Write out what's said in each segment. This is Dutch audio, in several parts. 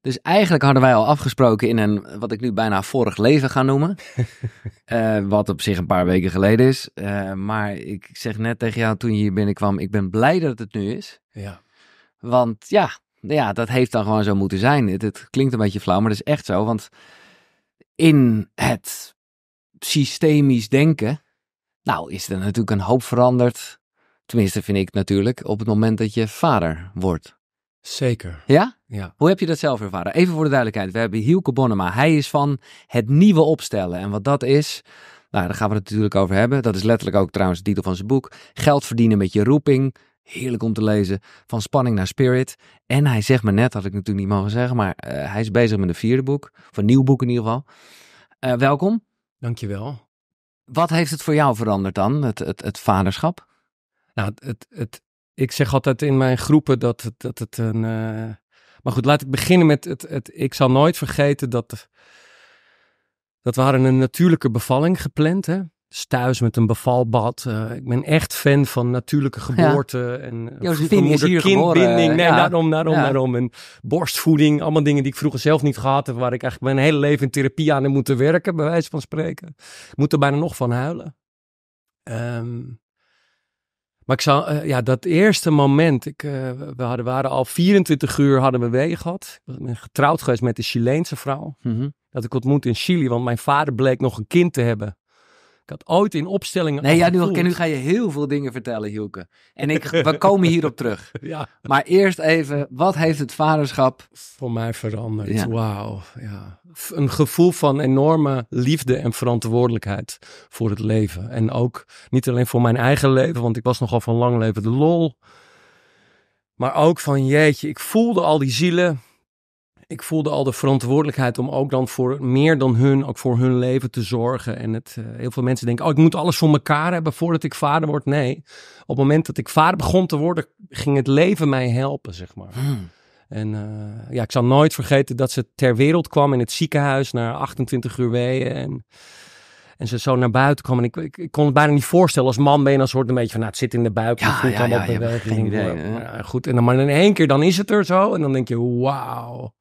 Dus eigenlijk hadden wij al afgesproken in een, wat ik nu bijna vorig leven ga noemen. Eh, wat op zich een paar weken geleden is. Eh, maar ik zeg net tegen jou toen je hier binnenkwam, ik ben blij dat het nu is. Ja. Want ja, ja dat heeft dan gewoon zo moeten zijn. Het, het klinkt een beetje flauw, maar dat is echt zo. Want in het systemisch denken, nou is er natuurlijk een hoop veranderd. Tenminste vind ik natuurlijk, op het moment dat je vader wordt. Zeker. Ja? ja? Hoe heb je dat zelf ervaren? Even voor de duidelijkheid. We hebben Hielke Bonnema. Hij is van het nieuwe opstellen. En wat dat is, nou, daar gaan we het natuurlijk over hebben. Dat is letterlijk ook trouwens de titel van zijn boek. Geld verdienen met je roeping. Heerlijk om te lezen. Van spanning naar spirit. En hij zegt me net, had ik natuurlijk niet mogen zeggen, maar eh, hij is bezig met een vierde boek. Of een nieuw boek in ieder geval. Uh, welkom. Dankjewel. Wat heeft het voor jou veranderd dan, het, het, het vaderschap? Nou, het, het, ik zeg altijd in mijn groepen dat, dat het een. Eh, maar goed, laat ik beginnen met het, het. Ik zal nooit vergeten dat. Dat we een natuurlijke bevalling gepland. Hè? Dus thuis met een bevalbad. Eh, ik ben echt fan van natuurlijke geboorte. Ja. En eh, kindbinding Nee, ja. daarom, daarom, daarom. En borstvoeding. Allemaal dingen die ik vroeger zelf niet gehad heb. Waar ik eigenlijk mijn hele leven in therapie aan heb moeten werken. Bij wijze van spreken. Ik moet er bijna nog van huilen. Um, maar ik zal, eh, ja, dat eerste moment, ik, eh, we hadden, waren al 24 uur hadden we wee gehad. Ik ben getrouwd geweest met een Chileense vrouw. Mhm. Dat ik ontmoet in Chili, want mijn vader bleek nog een kind te hebben. Ik had ooit in opstellingen. Nee, ja, nu, Kan nu ga je heel veel dingen vertellen, Hielke. En ik, we komen hierop terug. Ja. Maar eerst even, wat heeft het vaderschap. voor mij veranderd? Ja. Wauw. Ja. Een gevoel van enorme liefde en verantwoordelijkheid voor het leven. En ook niet alleen voor mijn eigen leven, want ik was nogal van lang leven de lol. Maar ook van jeetje, ik voelde al die zielen ik voelde al de verantwoordelijkheid om ook dan voor meer dan hun, ook voor hun leven te zorgen. En het, eh, heel veel mensen denken, oh, ik moet alles voor elkaar hebben voordat ik vader word. Nee, op het moment dat ik vader begon te worden, ging het leven mij helpen, zeg maar. Hmm. En eh, ja, ik zal nooit vergeten dat ze ter wereld kwam in het ziekenhuis na 28 uur weeën. En, en ze zo naar buiten kwam. En ik, ik, kon het bijna niet voorstellen. Als man ben je dan soort een beetje van, nou, het zit in de buik. Ja, voelt ja, ja, eh, goed, en dan maar in één keer, dan is het er zo. En dan denk je, wauw.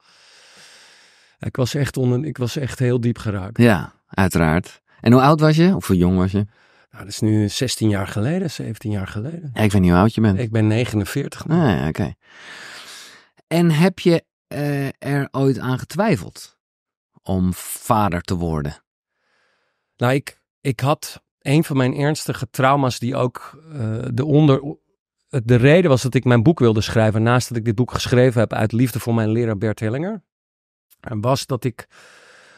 Ik was echt, onder, ik was echt heel diep geraakt. Ja, uiteraard. En hoe oud was je? Of hoe jong was je? Nou, dat is nu 16 jaar geleden, 17 jaar geleden. Ja, ik weet niet hoe oud je bent. Ik ben 49. Ah, ja, oké. En heb je eh, er ooit aan getwijfeld om vader te worden? Nou, ik, ik had een van mijn ernstige trauma's die ook eh, de onder... De reden was dat ik mijn boek wilde schrijven. Naast dat ik dit boek geschreven heb uit liefde voor mijn leraar Bert Hellinger was dat ik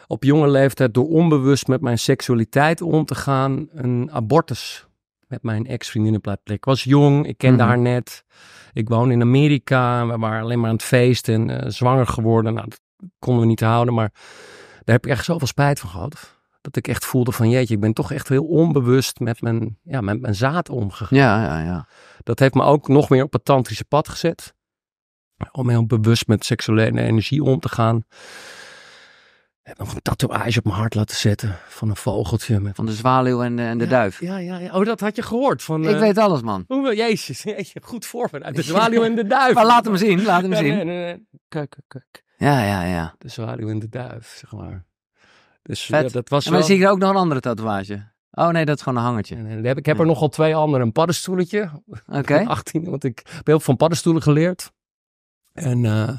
op jonge leeftijd door onbewust met mijn seksualiteit om te gaan een abortus met mijn ex op plek. Ik was jong, ik kende mhm. haar net. Ik woon in Amerika, we waren alleen maar aan het feesten en eh, zwanger geworden. Nou, dat konden we niet houden, maar daar heb ik echt zoveel spijt van gehad. Dat ik echt voelde van jeetje, ik ben toch echt heel onbewust met mijn, ja, met mijn zaad omgegaan. Ja, ja, ja. Dat heeft me ook nog meer op het tantrische pad gezet om heel bewust met seksuele energie om te gaan. Ik heb nog een tatoeage op mijn hart laten zetten van een vogeltje. Met... Van de zwaluw en de, en de duif. Ja, ja, ja, oh dat had je gehoord. Van, ik eh, weet alles man. Hoe, jezus, goed voorbeeld. De zwaluw en de duif. maar laat hem zien, laat hem zien. Kijk Kijk, kijk. Ja, ja, ja. De zwaluw en de duif, zeg maar. Dus ja, dat was en wel... zie ik ook nog een andere tatoeage. Oh nee, dat is gewoon een hangertje. heb, ik heb er nogal twee andere. Een paddenstoeletje. Oké. 18, want ik heb heel veel van paddenstoelen geleerd. En eh,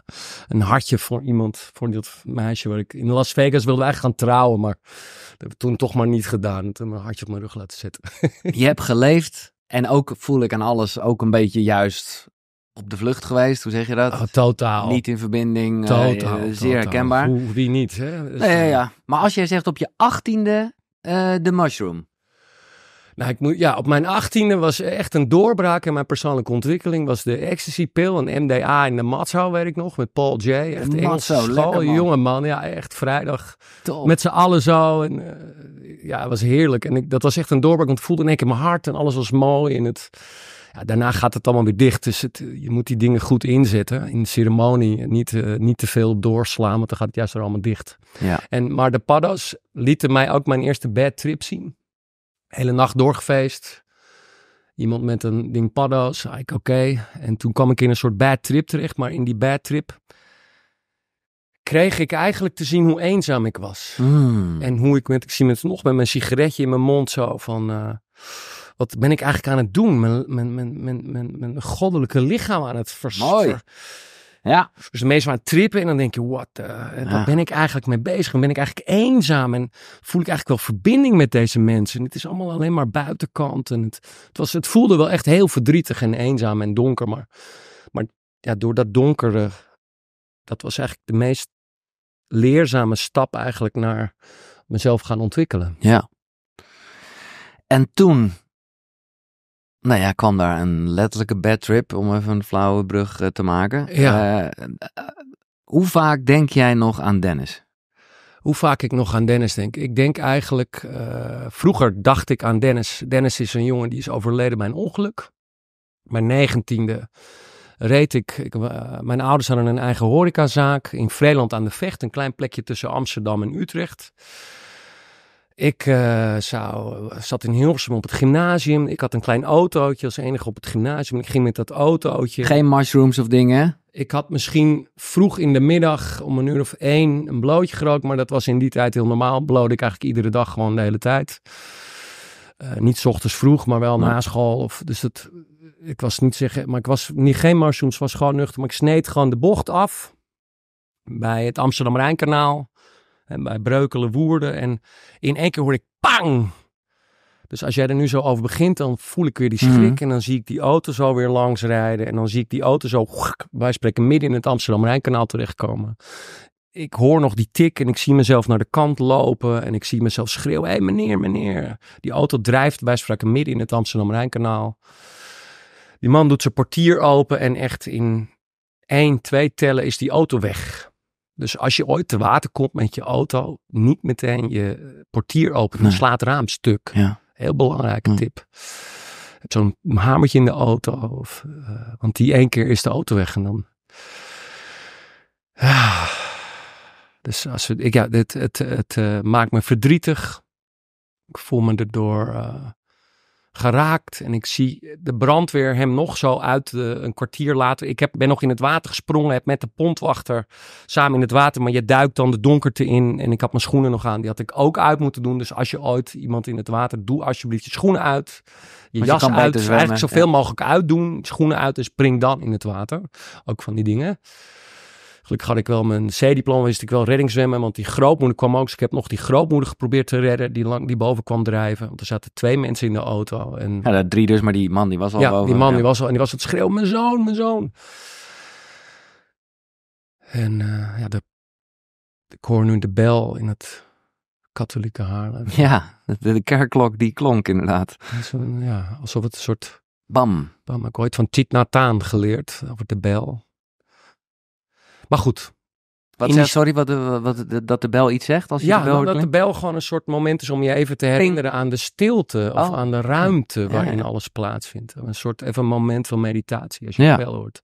een hartje voor iemand, voor dat meisje waar ik in Las Vegas wilde eigenlijk gaan trouwen, maar dat heb ik toen toch maar niet gedaan. Toen mijn hartje op mijn rug laten zitten. je hebt geleefd en ook voel ik aan alles ook een beetje juist op de vlucht geweest. Hoe zeg je dat? Oh, totaal. Niet in verbinding. Eh, eh, totaal. zeer herkenbaar. Hoe, wie niet, hè? nee, ja, ja, dus, Maar als jij zegt op je achttiende de mushroom. Nou, ik ja, op mijn achttiende was echt een doorbraak in mijn persoonlijke ontwikkeling. Was de ecstasy-pil en MDA in de matzo, weet ik nog, met Paul J. Echt engels jonge man. Ja, echt vrijdag met z'n allen zo. En, eh, ja, het was heerlijk. En ik, dat was echt een doorbraak, want ik voelde in één keer mijn hart en alles was mooi. in het, ja, daarna gaat het allemaal weer dicht. Dus het, eh, je moet die dingen goed inzetten in de ceremonie. Niet, eh, niet te veel doorslaan, want dan gaat het juist er allemaal dicht. Ja. En, maar de paddo's lieten mij ook mijn eerste bad trip zien hele nacht doorgefeest. Iemand met een ding paddo's, zei ah, ik oké. En toen kwam ik in een soort bad trip terecht. Maar in die bad trip kreeg ik eigenlijk te zien hoe eenzaam ik was. Hmm. En hoe ik met, ik zie het nog met mijn sigaretje in mijn mond zo van... Eh, wat ben ik eigenlijk aan het doen? Mijn, mijn, mijn, mijn, mijn, goddelijke lichaam aan het vers ja. Dus de meesten waren trippen en dan denk je, wat, ben ik eigenlijk mee bezig? Dan ben ik eigenlijk eenzaam en voel ik eigenlijk wel verbinding met deze mensen. En het is allemaal alleen maar buitenkant. En het, het, was, het voelde wel echt heel verdrietig en eenzaam en donker. Maar, maar ja, door dat donkere, dat was eigenlijk de meest leerzame stap eigenlijk naar mezelf gaan ontwikkelen. Ja. En toen nou ja, kwam daar een letterlijke bad trip, om even een flauwe brug eh, te maken. Eh, hoe vaak denk jij nog aan Dennis? Hoe vaak ik nog aan Dennis denk? Ik denk eigenlijk, eh, vroeger dacht ik aan Dennis. Dennis is een jongen die is overleden bij een ongeluk. Mijn negentiende reed ik, ik mijn ouders hadden een eigen horecazaak in Vreeland aan de Vecht. Een klein plekje tussen Amsterdam en Utrecht. Ik eh, zou, zat in Hilversum op het gymnasium. Ik had een klein autootje als enige op het gymnasium. Ik ging met dat autootje. Geen mushrooms of dingen? Ik had misschien vroeg in de middag om een uur of één een blootje gerookt. Maar dat was in die tijd heel normaal. Bloot ik eigenlijk iedere dag gewoon de hele tijd. Eh, niet s ochtends vroeg, maar wel na school. Of, dus dat, ik was niet zeggen, maar ik was niet, geen mushrooms, was gewoon nuchter. Maar ik sneed gewoon de bocht af bij het Amsterdam Rijnkanaal. En bij Breukelen, Woerden. En in één keer hoor ik pang! Dus als jij er nu zo over begint, dan voel ik weer die schrik. Mhm. En dan zie ik die auto zo weer langs rijden. En dan zie ik die auto zo, wij spreken midden in het Amsterdam-Rijnkanaal terechtkomen. Ik hoor nog die tik en ik zie mezelf naar de kant lopen. En ik zie mezelf schreeuwen, hé hey, meneer, meneer. Die auto drijft, wij spreken midden in het Amsterdam-Rijnkanaal. Die man doet zijn portier open en echt in één, twee tellen is die auto weg. Dus als je ooit te water komt met je auto, niet meteen je portier openen. slaat Slaat raam stuk. Heel belangrijke hm. tip. zo'n hamertje in de auto. Of, eh, want die één keer is de auto weg en dan... Ah. Dus als we, ik, ja, dit, het, het, het eh, maakt me verdrietig. Ik voel me erdoor uh, geraakt. En ik zie de brandweer hem nog zo uit een kwartier later. Ik heb, ben nog in het water gesprongen, heb met de pontwachter samen in het water. Maar je duikt dan de donkerte in. En ik had mijn schoenen nog aan. Die had ik ook uit moeten doen. Dus als je ooit iemand in het water, doe alsjeblieft je schoenen uit. Je jas uit. Zwemmen, eigenlijk zoveel mogelijk uitdoen. Schoenen uit en dus spring dan in het water. Ook van die dingen. Gelukkig had ik wel mijn C-diploma, wist ik wel reddingszwemmen. Want die grootmoeder kwam ook. Dus ik heb nog die grootmoeder geprobeerd te redden. Die, lang, die boven kwam drijven. Want er zaten twee mensen in de auto. En... Ja, dat drie dus, maar die man die was al boven. die man die was al. En die was het schreeuw: mijn zoon, mijn zoon. En uh, ja, de, ik hoor nu de bel in het katholieke Haarlem. Ja, de, kerkklok die klonk inderdaad. Zo, ja, alsof het een soort... Bam. Bam. Ik heb ooit van Tiet Nataan geleerd over de bel. Maar goed. Wat sorry, wat, eh, wat, dat de bel iets zegt? Als je ja, dat de bel gewoon een soort moment is om je even te herinneren aan de stilte of oh. aan de ruimte waarin alles plaatsvindt. Een soort even moment van meditatie als je de bel hoort.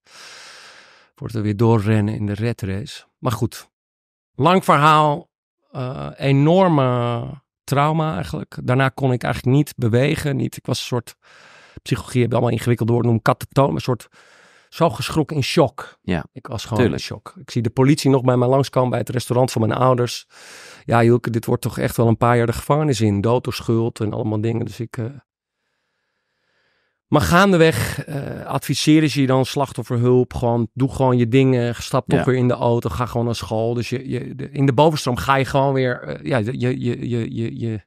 Wordt er weer doorrennen in de red race. Maar goed, lang verhaal, uh, enorme trauma eigenlijk. Daarna kon ik eigenlijk niet bewegen. Niet, ik was een soort, psychologie heb allemaal ingewikkeld door, noem katatoon, een soort zo geschrokken in shock. Ja, ik was gewoon in shock. Ik zie de politie nog bij mij langskomen bij het restaurant van mijn ouders. Ja, Hilke, dit wordt toch echt wel een paar jaar de gevangenis in. Dood schuld en allemaal dingen. Dus ik... Uh... Maar gaandeweg uh, eh, adviseren ze je dan slachtofferhulp. Gewoon, doe gewoon je dingen. Stap toch weer in de auto. Ga gewoon naar school. Dus je, je, in de bovenstroom ga je gewoon weer... Eh, ja, je, je, je, je, je...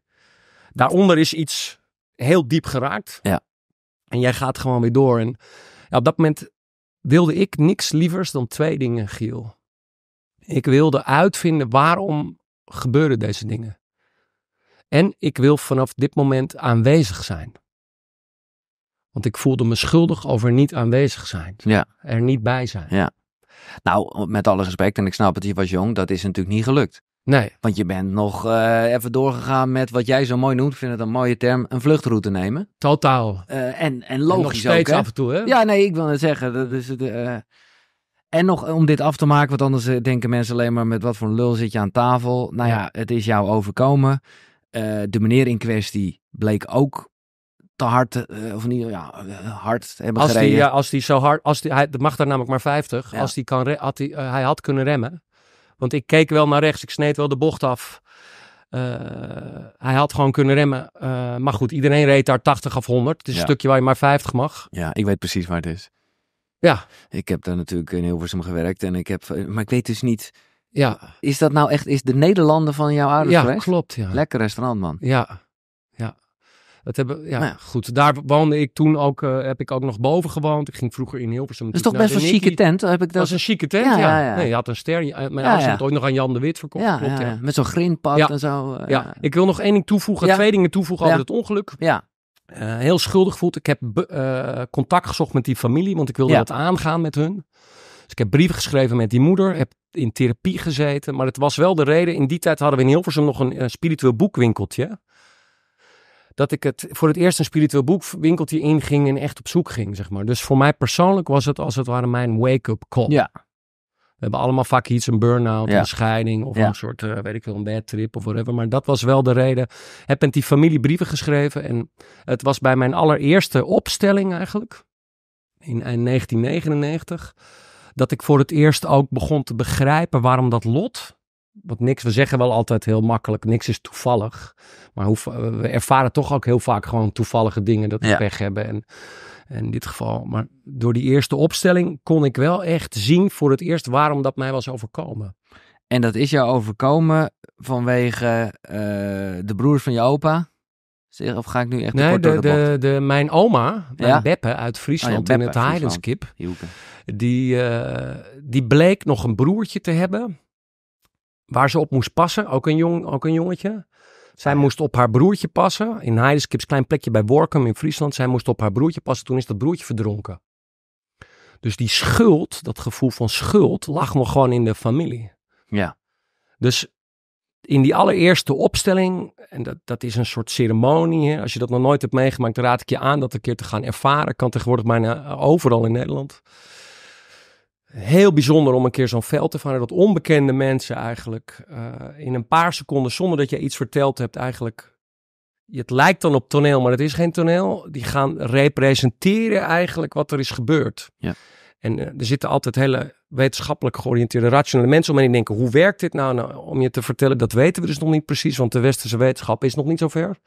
Daaronder is iets heel diep geraakt. Ja. En jij gaat gewoon weer door. En ja, op dat moment wilde ik niks lievers dan twee dingen, Giel. Ik wilde uitvinden waarom gebeuren deze dingen. En ik wil vanaf dit moment aanwezig zijn. Want ik voelde me schuldig over niet aanwezig zijn. Ja. Er niet bij zijn. Ja. Nou, met alle respect, en ik snap het, je was jong, dat is natuurlijk niet gelukt. Nee. Want je bent nog eh, even doorgegaan met wat jij zo mooi noemt. Ik vind het een mooie term. Een vluchtroute nemen. Totaal. Eh, en, en logisch en nog steeds ook, af en toe, hè? Ja, nee, ik wil het zeggen. Dat is het, eh. En nog om dit af te maken, want anders denken mensen alleen maar met wat voor lul zit je aan tafel. Nou ja, het is jou overkomen. de meneer in kwestie bleek ook te hard, of niet, ja, hard hebben als gereden. Die, ja, als die zo hard, als die, hij mag daar namelijk maar 50. Als die kan, had die, hij had kunnen remmen. Want ik keek wel naar rechts, ik sneed wel de bocht af. Eh, hij had gewoon kunnen remmen. Eh, maar goed, iedereen reed daar 80 of 100. Het is een stukje waar je maar 50 mag. Ja, ik weet precies waar het is. Ja. Ik heb daar natuurlijk in Hilversum gewerkt. En ik heb, eh, maar ik weet dus niet... Ja. Is dat nou echt, is de Nederlander van jouw ouders ja, klopt. Ja. Lekker restaurant, man. Ja. Dat hebben, nou ja, goed. Daar woonde ik toen ook, eh, heb ik ook nog boven gewoond. Ik ging vroeger in Hilversum. Dat is toch best een chique tent? Heb ik dat was een chique tent, ja. ja. nee, je had een ster. Mijn ja, ouders ooit nog aan Jan de Wit verkocht. ja. Met zo'n grindpad en zo. Eh, ja. ik wil nog één ding toevoegen. Twee dingen toevoegen over het ongeluk. Ja. Eh, heel schuldig voelt. Ik heb contact gezocht met die familie, want ik wilde dat aangaan met hun. Dus ik heb brieven geschreven met die moeder, heb in therapie gezeten. Maar het was wel de reden, in die tijd hadden we in Hilversum nog een spiritueel boekwinkeltje dat ik het voor het eerst een spiritueel boekwinkeltje inging en echt op zoek ging, zeg maar. Dus voor mij persoonlijk was het als het ware mijn wake-up call. Ja. We hebben allemaal vaak iets, een burn-out, een scheiding of een soort, eh, weet ik veel, een bad trip of whatever. Maar dat was wel de reden. Heb met die familie brieven geschreven en het was bij mijn allereerste opstelling eigenlijk, in, in 1999, dat ik voor het eerst ook begon te begrijpen waarom dat lot wat niks, we zeggen wel altijd heel makkelijk, niks is toevallig. Maar hoe, we ervaren toch ook heel vaak gewoon toevallige dingen dat we weg pech hebben. En, en, in dit geval, maar door die eerste opstelling kon ik wel echt zien voor het eerst waarom dat mij was overkomen. En dat is jou overkomen vanwege eh, de broers van je opa? zeg Of ga ik nu echt nee, de, de, de, mijn oma, mijn ja? Beppe uit Friesland oh Beppe, in het Heidenskip, die, eh, die bleek nog een broertje te hebben waar ze op moest passen. Ook een, jong, ook een jongetje. Zij moest op haar broertje passen. In Heideskips, klein plekje bij Workum in Friesland. Zij moest op haar broertje passen. Toen is dat broertje verdronken. Dus die schuld, dat gevoel van schuld, lag me gewoon in de familie. Ja. Dus in die allereerste opstelling, en dat, dat is een soort ceremonie. Hè? Als je dat nog nooit hebt meegemaakt, dan raad ik je aan dat een keer te gaan ervaren. Kan tegenwoordig bijna overal in Nederland heel bijzonder om een keer zo'n veld te varen. Dat onbekende mensen eigenlijk eh, in een paar seconden, zonder dat je iets verteld hebt, eigenlijk. Het lijkt dan op toneel, maar het is geen toneel. Die gaan representeren eigenlijk wat er is gebeurd. Ja. En eh, er zitten altijd hele wetenschappelijk georiënteerde, rationele mensen omheen die denken: hoe werkt dit nou? nou? Om je te vertellen, dat weten we dus nog niet precies, want de westerse wetenschap is nog niet zo ver.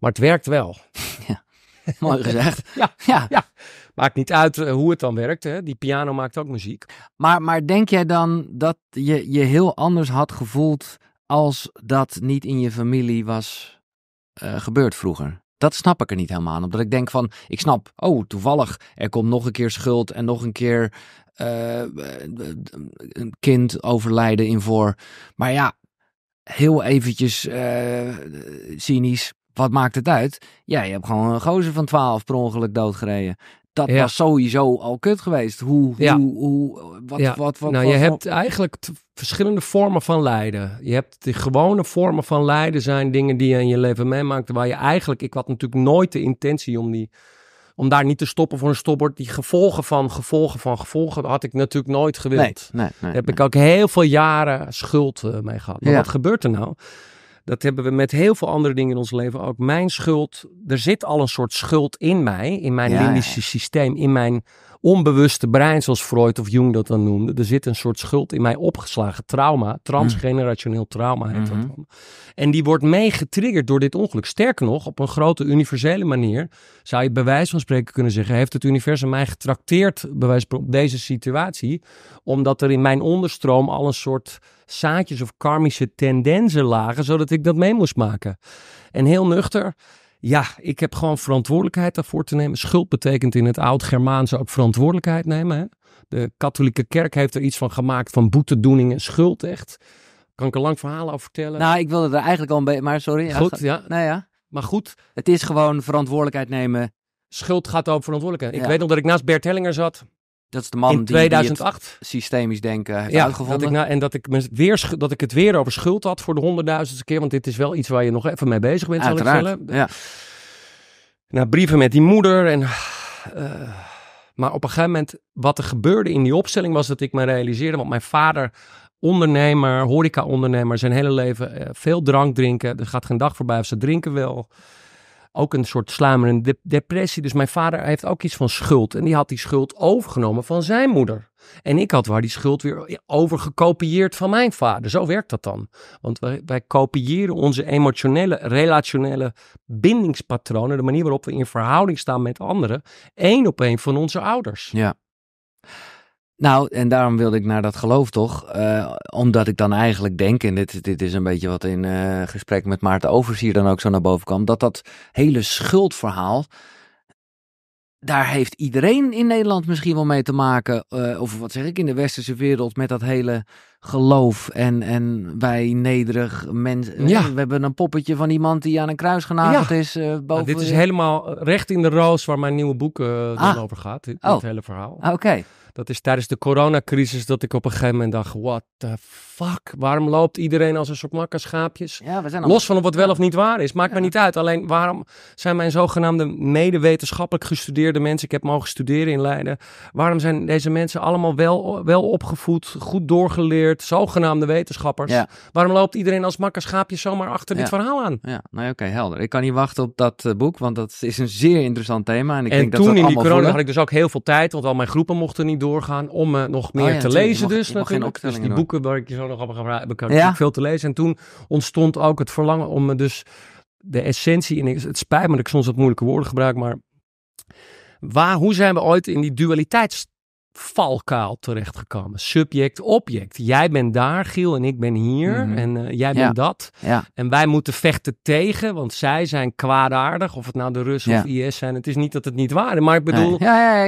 Maar het werkt wel. Ja. Mooi gezegd. ja, ja. ja. Maakt niet uit eh, hoe het dan werkt. Hè? Die piano maakt ook muziek. Maar, maar denk jij dan dat je je heel anders had gevoeld als dat niet in je familie was eh, gebeurd vroeger? Dat snap ik er niet helemaal aan. Omdat ik denk van, ik snap, oh toevallig, er komt nog een keer schuld en nog een keer eh, een kind overlijden in voor. Maar ja, heel eventjes cynisch, wat maakt het uit? Ja, je hebt gewoon een gozer van 12 per ongeluk doodgereden dat was sowieso al kut geweest. Hoe, hoe, wat, wat, wat, Nou, je hebt eigenlijk verschillende vormen van lijden. Je hebt de gewone vormen van lijden zijn dingen die je in je leven meemaakt, waar je eigenlijk, ik had natuurlijk nooit de intentie om die, om daar niet te stoppen voor een stopbord. Die gevolgen van gevolgen van gevolgen had ik natuurlijk nooit gewild. daar heb ik ook heel veel jaren schuld eh, mee gehad. Maar wat gebeurt er nou? Dat hebben we met heel veel andere dingen in ons leven ook. Mijn schuld, er zit al een soort schuld in mij, in mijn ja, limbische systeem, in mijn onbewuste brein, zoals Freud of Jung dat dan noemde. Er zit een soort schuld in mij opgeslagen, trauma, transgenerationeel trauma heet dat mhm. dan. En die wordt meegetriggerd door dit ongeluk. Sterker nog, op een grote universele manier zou je bij wijze van spreken kunnen zeggen, heeft het universum mij getrakteerd bij wijze van op deze situatie, omdat er in mijn onderstroom al een soort zaadjes of karmische tendensen lagen, zodat ik dat mee moest maken. En heel nuchter, ja, ik heb gewoon verantwoordelijkheid daarvoor te nemen. Schuld betekent in het oud-Germaanse ook verantwoordelijkheid nemen. Hè? De katholieke kerk heeft er iets van gemaakt van boetedoening en schuld echt. Kan ik een lang verhaal over vertellen? Nou, ik wilde er eigenlijk al een beetje, maar sorry. Goed, ja. Nou ja. Maar goed. Het is gewoon verantwoordelijkheid nemen. Schuld gaat over verantwoordelijkheid. Ik weet nog dat ik naast Bert Hellinger zat. Dat is de man in 2008. het systemisch denken heeft ja, Dat ik en dat ik, me weer, dat ik het weer over schuld had voor de honderdduizendste keer. Want dit is wel iets waar je nog even mee bezig bent, Uiteraard, zal ik zeggen. Ja. Nou, brieven met die moeder en... Eh, maar op een gegeven moment, wat er gebeurde in die opstelling was dat ik me realiseerde. Want mijn vader, ondernemer, horeca-ondernemer, zijn hele leven eh, veel drank drinken. Er gaat geen dag voorbij of ze drinken wel ook een soort slamerende depressie. Dus mijn vader heeft ook iets van schuld. En die had die schuld overgenomen van zijn moeder. En ik had waar die schuld weer over gekopieerd van mijn vader. Zo werkt dat dan. Want wij, wij kopiëren onze emotionele, relationele bindingspatronen, de manier waarop we in verhouding staan met anderen, één op één van onze ouders. Ja. Nou, en daarom wilde ik naar dat geloof toch. Eh, omdat ik dan eigenlijk denk, en dit, dit is een beetje wat in eh, gesprek met Maarten Oversier dan ook zo naar boven kwam, dat dat hele schuldverhaal, daar heeft iedereen in Nederland misschien wel mee te maken. Eh, of wat zeg ik, in de westerse wereld met dat hele geloof. En, en wij nederig mensen. We hebben een poppetje van iemand die aan een kruis genageld is. Nou, boven... dit is helemaal recht in de roos waar mijn nieuwe boek ah. over gaat. Dit, oh. hele verhaal. Ah, oké. Dat is tijdens de coronacrisis dat ik op een gegeven moment dacht, what the fuck, waarom loopt iedereen als een soort makkerschaapjes? Ja, we zijn Los van op wat wel of niet waar is, maakt me niet uit. Alleen waarom zijn mijn zogenaamde medewetenschappelijk gestudeerde mensen, ik heb mogen studeren in Leiden, waarom zijn deze mensen allemaal wel, wel opgevoed, goed doorgeleerd, zogenaamde wetenschappers? Ja. Waarom loopt iedereen als makkerschaapjes zomaar achter dit verhaal aan? Ja, nou oké, helder. Ik kan niet wachten op dat eh, boek, want dat is een zeer interessant thema. En, ik en denk toen dat toen in die corona had ik dus ook heel veel tijd, want al mijn groepen mochten niet doorgaan, om uh, nog meer ah te lezen. dus natuurlijk. Dus die boeken waar ik je zo nog op een ja. veel te lezen. En toen ontstond ook het verlangen om me dus de essentie in. Het spijt me dat ik soms wat moeilijke woorden gebruik, maar. Waar, hoe zijn we ooit in die dualiteit valkuil terechtgekomen. Subject, object. Jij bent daar, Giel, en ik ben hier. Mhm. En eh, jij bent dat. En wij moeten vechten tegen, want zij zijn kwaadaardig. Of het nou de Russen of IS zijn. Het is niet dat het niet waar is. Maar ik bedoel,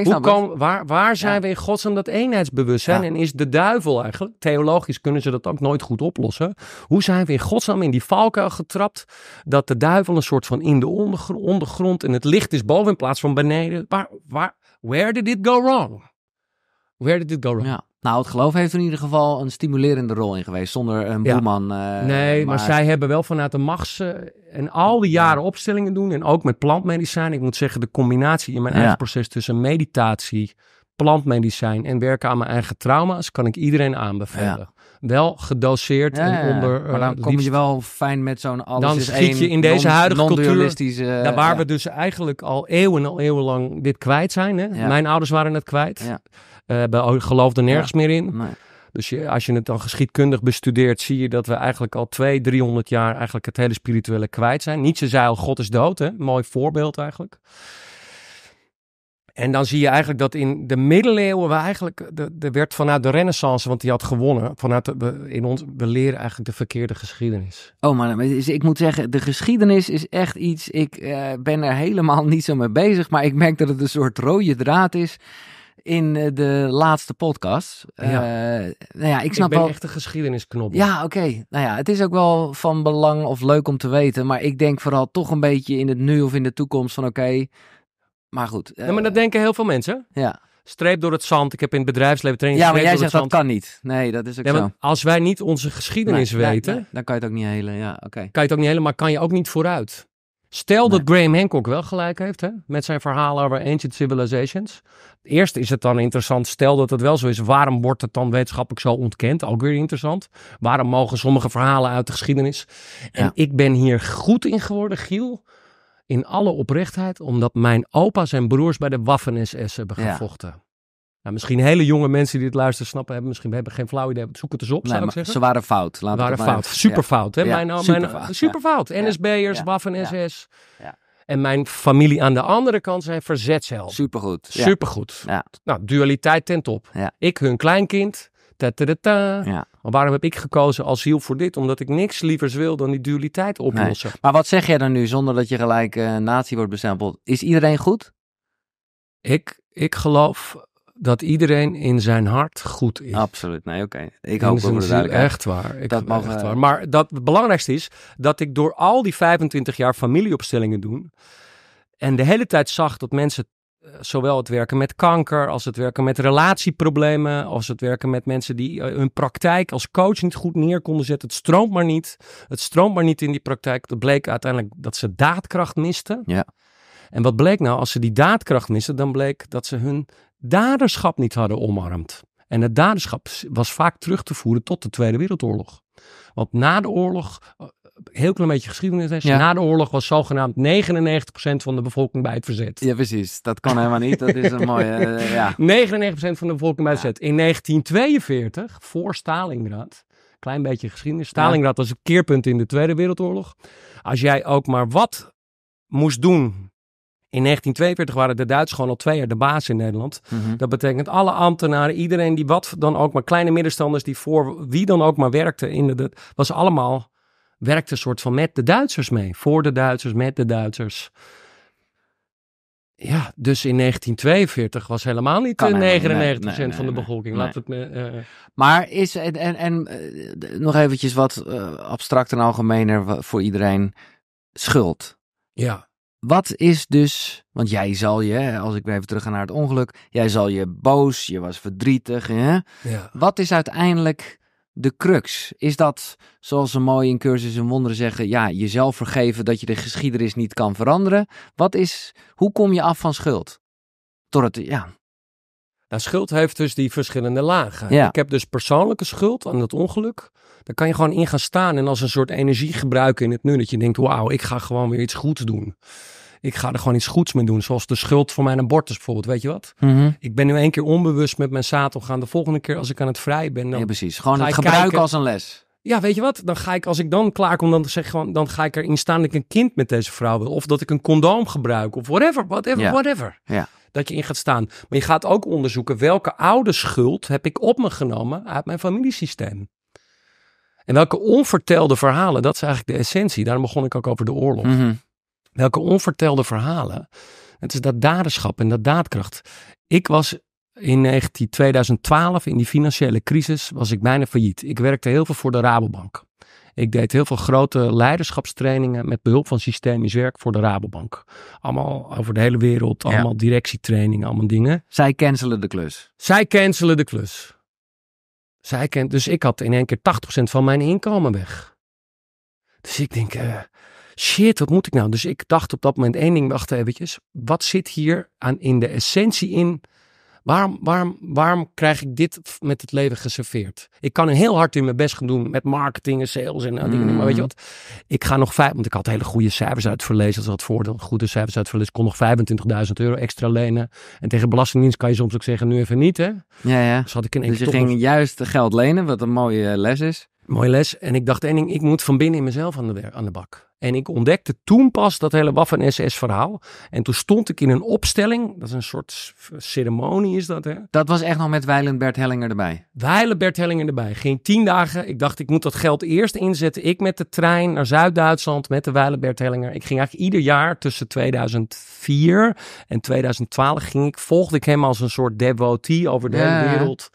hoe kom, waar, waar zijn we in godsnaam dat eenheidsbewustzijn? En is de duivel eigenlijk, theologisch kunnen ze dat ook nooit goed oplossen. Hoe zijn we in godsnaam in die valkuil getrapt? Dat de duivel een soort van in de ondergrond, ondergrond en het licht is boven in plaats van beneden. Waar, waar, where did it go wrong? Where did it Ja. Nou, het geloof heeft in ieder geval een stimulerende rol in geweest. Zonder een ja. boeman. Eh, nee, maar... zij hebben wel vanuit de machts eh, en al die jaren opstellingen doen. En ook met plantmedicijn. Ik moet zeggen, de combinatie in mijn eigen proces tussen meditatie, plantmedicijn en werken aan mijn eigen trauma's, kan ik iedereen aanbevelen. Wel gedoseerd en onder. Maar eh, dan kom je wel fijn met zo'n alles Dan schiet je in deze huidige cultuur. Daar waar we dus eigenlijk al eeuwen al eeuwenlang dit kwijt zijn. Hè? Mijn ouders waren het kwijt hebben eh, geloofde nergens meer in. Nee. Dus als je het dan geschiedkundig bestudeert, zie je dat we eigenlijk al 200, driehonderd jaar eigenlijk het hele spirituele kwijt zijn. ze zei al, God is dood, hè? Mooi voorbeeld eigenlijk. En dan zie je eigenlijk dat in de middeleeuwen we eigenlijk, er werd vanuit de renaissance, want die had gewonnen, vanuit we, in ons, we leren eigenlijk de verkeerde geschiedenis. Oh, maar ik moet zeggen, de geschiedenis is echt iets, ik eh, ben er helemaal niet zo mee bezig, maar ik merk dat het een soort rode draad is in eh, de laatste podcast. Ja. Uh, nou ja, ik snap ik ben echt een geschiedenisknop. Ja, oké. Nou ja, het is ook wel van belang of leuk om te weten. Maar ik denk vooral toch een beetje in het nu of in de toekomst van oké. maar goed. ja, eh, maar dat denken heel veel mensen. Ja. Streep door het zand. Ik heb in het bedrijfsleven training. Ja, maar jij zegt dat kan niet. Nee, dat is ook ja, zo. Als wij niet onze geschiedenis weten, dan kan je het ook niet helen. Ja, oké. Kan je het ook niet helen, maar kan je ook niet vooruit. Stel dat Graham Hancock wel gelijk heeft hè, met zijn verhalen over ancient civilizations. Eerst is het dan interessant, stel dat het wel zo is, waarom wordt het dan wetenschappelijk zo ontkend? Ook weer interessant. Waarom mogen sommige verhalen uit de geschiedenis? En ik ben hier goed in geworden, Giel, in alle oprechtheid, omdat mijn opa zijn broers bij de Waffen-SS hebben gevochten. Nou, misschien hele jonge mensen die dit luisteren snappen, hebben misschien hebben geen flauw idee. Zoek het eens op, zou ik zeggen. Ze waren fout. Laat waren fout. Super fout. Hè? Mijn, super mijn, superfout. NSB'ers, Waffen SS. En mijn familie aan de andere kant zijn verzetshel. Supergoed. Supergoed. Nou, dualiteit ten top. Ik hun kleinkind. Ta -ta -ta. Ja. waarom heb ik gekozen als ziel voor dit? Omdat ik niks lievers wil dan die dualiteit oplossen. Maar wat zeg jij dan nu, zonder dat je gelijk uh, nazi wordt bestempeld? Is iedereen goed? Ik, ik geloof dat iedereen in zijn hart goed is. Absoluut, nee, oké. Ik in hoop dat Echt waar, ik dat mag, echt eh, waar. Maar dat, het belangrijkste is dat ik door al die 25 jaar familieopstellingen doen... en de hele tijd zag dat mensen eh, zowel het werken met kanker als het werken met relatieproblemen, als het werken met mensen die eh, hun praktijk als coach niet goed neer konden zetten. Het stroomt maar niet. Het stroomt maar niet in die praktijk. Dat bleek uiteindelijk dat ze daadkracht misten. Ja. En wat bleek nou als ze die daadkracht misten, dan bleek dat ze hun daderschap niet hadden omarmd. En het daderschap was vaak terug te voeren tot de Tweede Wereldoorlog. Want na de oorlog, eh, heel klein beetje geschiedenis na de oorlog was zogenaamd 99% van de bevolking bij het verzet. Ja, precies. Dat kan helemaal niet. Dat is een mooie. Eh, ja. 99% van de bevolking bij het verzet. In 1942, voor Stalingrad, klein beetje geschiedenis. Stalingrad was een keerpunt in de Tweede Wereldoorlog. Als jij ook maar wat moest doen in 1942 waren de Duitsers gewoon al twee jaar de baas in Nederland. Mhm. Dat betekent alle ambtenaren, iedereen die wat dan ook, maar kleine middenstanders die voor wie dan ook maar werkte, in de, was allemaal, werkte soort van met de Duitsers mee. Voor de Duitsers, met de Duitsers. Ja, dus in 1942 was helemaal niet kan 99% van de bevolking. Laat het, uh... Maar is, en, en, en eh, nog eventjes wat uh, abstract en algemener voor iedereen, schuld. Ja. Wat is dus, want jij zal je, als ik weer even terug ga naar het ongeluk, jij zal je boos, je was verdrietig. Hè? Ja. Wat is uiteindelijk de crux? Is dat, zoals ze mooi in Cursus en Wonderen zeggen, ja, jezelf vergeven dat je de geschiedenis niet kan veranderen? Wat is, hoe kom je af van schuld? Door het, ja. Nou, schuld heeft dus die verschillende lagen. Ik heb dus persoonlijke schuld aan het ongeluk. Dan kan je gewoon in gaan staan en als een soort energie gebruiken in het nu. Dat je denkt, wauw, ik ga gewoon weer iets goeds doen. Ik ga er gewoon iets goeds mee doen. Zoals de schuld voor mijn abortus bijvoorbeeld, weet je wat? Mhm. Ik ben nu één keer onbewust met mijn zadel gaan. De volgende keer als ik aan het vrij ben, dan Ja, precies. Gewoon het gebruiken als een les ja, weet je wat? Dan ga ik, als ik dan klaar kom, dan zeg gewoon, dan ga ik erin staan dat ik een kind met deze vrouw wil. Of dat ik een condoom gebruik. Of whatever, whatever, whatever. Dat je in gaat staan. Maar je gaat ook onderzoeken welke oude schuld heb ik op me genomen uit mijn familiesysteem. En welke onvertelde verhalen, dat is eigenlijk de essentie. Daarom begon ik ook over de oorlog. Mhm. Welke onvertelde verhalen. Het is dat daderschap en dat daadkracht. Ik was in 2012, in die financiële crisis, was ik bijna failliet. Ik werkte heel veel voor de Rabobank. Ik deed heel veel grote leiderschapstrainingen met behulp van systemisch werk voor de Rabobank. Allemaal over de hele wereld, allemaal directietrainingen, allemaal dingen. Zij cancelen de klus. Zij cancelen de klus dus ik had in één keer 80% van mijn inkomen weg. Dus ik denk, eh, shit, wat moet ik nou? Dus ik dacht op dat moment één ding, wacht eventjes. Wat zit hier aan in de essentie in Waarom, waarom, waarom krijg ik dit met het leven geserveerd? Ik kan heel hard in mijn best gaan doen met marketing en sales en dingen. Maar weet je mm. wat? Ik ga nog vijf, want ik had hele goede cijfers uit verlezen. Dat is wat voordeel. Goede cijfers uit Ik kon nog 25.000 euro extra lenen. En tegen Belastingdienst kan je soms ook zeggen, nu even niet hè. Ja, ja. Dus, ik dus je ging juist geld lenen, wat een mooie les is. Mooie les. En ik dacht één ding, ik moet van binnen in mezelf aan de, aan de bak. En ik ontdekte toen pas dat hele Waffen-SS-verhaal. En toen stond ik in een opstelling. Dat is een soort ceremonie, is dat hè? Dat was echt nog met Weilen Bert Hellinger erbij? Weilen Bert Hellinger erbij. Geen tien dagen. Ik dacht, ik moet dat geld eerst inzetten. Ik met de trein naar Zuid-Duitsland met de Weilen Bert Hellinger. Ik ging eigenlijk ieder jaar tussen 2004 en 2012 ging ik, volgde ik hem als een soort devotee over de hele wereld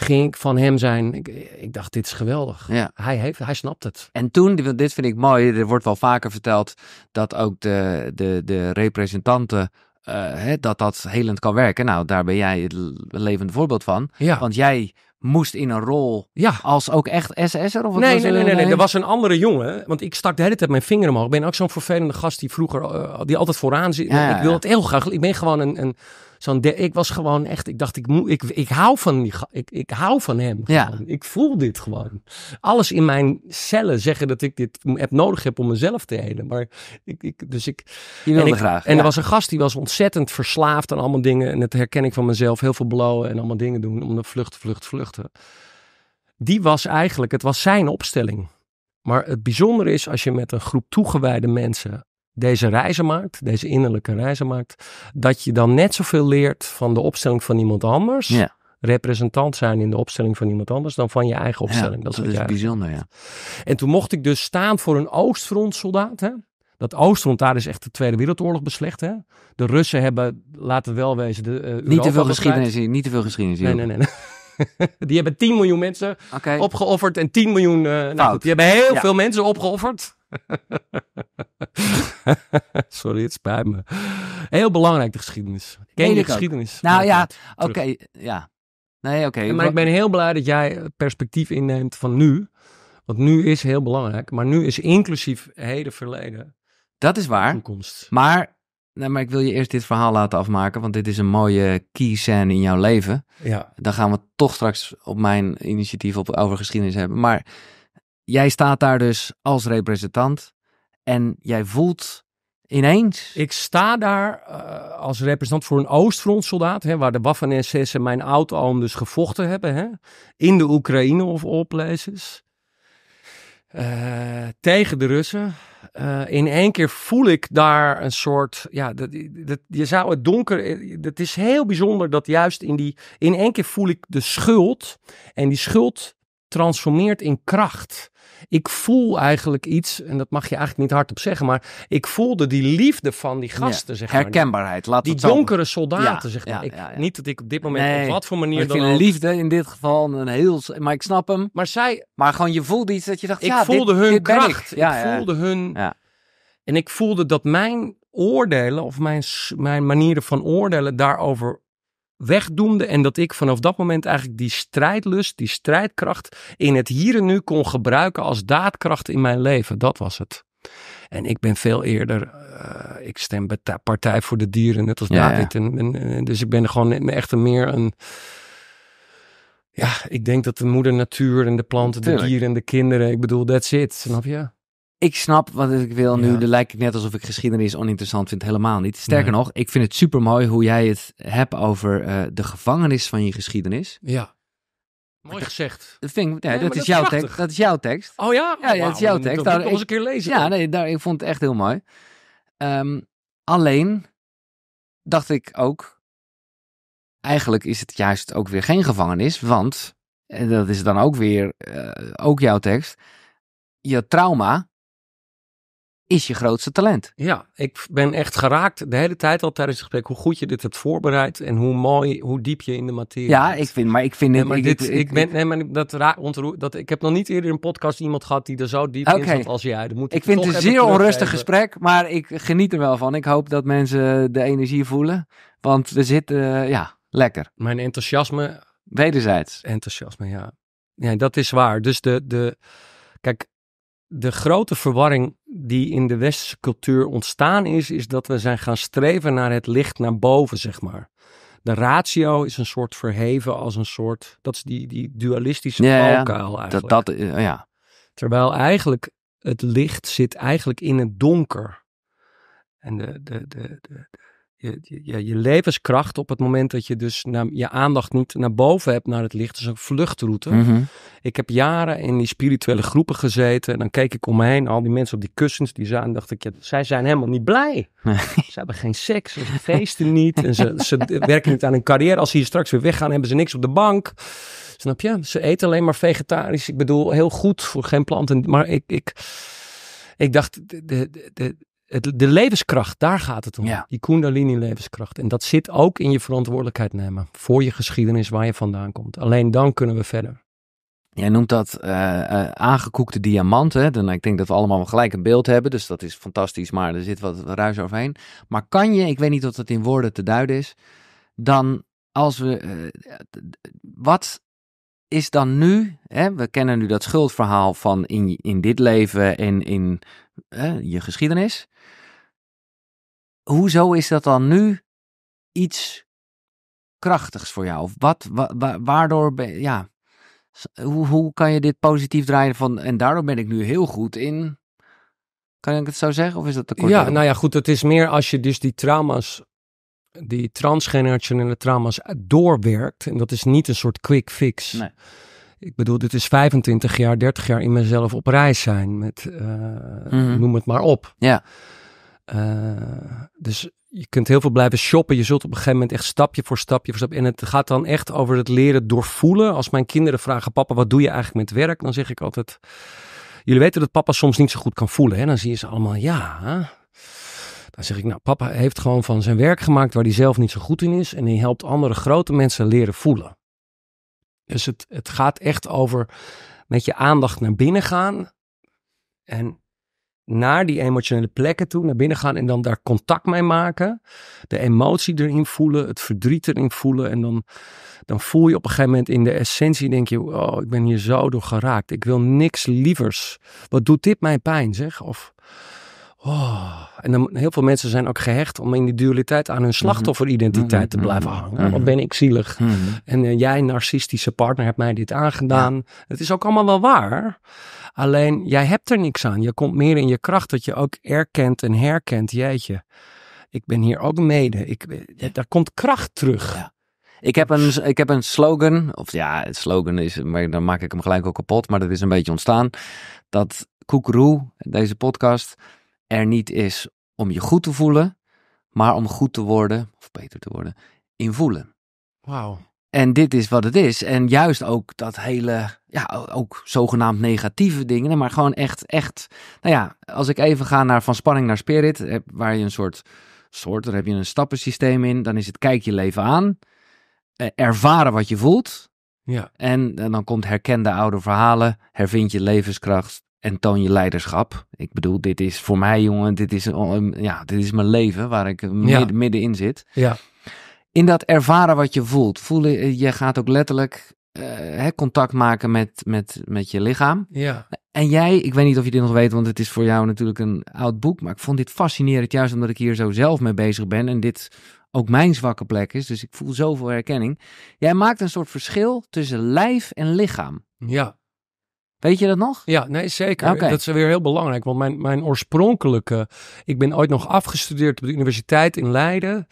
ging ik van hem zijn. Ik, ik dacht, dit is geweldig. Ja. Hij, heeft, hij snapt het. En toen, dit vind ik mooi, er wordt wel vaker verteld dat ook de, de, de representanten eh, dat dat helend kan werken. Nou, daar ben jij het levend voorbeeld van. Ja. Want jij moest in een rol ja. als ook echt SS'er? Of nee, nee, nee, nee, Er was een andere jongen. Want ik stak de hele tijd mijn vinger omhoog. Ik ben ook zo'n vervelende gast die vroeger... Eh, die altijd vooraan zit. ik wil het heel graag... Ik ben gewoon een, een zo'n ik was gewoon echt, ik dacht, ik, moet, ik, ik hou van die, ik, ik hou van hem. Ja. Ik voel dit gewoon. Alles in mijn cellen zeggen dat ik dit heb nodig heb om mezelf te helen. Maar ik, ik dus ik. Je wilde en ik, graag. En er was een gast die was ontzettend verslaafd aan allemaal dingen. En het herken ik van mezelf. Heel veel blowen en allemaal dingen doen om de vluchten, vluchten, vluchten. Die was eigenlijk, het was zijn opstelling. Maar het bijzondere is als je met een groep toegewijde mensen deze reizenmarkt, deze innerlijke reizenmarkt, dat je dan net zoveel leert van de opstelling van iemand anders. Ja. Representant zijn in de opstelling van iemand anders dan van je eigen opstelling. dat is, bijzonder, ja. En toen mocht ik dus staan voor een Oostfrontsoldaat. Hè? Dat Oostfront, daar is echt de Tweede Wereldoorlog beslecht. Hè? De Russen hebben, laten we wel wezen, de, eh, niet, te veel geschiedenis, niet te veel geschiedenis. Nee, nee, nee. die hebben 10 miljoen mensen opgeofferd en 10 miljoen. Eh, nou goed, die hebben heel veel mensen opgeofferd. Sorry, het spijt me. Heel belangrijk, de geschiedenis. Ken de geschiedenis? Nou ja, oké. ja. Nee, oké. Maar ik ben heel blij dat jij eh, perspectief inneemt van nu. Want nu is heel belangrijk. Maar nu is inclusief heden, verleden. Dat is waar. Toekomst. Maar, nou, maar ik wil je eerst dit verhaal laten afmaken. Want dit is een mooie key scène in jouw leven. Ja. Dan gaan we toch straks op mijn initiatief op, over geschiedenis hebben. Maar jij staat daar dus als representant en jij voelt ineens. Ik sta daar eh, als representant voor een Oostfrontsoldaat, hè, waar de Waffen-SS en mijn oud-oom dus gevochten hebben, hè, in de Oekraïne of all places. Eh, tegen de Russen. Eh, in één keer voel ik daar een soort. Ja, dat, dat, je zou het donker. Het is heel bijzonder dat juist in die. In één keer voel ik de schuld. En die schuld transformeert in kracht. Ik voel eigenlijk iets, en dat mag je eigenlijk niet hardop zeggen, maar ik voelde die liefde van die gasten. Ja, zeg maar. Herkenbaarheid, laat Die donkere soldaten, zeg maar. Ik, niet dat ik op dit moment op wat voor manier ik dan vind liefde in dit geval een heel... Maar ik snap hem. Maar zij... Maar gewoon je voelde iets dat je dacht, ik voelde hun kracht. Ik, ik voelde hun... En ik voelde dat mijn oordelen of mijn, mijn manieren van oordelen daarover wegdoemde. En dat ik vanaf dat moment eigenlijk die strijdlust, die strijdkracht in het hier en nu kon gebruiken als daadkracht in mijn leven. Dat was het. En ik ben veel eerder, eh, ik stem bij Partij voor de Dieren, net als ja, David. dus ik ben gewoon echt meer een... Ja, ik denk dat de moeder natuur en de planten, de dieren en de kinderen, ik bedoel, that's it. Snap je? ik snap wat ik wil nu. Ja. lijkt net alsof ik geschiedenis oninteressant vind. Helemaal niet. Sterker nog, ik vind het super mooi hoe jij het hebt over eh, de gevangenis van je geschiedenis. Ja. Mooi gezegd. Dat, vind nee, dat, is jouw tekst, dat is jouw tekst. Oh ja? Ja, dat is jouw tekst. Dat eens nou, een keer lezen. Ja, nee, daar, nou, ik vond het echt heel mooi. Ehm, alleen dacht ik ook, eigenlijk is het juist ook weer geen gevangenis. Want, en dat is dan ook weer eh, ook jouw tekst, je trauma is je grootste talent. Ja, ik ben echt geraakt de hele tijd al tijdens het gesprek hoe goed je dit hebt voorbereid en hoe mooi, hoe diep je in de materie. Ja, ik vind, maar ik vind nee, ik, dit, ik, ben, nee, dat raakt ontroerd. Dat ik heb nog niet eerder een podcast iemand gehad die er zo diep in zat als jij. Dat moet ik, ik vind het een zeer onrustig gesprek, maar ik geniet er wel van. Ik hoop dat mensen de energie voelen, want we zitten, eh, ja, lekker. Mijn enthousiasme. Wederzijds. Enthousiasme, ja. Ja, dat is waar. Dus de, de kijk, de grote verwarring die in de westerse cultuur ontstaan is, is dat we zijn gaan streven naar het licht naar boven, zeg maar. De ratio is een soort verheven als een soort, dat is die, die dualistische ja, valkuil ja, eigenlijk. Dat, dat, eh, ja. Terwijl eigenlijk het licht zit eigenlijk in het donker. En de, de, de, de, je, je, je, levenskracht op het moment dat je dus naar, je aandacht niet naar boven hebt, naar het licht. is een vluchtroute. Mhm. Ik heb jaren in die spirituele groepen gezeten. En dan keek ik om me heen, al die mensen op die kussens, die zaten, dacht ik, ja, zij zijn helemaal niet blij. ze hebben geen seks, ze feesten niet. En ze, werken niet aan hun carrière. Als ze hier straks weer weggaan, hebben ze niks op de bank. Snap je? Ze eten alleen maar vegetarisch. Ik bedoel, heel goed voor geen planten. Maar ik, ik, ik dacht, de, de, de, de levenskracht, daar gaat het om. Ja. Die Kundalini-levenskracht. En dat zit ook in je verantwoordelijkheid nemen voor je geschiedenis waar je vandaan komt. Alleen dan kunnen we verder. Jij noemt dat uh, uh, aangekoekte diamanten. Dan, ik denk dat we allemaal gelijk een beeld hebben, dus dat is fantastisch, maar er zit wat ruis overheen. Maar kan je, ik weet niet of dat in woorden te duiden is, dan als we. Eh, wat is dan nu? Hè? We kennen nu dat schuldverhaal van in, in dit leven en in je geschiedenis. Hoezo is dat dan nu iets krachtigs voor jou? Of wat, waardoor, ben, ja, hoe, hoe kan je dit positief draaien van, en daardoor ben ik nu heel goed in, kan ik het zo zeggen? Of is dat te kort? Ja, nou ja, goed, het is meer als je dus die trauma's, die transgenerationele trauma's eh, doorwerkt, en dat is niet een soort quick fix. Nee ik bedoel, dit is 25 jaar, 30 jaar in mezelf op reis zijn. Met, eh, mhm. Noem het maar op. Ja. Eh, dus je kunt heel veel blijven shoppen. Je zult op een gegeven moment echt stapje voor stapje voor stapje. En het gaat dan echt over het leren doorvoelen. Als mijn kinderen vragen, papa, wat doe je eigenlijk met werk? Dan zeg ik altijd, jullie weten dat papa soms niet zo goed kan voelen. Hè? Dan zie je ze allemaal, ja. Dan zeg ik, nou, papa heeft gewoon van zijn werk gemaakt waar hij zelf niet zo goed in is. En hij helpt andere grote mensen leren voelen. Dus het, het gaat echt over met je aandacht naar binnen gaan. En naar die emotionele plekken toe, naar binnen gaan en dan daar contact mee maken. De emotie erin voelen, het verdriet erin voelen. En dan, dan voel je op een gegeven moment in de essentie, denk je, oh, ik ben hier zo door geraakt. Ik wil niks lievers. Wat doet dit mij pijn, zeg? Of Oh. En heel veel mensen zijn ook gehecht om in die dualiteit aan hun mhm. slachtofferidentiteit te mhm. blijven hangen. Mhm. Wat ben ik zielig? En eh, jij, narcistische partner, hebt mij dit aangedaan. Het is ook allemaal wel waar. Alleen jij hebt er niks aan. Je komt meer in je kracht dat je ook erkent en herkent. Jeetje, ik ben hier ook mede. Ik, eh, daar komt kracht terug. Ik heb, een, ik heb een slogan, of ja, het slogan is, maar dan maak ik hem gelijk ook kapot, maar dat is een beetje ontstaan. Dat Koekeroe, deze podcast, er niet is om je goed te voelen, maar om goed te worden, of beter te worden, in voelen. Wauw. En dit is wat het is. En juist ook dat hele, ja, ook zogenaamd negatieve dingen, maar gewoon echt, echt. Nou ja, als ik even ga naar van spanning naar spirit, eh, waar je een soort, soort, daar heb je een stappensysteem in, dan is het kijk je leven aan, eh, ervaren wat je voelt. Ja. En, dan komt herkende oude verhalen, hervind je levenskracht, en toon je leiderschap. Ik bedoel, dit is voor mij, jongen, dit is, ja, dit is mijn leven waar ik eh, midden, middenin zit. Ja. In dat ervaren wat je voelt, voelen, eh, je gaat ook letterlijk eh, contact maken met, met, met je lichaam. Ja. En jij, ik weet niet of je dit nog weet, want het is voor jou natuurlijk een oud boek, maar ik vond dit fascinerend, juist omdat ik hier zo zelf mee bezig ben en dit ook mijn zwakke plek is, dus ik voel zoveel herkenning. Jij maakt een soort verschil tussen lijf en lichaam. Ja. Weet je dat nog? Ja, nee, zeker. Dat is weer heel belangrijk. Want mijn, mijn oorspronkelijke. Ik ben ooit nog afgestudeerd op de universiteit in Leiden.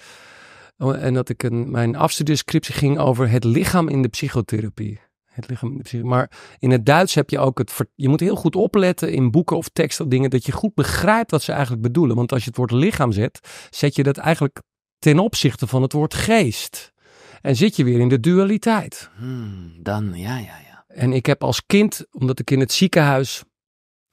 Oh, en dat ik een, mijn afstudiescriptie ging over het lichaam in de psychotherapie. Het lichaam Maar in het Duits heb je ook het. Je moet heel goed opletten in boeken of teksten, dingen. Dat je goed begrijpt wat ze eigenlijk bedoelen. Want als je het woord lichaam zet, zet je dat eigenlijk ten opzichte van het woord geest. En zit je weer in de dualiteit. Hmm, dan, ja, ja. En ik heb als kind, omdat ik in het ziekenhuis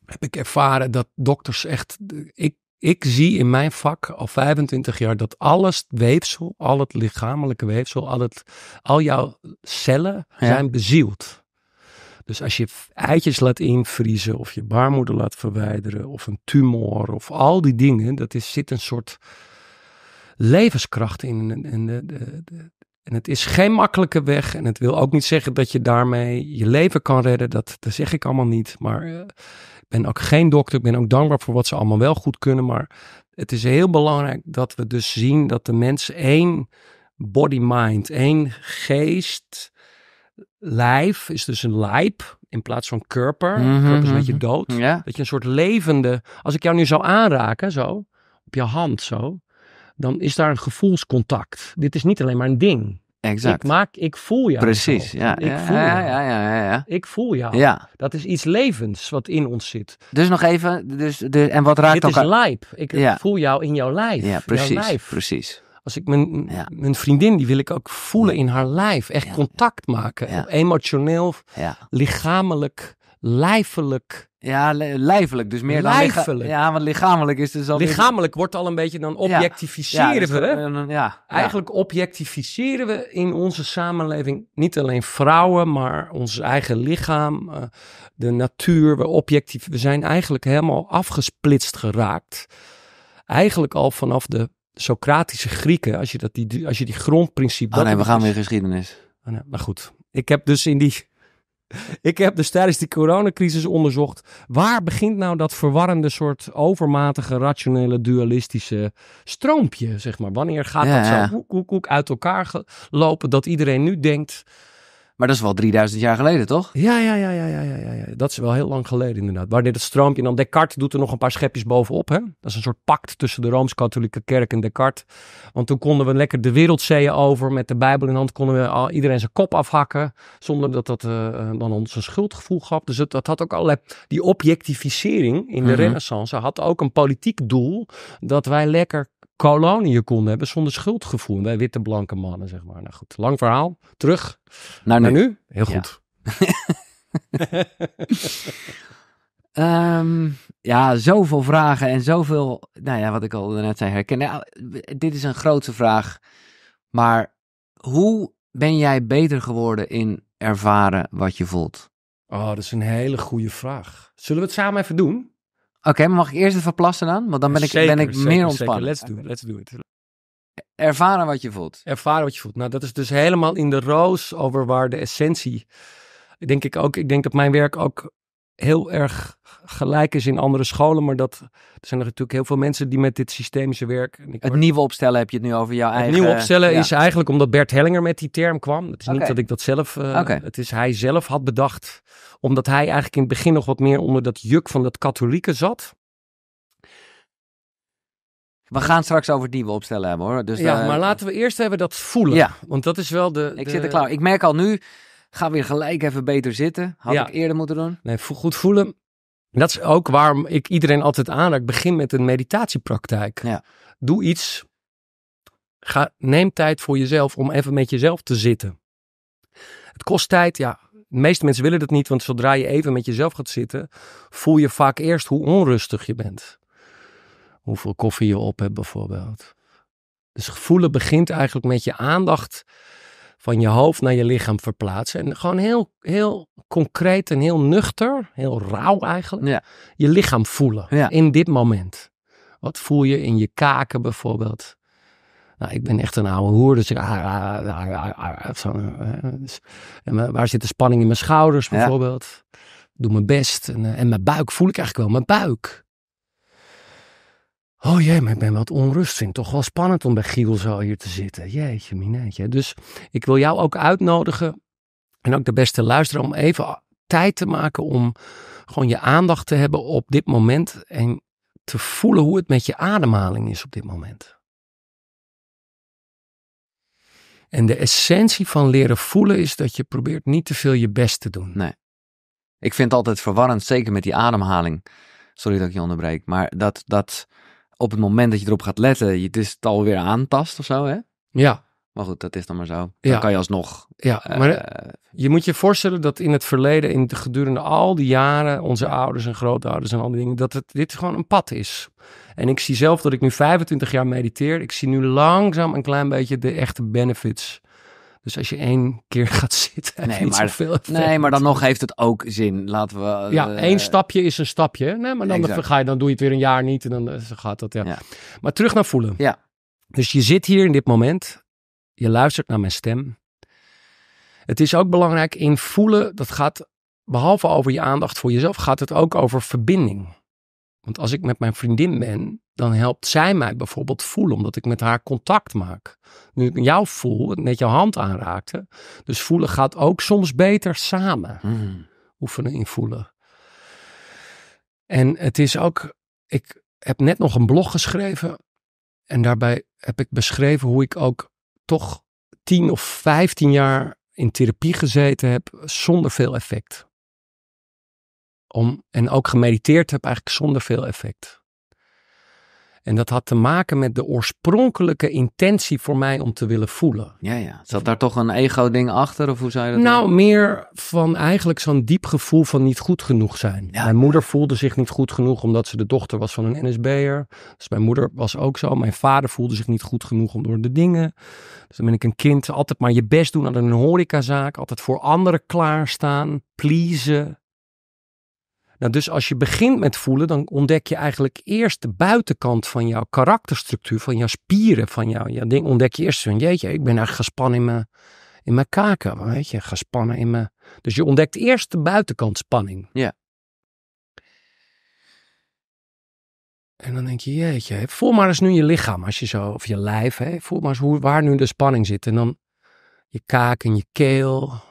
heb ik ervaren dat dokters echt. Ik, ik zie in mijn vak al 25 jaar dat alles weefsel, al het lichamelijke weefsel, al, het, al jouw cellen zijn bezield. Dus als je eitjes laat invriezen of je baarmoeder laat verwijderen of een tumor of al die dingen, dat is, zit een soort levenskracht in. de, de, de, en het is geen makkelijke weg. En het wil ook niet zeggen dat je daarmee je leven kan redden. Dat, dat zeg ik allemaal niet. Maar eh, ik ben ook geen dokter. Ik ben ook dankbaar voor wat ze allemaal wel goed kunnen. Maar het is heel belangrijk dat we dus zien dat de mens één body, mind, één geest, lijf is dus een lijp in plaats van körper. Mm -hmm, körper is een mhm, beetje mhm. dood. Dat je een soort levende. Als ik jou nu zou aanraken, zo op je hand, zo dan is daar een gevoelscontact. Dit is niet alleen maar een ding. Exact. Ik, maak, ik voel jou. Precies, ja. Ik, ja, voel ja, jou. ja. ik voel jou. Ja. Dat is iets levens wat in ons zit. Dus nog even, dus, de, en wat raakt Dit elkaar? Dit is lijp. Ik voel jou in jouw lijf. Ja, precies, jouw lijf. precies. Als ik mijn, mijn vriendin, die wil ik ook voelen in haar lijf. Echt contact maken. Emotioneel, lichamelijk, lijfelijk ja, lijfelijk. Dus meer dan ja, want lichamelijk is dus al. Lichamelijk wordt al een beetje dan objectificeren we. Dus, eh, ja, Eigenlijk objectificeren we in onze samenleving niet alleen vrouwen, maar ons eigen lichaam, eh, de natuur. We, objectief, we zijn eigenlijk helemaal afgesplitst geraakt. Eigenlijk al vanaf de Socratische Grieken, als je, dat die, als je die grondprincipe. Oh nee, we gaan dus- weer geschiedenis. Ah, maar goed, ik heb dus in die ik heb dus tijdens de coronacrisis onderzocht. Waar begint nou dat verwarrende soort overmatige, rationele, dualistische stroompje, zeg maar? Wanneer gaat dat zo koek, uit elkaar lopen dat iedereen nu denkt... Maar dat is wel 3000 jaar geleden, toch? Ja, ja, ja, ja, ja, ja, ja. Dat is wel heel lang geleden inderdaad. Wanneer dat stroompje, en dan Descartes doet er nog een paar schepjes bovenop. Hè? Dat is een soort pact tussen de Rooms-Katholieke Kerk en Descartes. Want toen konden we lekker de wereldzeeën over. Met de Bijbel in hand konden we al, iedereen zijn kop afhakken. Zonder dat dat eh, eh, dan ons een schuldgevoel gaf. Dus het, dat had ook al Die objectificering in de mhm. renaissance had ook een politiek doel. Dat wij lekker koloniën konden hebben zonder schuldgevoel. bij witte blanke mannen, zeg maar. Nou goed, lang verhaal. Terug naar nu. Heel goed. Ja. Ehm, ja, zoveel vragen en zoveel, nou ja, wat ik al net zei, herkennen. Nou, dit is een grote vraag, maar hoe ben jij beter geworden in ervaren wat je voelt? Oh, dat is een hele goede vraag. Zullen we het samen even doen? Oké, maar mag ik eerst even plassen dan? Want dan ben ik, ben ik meer ontspannen. Let's do it, let's do it. Ervaren wat je voelt. Ervaren wat je voelt. Nou, dat is dus helemaal in de roos over waar de essentie, denk ik ook, ik denk dat mijn werk ook heel erg gelijk is in andere scholen. Maar dat, er zijn er natuurlijk heel veel mensen die met dit systemische werk... Het nieuwe opstellen heb je het nu over jouw het eigen... Het nieuwe opstellen is eigenlijk omdat Bert Hellinger met die term kwam. Het is niet dat ik dat zelf... Uh, Het is hij zelf had bedacht. Omdat hij eigenlijk in het begin nog wat meer onder dat juk van dat katholieke zat. We gaan straks over het nieuwe opstellen hebben hoor. Dus ja, eh, maar laten we eerst hebben dat voelen. Ja. Want dat is wel de... Ik zit er klaar. Ik merk al nu, Ga weer gelijk even beter zitten. Had ik eerder moeten doen. Nee, goed voelen. Dat is ook waarom ik iedereen altijd aanraak. Begin met een meditatiepraktijk. Ja. Doe iets. Ga, neem tijd voor jezelf om even met jezelf te zitten. Het kost tijd, ja. De meeste mensen willen dat niet, want zodra je even met jezelf gaat zitten, voel je vaak eerst hoe onrustig je bent. Hoeveel koffie je op hebt bijvoorbeeld. Dus gevoelen begint eigenlijk met je aandacht van je hoofd naar je lichaam verplaatsen. En gewoon heel, heel concreet en heel nuchter, heel rauw eigenlijk, ja. je lichaam voelen in dit moment. Wat voel je in je kaken bijvoorbeeld? Nou, ik ben echt een oude hoer, dus ik... en waar zit de spanning in mijn schouders bijvoorbeeld? Doe mijn best. En, eh, en mijn buik voel ik eigenlijk wel, mijn buik. Oh jee, maar ik ben wat onrust. Vind toch wel spannend om bij Giel zo hier te zitten. Jeetje, minetje. Dus ik wil jou ook uitnodigen. En ook de beste luisteraar om even tijd te maken om gewoon je aandacht te hebben op dit moment. En te voelen hoe het met je ademhaling is op dit moment. En de essentie van leren voelen is dat je probeert niet te veel je best te doen. Nee. Ik vind het altijd verwarrend, zeker met die ademhaling. Sorry dat ik je onderbreek, maar dat, dat, op het moment dat je erop gaat letten, je het is alweer aantast of zo, hè? Ja. Maar goed, dat is dan maar zo. Dan ja. kan je alsnog. Ja, eh, maar eh, je moet je voorstellen dat in het verleden, in de gedurende al die jaren, onze ouders en grootouders en al die dingen, dat het, dit gewoon een pad is. En ik zie zelf dat ik nu 25 jaar mediteer. Ik zie nu langzaam een klein beetje de echte benefits dus als je één keer gaat zitten, nee, maar, veel Nee, maar dan nog heeft het ook zin. Laten we... Ja, eh, één stapje is een stapje. Nee, maar dan, ga je, dan doe je het weer een jaar niet en dan eh, gaat dat, ja. Maar terug naar voelen. Ja. Dus je zit hier in dit moment. Je luistert naar mijn stem. Het is ook belangrijk in voelen, dat gaat behalve over je aandacht voor jezelf, gaat het ook over verbinding. Want als ik met mijn vriendin ben, dan helpt zij mij bijvoorbeeld voelen, omdat ik met haar contact maak. Nu ik jou voel, net jouw hand aanraakte. Dus voelen gaat ook soms beter samen. Hmm. Oefenen in voelen. En het is ook, ik heb net nog een blog geschreven. En daarbij heb ik beschreven hoe ik ook toch tien of vijftien jaar in therapie gezeten heb zonder veel effect. Om, en ook gemediteerd heb eigenlijk zonder veel effect. En dat had te maken met de oorspronkelijke intentie voor mij om te willen voelen. Ja, ja. Zat daar toch een ego-ding achter? Of hoe zei dat? Nou, meer van eigenlijk zo'n diep gevoel van niet goed genoeg zijn. Mijn moeder voelde zich niet goed genoeg omdat ze de dochter was van een NSB'er. Dus mijn moeder was ook zo. Mijn vader voelde zich niet goed genoeg om door de dingen. Dus dan ben ik een kind. Altijd maar je best doen aan een horecazaak. Altijd voor anderen klaarstaan. Pleasen. Nou, dus als je begint met voelen, dan ontdek je eigenlijk eerst de buitenkant van jouw karakterstructuur, van jouw spieren, van jouw, ding. Ontdek je eerst van, jeetje, ik ben echt gespannen in mijn, in mijn kaken, weet je, gespannen in mijn... Dus je ontdekt eerst de buitenkant spanning. Ja. En dan denk je, jeetje, voel maar eens nu je lichaam, als je zo, of je lijf, hè, voel maar eens hoe, waar nu de spanning zit. En dan je kaak en je keel,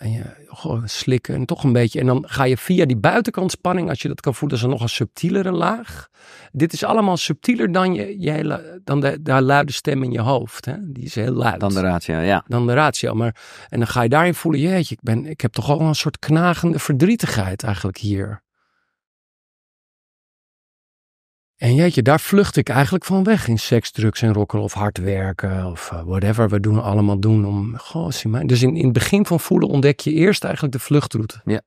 en je gewoon slikken en toch een beetje. En dan ga je via die buitenkant spanning als je dat kan voelen, is er nog een subtielere laag. Dit is allemaal subtieler dan, je, je dan de, de luide stem in je hoofd. Hè? Die is heel luid. Dan de ratio, ja. Dan de ratio. Maar, en dan ga je daarin voelen, jeetje, ik, ben, ik heb toch al een soort knagende verdrietigheid eigenlijk hier. En jeetje, daar vlucht ik eigenlijk van weg in seks, drugs en rock'n'roll of hard werken of eh, whatever we doen, allemaal doen om, goh, zie mij. Dus in, in het begin van voelen ontdek je eerst eigenlijk de vluchtroute. Ja.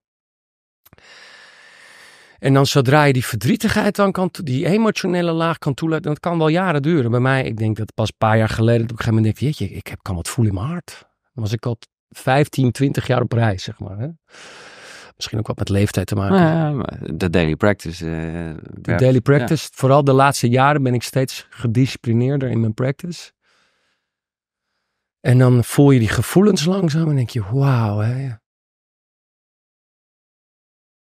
En dan zodra je die verdrietigheid dan kan, die emotionele laag kan toelaten, dat kan wel jaren duren. Bij mij, ik denk dat pas een paar jaar geleden, op een gegeven moment denk ik, ik heb, kan wat voelen in mijn hart. Dan was ik al 15, 20 jaar op reis, zeg maar. Hè? Misschien ook wat met leeftijd te maken. Ja, de daily practice. Eh, de daily practice. Vooral de laatste jaren ben ik steeds gedisciplineerder in mijn practice. En dan voel je die gevoelens langzaam en denk je, wauw. Hè?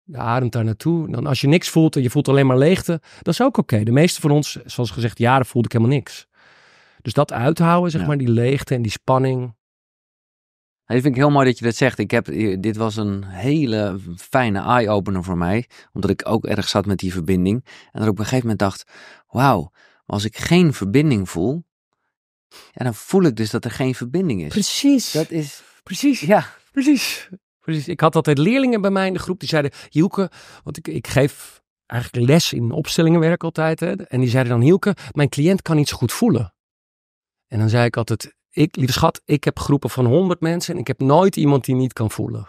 De ademt daar naartoe. Dan als je niks voelt en je voelt alleen maar leegte, dat is ook oké. De meeste van ons, zoals gezegd, jaren voelde ik helemaal niks. Dus dat uithouden, zeg maar, die leegte en die spanning vind ik heel mooi dat je dat zegt. Ik heb, eh, dit was een hele fijne eye-opener voor mij. Omdat ik ook erg zat met die verbinding. En dat ik op een gegeven moment dacht: wauw, als ik geen verbinding voel. Ja, dan voel ik dus dat er geen verbinding is. Precies. Dat is. Precies. Ja, precies. Precies. Ik had altijd leerlingen bij mij in de groep die zeiden: Hielke, want ik, ik geef eigenlijk les in opstellingenwerk altijd. Hè? En die zeiden dan: Hielke, mijn cliënt kan iets goed voelen. En dan zei ik altijd: ik, lieve schat, ik heb groepen van 100 mensen en ik heb nooit iemand die niet kan voelen.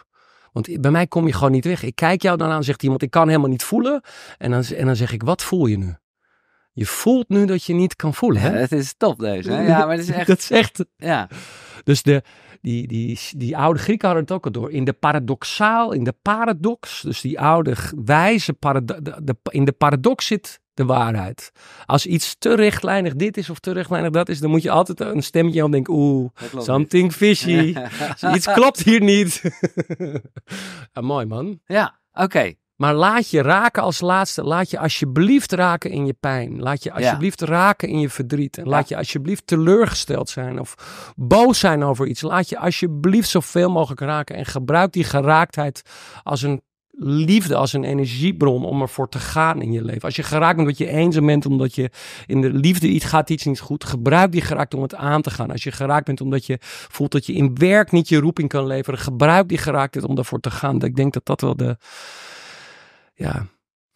Want bij mij kom je gewoon niet weg. Ik kijk jou dan aan, zegt iemand, ik kan helemaal niet voelen. En dan, en dan zeg ik, wat voel je nu? Je voelt nu dat je niet kan voelen. Hè? het is top deze. Hè? Ja, maar het is echt. dat is echt. Ja. Dus de, die, die, die oude Grieken hadden het ook al door. In de paradoxaal, in de paradox, dus die oude wijze, paradox. in de paradox zit de waarheid. Als iets te rechtlijnig dit is of te rechtlijnig dat is, dan moet je altijd een stemmetje aan denken. Oeh, something fishy. iets klopt hier niet. Ah mooi man. Ja, oké. Maar laat je raken als laatste. Laat je alsjeblieft raken in je pijn. Laat je alsjeblieft raken in je verdriet. En laat je alsjeblieft teleurgesteld zijn of boos zijn over iets. Laat je alsjeblieft zoveel mogelijk raken. En gebruik die geraaktheid als een liefde als een energiebron om ervoor te gaan in je leven. Als je geraakt bent omdat je eenzaam bent, omdat je in de liefde iets gaat, iets niet goed, gebruik die geraakt om het aan te gaan. Als je geraakt bent omdat je voelt dat je in werk niet je roeping kan leveren, gebruik die geraaktheid om daarvoor te gaan. Ik denk dat dat wel de, ja.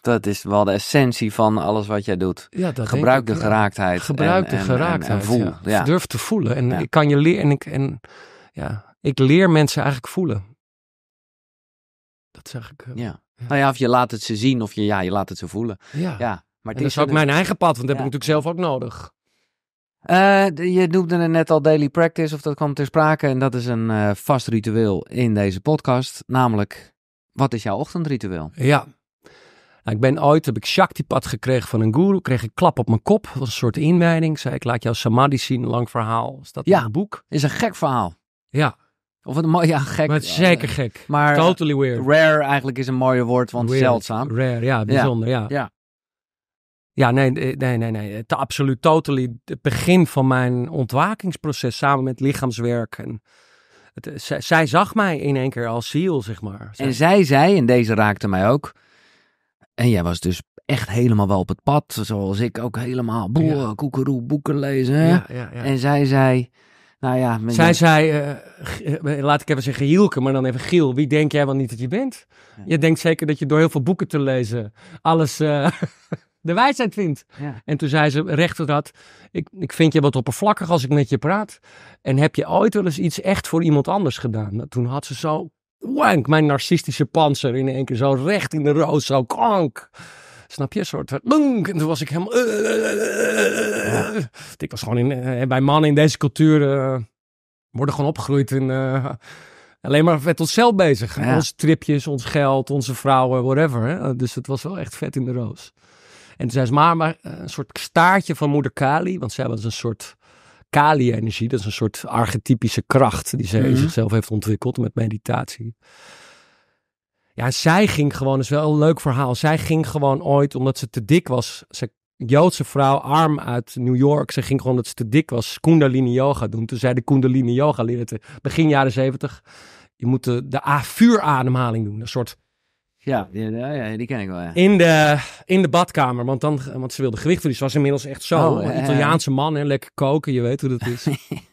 Dat is wel de essentie van alles wat jij doet. Ja, dat gebruik de geraaktheid. Gebruik de geraaktheid. En, voel. Ja. Durf te voelen. En ik kan je leren. En ik, en, ja, ik leer mensen eigenlijk voelen. Zeg ik. Eh, ja. Nou ja, of je laat het ze zien of je, ja, je laat het ze voelen. Ja. ja. Maar en dat is ook mijn eigen pad, want dat heb ik natuurlijk zelf ook nodig. Eh, je noemde het net al daily practice, of dat kwam ter sprake. En dat is een eh, vast ritueel in deze podcast. Namelijk, wat is jouw ochtendritueel? Ja. Nou, ik ben ooit, heb ik Shakti-pad gekregen van een guru. Kreeg ik klap op mijn kop. Dat was een soort inwijding. Zei ik, laat jou Samadhi zien, lang verhaal. Is dat ja, een boek? is een gek verhaal. Ja, of een ja, gek. Maar zeker gek. Maar totally eh, weird. Rare eigenlijk is een mooie woord, want zeldzaam. Rare, ja, bijzonder, ja. ja. ja. nee, eh, nee, nee, nee. Het absoluut, totally. Het begin van mijn ontwakingsproces samen met lichaamswerk. En het, eh, zij, zag mij in één keer als ziel, zeg maar. En zij zei, en deze raakte mij ook. En jij was dus echt helemaal wel op het pad. Zoals ik ook helemaal. Boe, koekeroe, boeken lezen. Ja, en zij zei. Nou ja, Zij zei, eh, eh, laat ik even zeggen hielke, maar dan even Giel. Wie denk jij wel niet dat je bent? Je denkt zeker dat je door heel veel boeken te lezen alles eh, de wijsheid vindt. En toen zei ze recht dat, ik, ik vind je wat oppervlakkig als ik met je praat. En heb je ooit wel eens iets echt voor iemand anders gedaan? Nou, toen had ze zo, wank, mijn narcistische panzer in één keer zo recht in de roos, zo kank. Snap je? Een soort van... Eh, en toen was ik helemaal... Ik was gewoon in, eh, bij mannen in deze cultuur... Eh, worden gewoon opgegroeid in... alleen maar met onszelf bezig. Onze tripjes, ons geld, onze vrouwen, whatever. Hè? Dus het was wel echt vet in de roos. En toen zei maar, maar een soort staartje van moeder Kali. Want zij was dus een soort Kali-energie. Dat is een soort archetypische kracht die zij mm zichzelf heeft ontwikkeld met meditatie. Ja, zij ging gewoon, dat is wel een leuk verhaal. Zij ging gewoon ooit, omdat ze te dik was. Ze, Joodse vrouw, arm uit New York. Ze ging gewoon, dat ze te dik was, Kundalini Yoga doen. Toen zij de Kundalini Yoga leerde, begin jaren zeventig. Je moet de, de vuurademhaling doen. Een soort. Ja, die, ja, die ken ik wel. In, de, in de badkamer, want, dan, want ze wilde gewicht verliezen. Dus was inmiddels echt zo. Oh, een Italiaanse man, en lekker koken, je weet hoe dat is.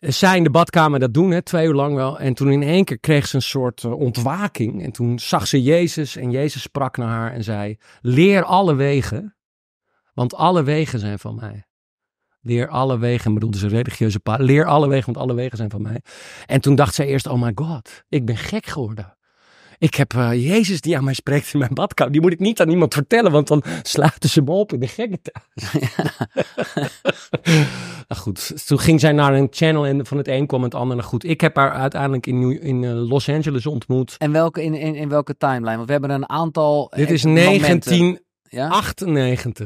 zij in de badkamer dat doen, hè, twee uur lang wel. En toen in één keer kreeg ze een soort eh, ontwaking. En toen zag ze Jezus en Jezus sprak naar haar en zei: Leer alle wegen, want alle wegen zijn van mij. Leer alle wegen, bedoelde ze religieuze paal. Leer alle wegen, want alle wegen zijn van mij. En toen dacht zij eerst: Oh my god, ik ben gek geworden ik heb eh, Jezus die aan mij spreekt in mijn badkamer. Die moet ik niet aan iemand vertellen, want dan sluiten ze me op in de gekke ja. Nou goed, toen ging zij naar een channel en van het een kwam het ander. Nou goed, ik heb haar uiteindelijk in, in eh, Los Angeles ontmoet. En welke, in, in, welke timeline? Want we hebben een aantal eh, Dit is 1998.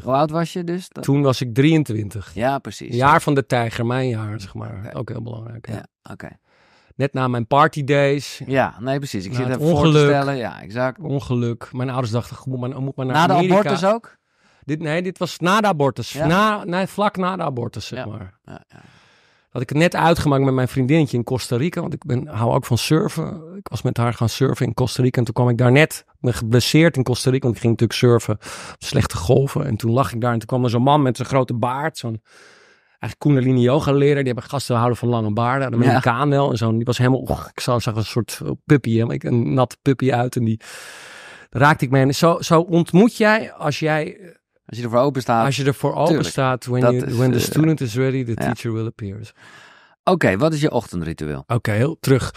Ja? Hoe oud was je dus? Toen was ik 23. Ja, precies. Jaar van de tijger, mijn jaar, zeg maar. Ook heel belangrijk. Ja, oké net na mijn party days. Ja, nee, precies. Ik zit even ongeluk, voor te stellen. Ja, exact. Ongeluk. Mijn ouders dachten, moet maar, moet maar naar Na de abortus ook? Dit, nee, dit was na de abortus. Ja. Na, vlak na de abortus, zeg maar. Ja, Had ik het net uitgemaakt met mijn vriendinnetje in Costa Rica. Want ik ben, hou ook van surfen. Ik was met haar gaan surfen in Costa Rica. En toen kwam ik daar net, geblesseerd in Costa Rica. Want ik ging natuurlijk surfen op slechte golven. En toen lag ik daar en toen kwam er zo'n man met zijn grote baard. Zo'n eigenlijk Kundalini yoga leraar. Die hebben gasten houden van lange baarden. De Amerikaan wel en zo. die was helemaal, ik zou zeggen een soort eh, puppy, hè, een nat puppy uit. En die raakte ik mee. En zo, zo ontmoet jij, als jij eh, als je ervoor open staat. Als je ervoor open staat, when, when the eh, student is ready, the teacher will appear. Oké, wat is je ochtendritueel? Oké, heel terug.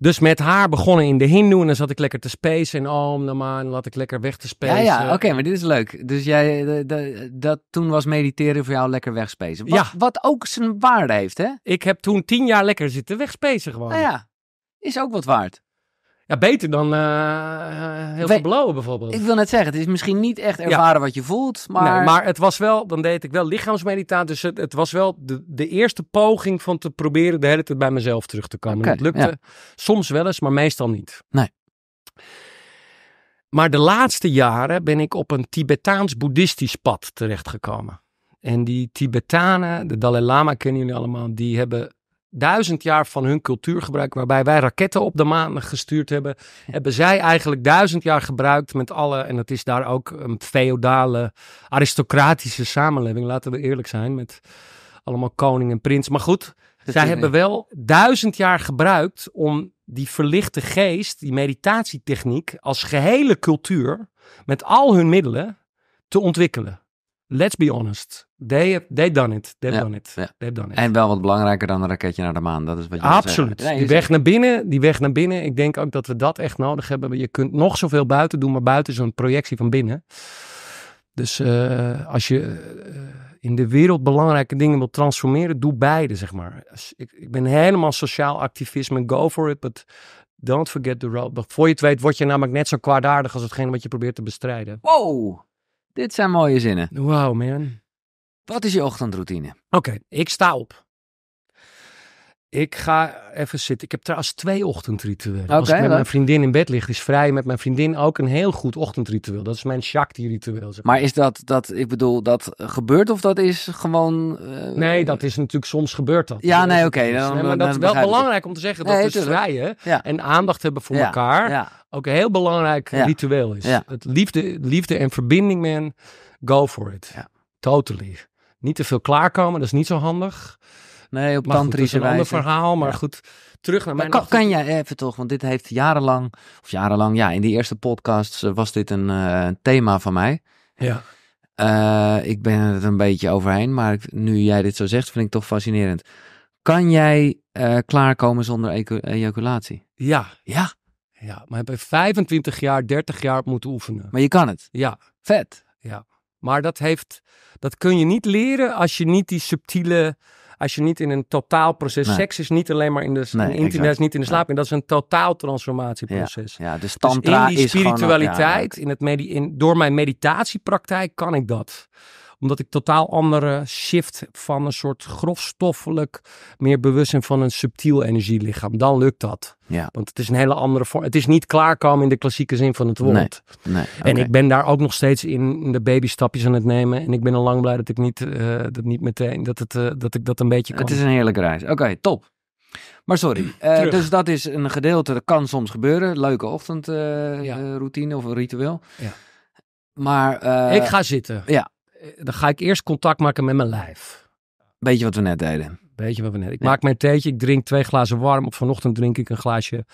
Dus met haar begonnen in de Hindoe. En dan zat ik lekker te spacen. En oh, en nou laat ik lekker weg te spacen. Ja, ja oké, maar dit is leuk. Dus jij, eh, dat, toen was mediteren voor jou lekker wegspacen. Wat, ja. wat ook zijn waarde heeft, hè? Ik heb toen tien jaar lekker zitten wegspacen gewoon. Nou ja, is ook wat waard. Ja, beter dan eh, eh, heel veel blauwe bijvoorbeeld. Ik wil net zeggen, het is misschien niet echt ervaren wat je voelt, maar... Nee, maar het was wel, dan deed ik wel lichaamsmeditatie. Dus het, het, was wel de, de eerste poging van te proberen de hele tijd bij mezelf terug te komen. Okay, het lukte soms wel eens, maar meestal niet. Nee. Maar de laatste jaren ben ik op een Tibetaans-boeddhistisch pad terechtgekomen. En die Tibetanen, de Dalai Lama kennen jullie allemaal, die hebben duizend jaar van hun cultuur cultuurgebruik, waarbij wij raketten op de maan gestuurd hebben, hebben zij eigenlijk duizend jaar gebruikt met alle, en het is daar ook een feodale, aristocratische samenleving, laten we eerlijk zijn, met allemaal koning en prins. Maar goed, zij hebben wel duizend jaar gebruikt om die verlichte geest, die meditatietechniek, als gehele cultuur, met al hun middelen, te ontwikkelen. Let's be honest. They, they done it. They've done it. done it. En wel wat belangrijker dan een raketje naar de maan. Dat is wat je Absoluut. die weg naar binnen, die weg naar binnen. Ik denk ook dat we dat echt nodig hebben. Je kunt nog zoveel buiten doen, maar buiten is een projectie van binnen. Dus eh, als je eh, in de wereld belangrijke dingen wilt transformeren, doe beide, zeg maar. Ik, ik ben helemaal sociaal activisme. Go for it, but don't forget the road. Voor je het weet, word je namelijk net zo kwaadaardig als hetgeen wat je probeert te bestrijden. Wow, dit zijn mooie zinnen. Wow, man. Wat is je ochtendroutine? Oké, ik sta op. Ik ga even zitten. Ik heb trouwens twee ochtendrituelen. Als ik met mijn vriendin in bed lig, is vrij met mijn vriendin ook een heel goed ochtendritueel. Dat is mijn Shakti-ritueel. Zeg. Maar is dat, dat, ik bedoel, dat gebeurt of dat is gewoon... Eh, nee, dat is natuurlijk, soms gebeurt dat. Ja, nee, oké. maar dat is wel belangrijk om te zeggen dat nee, dus vrijen en aandacht hebben voor elkaar ook een heel belangrijk ritueel is. Het liefde, liefde en verbinding, man, go for it. Totally. Niet te veel klaarkomen, dat is niet zo handig. Nee, op tantrische is een wijze. ander verhaal, maar goed. Terug naar mijn... Kan, kan jij even toch, want dit heeft jarenlang, of jarenlang, ja, in die eerste podcasts eh, was dit eh, een thema van mij. Ja. Eh, ik ben het een beetje overheen, maar nu jij dit zo zegt, vind ik toch fascinerend. Kan jij klaarkomen zonder ejaculatie? Ja. Ja? Ja, maar heb je 25 jaar, 30 jaar moeten oefenen. Maar je kan het? Ja. Vet. Ja. Maar dat, heeft, dat kun je niet leren als je niet die subtiele. Als je niet in een totaal proces. Seks is niet alleen maar in de nee, in internet, is niet in de slaap. En dat is een totaal transformatieproces. Ja, dus dus tantra dus in die spiritualiteit, In het door mijn meditatiepraktijk kan ik dat omdat ik totaal andere shift van een soort grofstoffelijk, meer bewustzijn van een subtiel energielichaam. Dan lukt dat. Ja. Want het is een hele andere vorm. Het is niet klaarkomen in de klassieke zin van het woord. Nee, En ik ben daar ook nog steeds in de babystapjes aan het nemen. En ik ben al lang blij dat ik niet, eh, dat niet meteen, dat, het, eh, dat ik dat een beetje kan. Het is een heerlijke reis. Oké, top. Maar sorry, eh, dus dat is een gedeelte, dat kan soms gebeuren. Leuke ochtendroutine of een ritueel. Ja. Maar, ik ga zitten. Ja, eh, dan ga ik eerst contact maken met mijn lijf. Beetje wat we net deden? Weet wat we net Ik maak mijn theetje, ik drink twee glazen warm. Op vanochtend drink ik een glaasje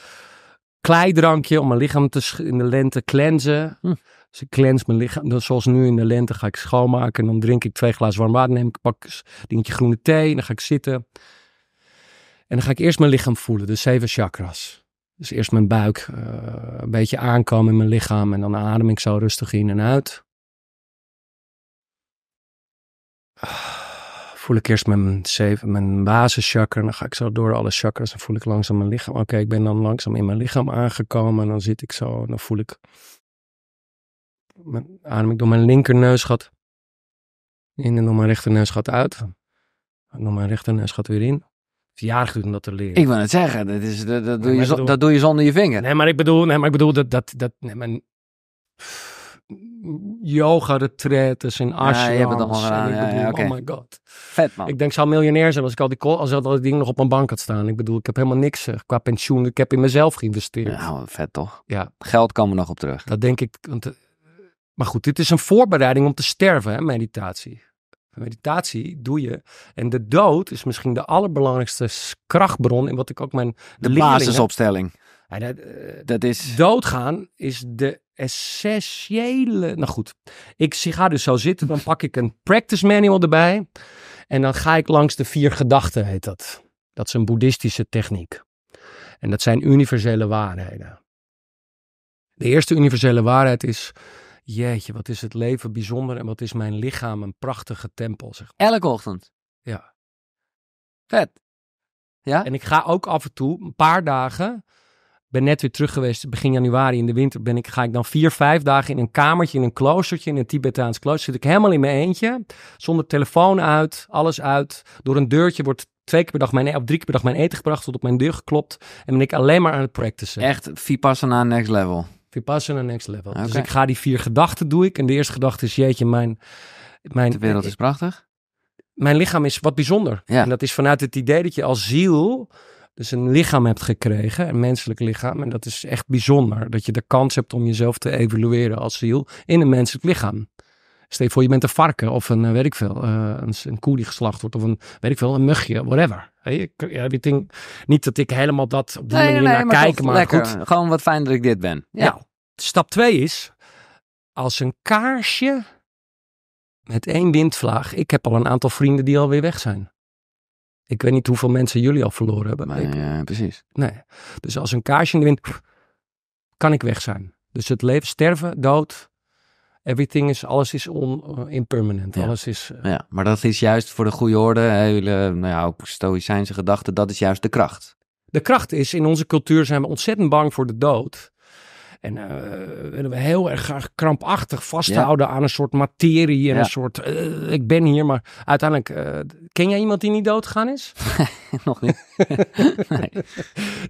kleidrankje om mijn lichaam te in de lente cleansen. Hm. Dus ik cleanse mijn lichaam. Dus zoals nu in de lente ga ik schoonmaken. En dan drink ik twee glazen warm water. Neem ik pak een dingetje groene thee. En dan ga ik zitten. En dan ga ik eerst mijn lichaam voelen. De zeven chakras. Dus eerst mijn buik eh, een beetje aankomen in mijn lichaam. En dan adem ik zo rustig in en uit. voel ik eerst mijn, zeven, mijn basischakker. Dan ga ik zo door alle chakras en voel ik langzaam mijn lichaam. Oké, ik ben dan langzaam in mijn lichaam aangekomen. En dan zit ik zo en dan voel ik... Mijn, adem ik door mijn linkerneusgat in en door mijn rechterneusgat uit. En door mijn rechterneusgat weer in. Het is jarig om dat te leren. Ik wil het zeggen, dat, is, dat, doe, je dat doe je zonder je vinger. Nee, maar ik bedoel, nee, maar ik bedoel dat... dat, dat nee, maar, yoga retreats en ashrams. Ja, oh my god. Vet man. Ik denk, zou miljonair zijn als ik al die, als al die dingen nog op mijn bank had staan. Ik bedoel, ik heb helemaal niks eh, qua pensioen. Ik heb in mezelf geïnvesteerd. Nou, vet toch? Ja. Geld kan er nog op terug. Dat denk ik. Want, eh, maar goed, dit is een voorbereiding om te sterven, hè, meditatie. Meditatie doe je. En de dood is misschien de allerbelangrijkste krachtbron. in wat ik ook mijn. De basisopstelling. Eh, dat, is... Doodgaan is de essentiële... Nou goed, ik ga dus zo zitten. Dan pak ik een practice manual erbij. En dan ga ik langs de vier gedachten, heet dat. Dat is een boeddhistische techniek. En dat zijn universele waarheden. De eerste universele waarheid is... Jeetje, wat is het leven bijzonder en wat is mijn lichaam een prachtige tempel. Zeg Elke ochtend? Ja. Vet. Ja? En ik ga ook af en toe een paar dagen ben net weer terug geweest, begin januari in de winter ben ik, ga ik dan vier, vijf dagen in een kamertje, in een kloostertje, in een Tibetaans klooster. Zit ik helemaal in mijn eentje, zonder telefoon uit, alles uit. Door een deurtje wordt twee keer per dag mijn, op drie keer per dag mijn eten gebracht, tot op mijn deur geklopt. En ben ik alleen maar aan het practicen. Echt Vipassana next level. Vipassana next level. Dus ik ga die vier gedachten doe ik. En de eerste gedachte is, jeetje, mijn... mijn de wereld is prachtig. Mijn lichaam is wat bijzonder. Ja. En dat is vanuit het idee dat je als ziel dus een lichaam hebt gekregen, een menselijk lichaam. En dat is echt bijzonder, dat je de kans hebt om jezelf te evolueren als ziel in een menselijk lichaam. Stel je voor, je bent een varken of een, eh, weet ik veel, eh, een, een koe die geslacht wordt of een, weet ik veel, een mugje, whatever. Hey, niet dat ik helemaal dat op die manier naar maar kijk, maar Gewoon wat fijn dat ik dit ben. Ja. Nou, stap twee is, als een kaarsje met één windvlaag. Ik heb al een aantal vrienden die alweer weg zijn. Ik weet niet hoeveel mensen jullie al verloren hebben. Maar ja, precies. Nee. Dus als een kaarsje in de wind, kan ik weg zijn. Dus het leven, sterven, dood, everything is, alles is on, uh, impermanent. Alles is, uh, ja, maar dat is juist voor de goede orde, hele nou ja, ook stoïcijnse gedachten, dat is juist de kracht. De kracht is, in onze cultuur zijn we ontzettend bang voor de dood. En eh, willen we heel erg graag krampachtig vasthouden aan een soort materie. En een soort, eh, ik ben hier, maar uiteindelijk... Eh, ken jij iemand die niet doodgegaan is? Nog niet. nee.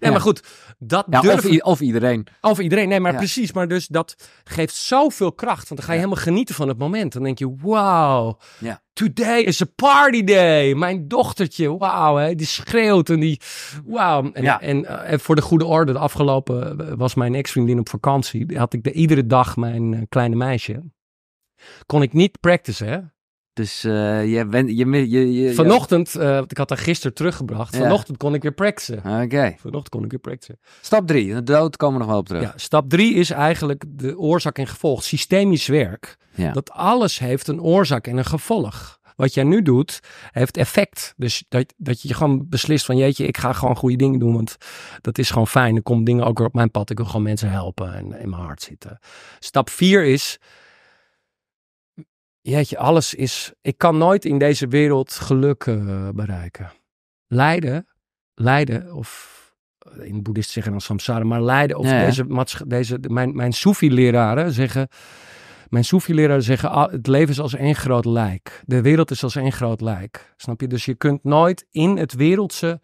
ja. maar goed. Dat durf... of, of, iedereen. Of iedereen, nee, maar precies. Maar dus dat geeft zoveel kracht. Want dan ga je helemaal genieten van het moment. Dan denk je, wauw. Ja. Today is a party day. Mijn dochtertje, wauw, die schreeuwt en die, wauw. En, en, eh, en, voor de goede orde, de afgelopen eh, was mijn ex-vriendin op vakantie. Had ik de, iedere dag mijn eh, kleine meisje. Kon ik niet hè. Dus eh, je, bent je, je, Vanochtend, uh, ik had haar gisteren teruggebracht. Vanochtend kon ik weer praksen. Oké. Vanochtend kon ik weer practicen. Stap drie, de dood komen we nog wel op terug. Ja, stap drie is eigenlijk de oorzaak en gevolg. Systemisch werk. Dat alles heeft een oorzaak en een gevolg. Wat jij nu doet, heeft effect. Dus dat, dat je gewoon beslist van jeetje, ik ga gewoon goede dingen doen. Want dat is gewoon fijn. Er komen dingen ook weer op mijn pad. Ik wil gewoon mensen helpen en in mijn hart zitten. Stap vier is jeetje, alles is. Ik kan nooit in deze wereld geluk eh, bereiken. Lijden, lijden, of eh, in boeddhist zeggen dan samsara, maar lijden, of deze, deze, mijn, mijn Soefi-leraren zeggen. Mijn Soefi-leraren zeggen, ah, het leven is als één groot lijk. De wereld is als één groot lijk. Snap je? Dus je kunt nooit in het wereldse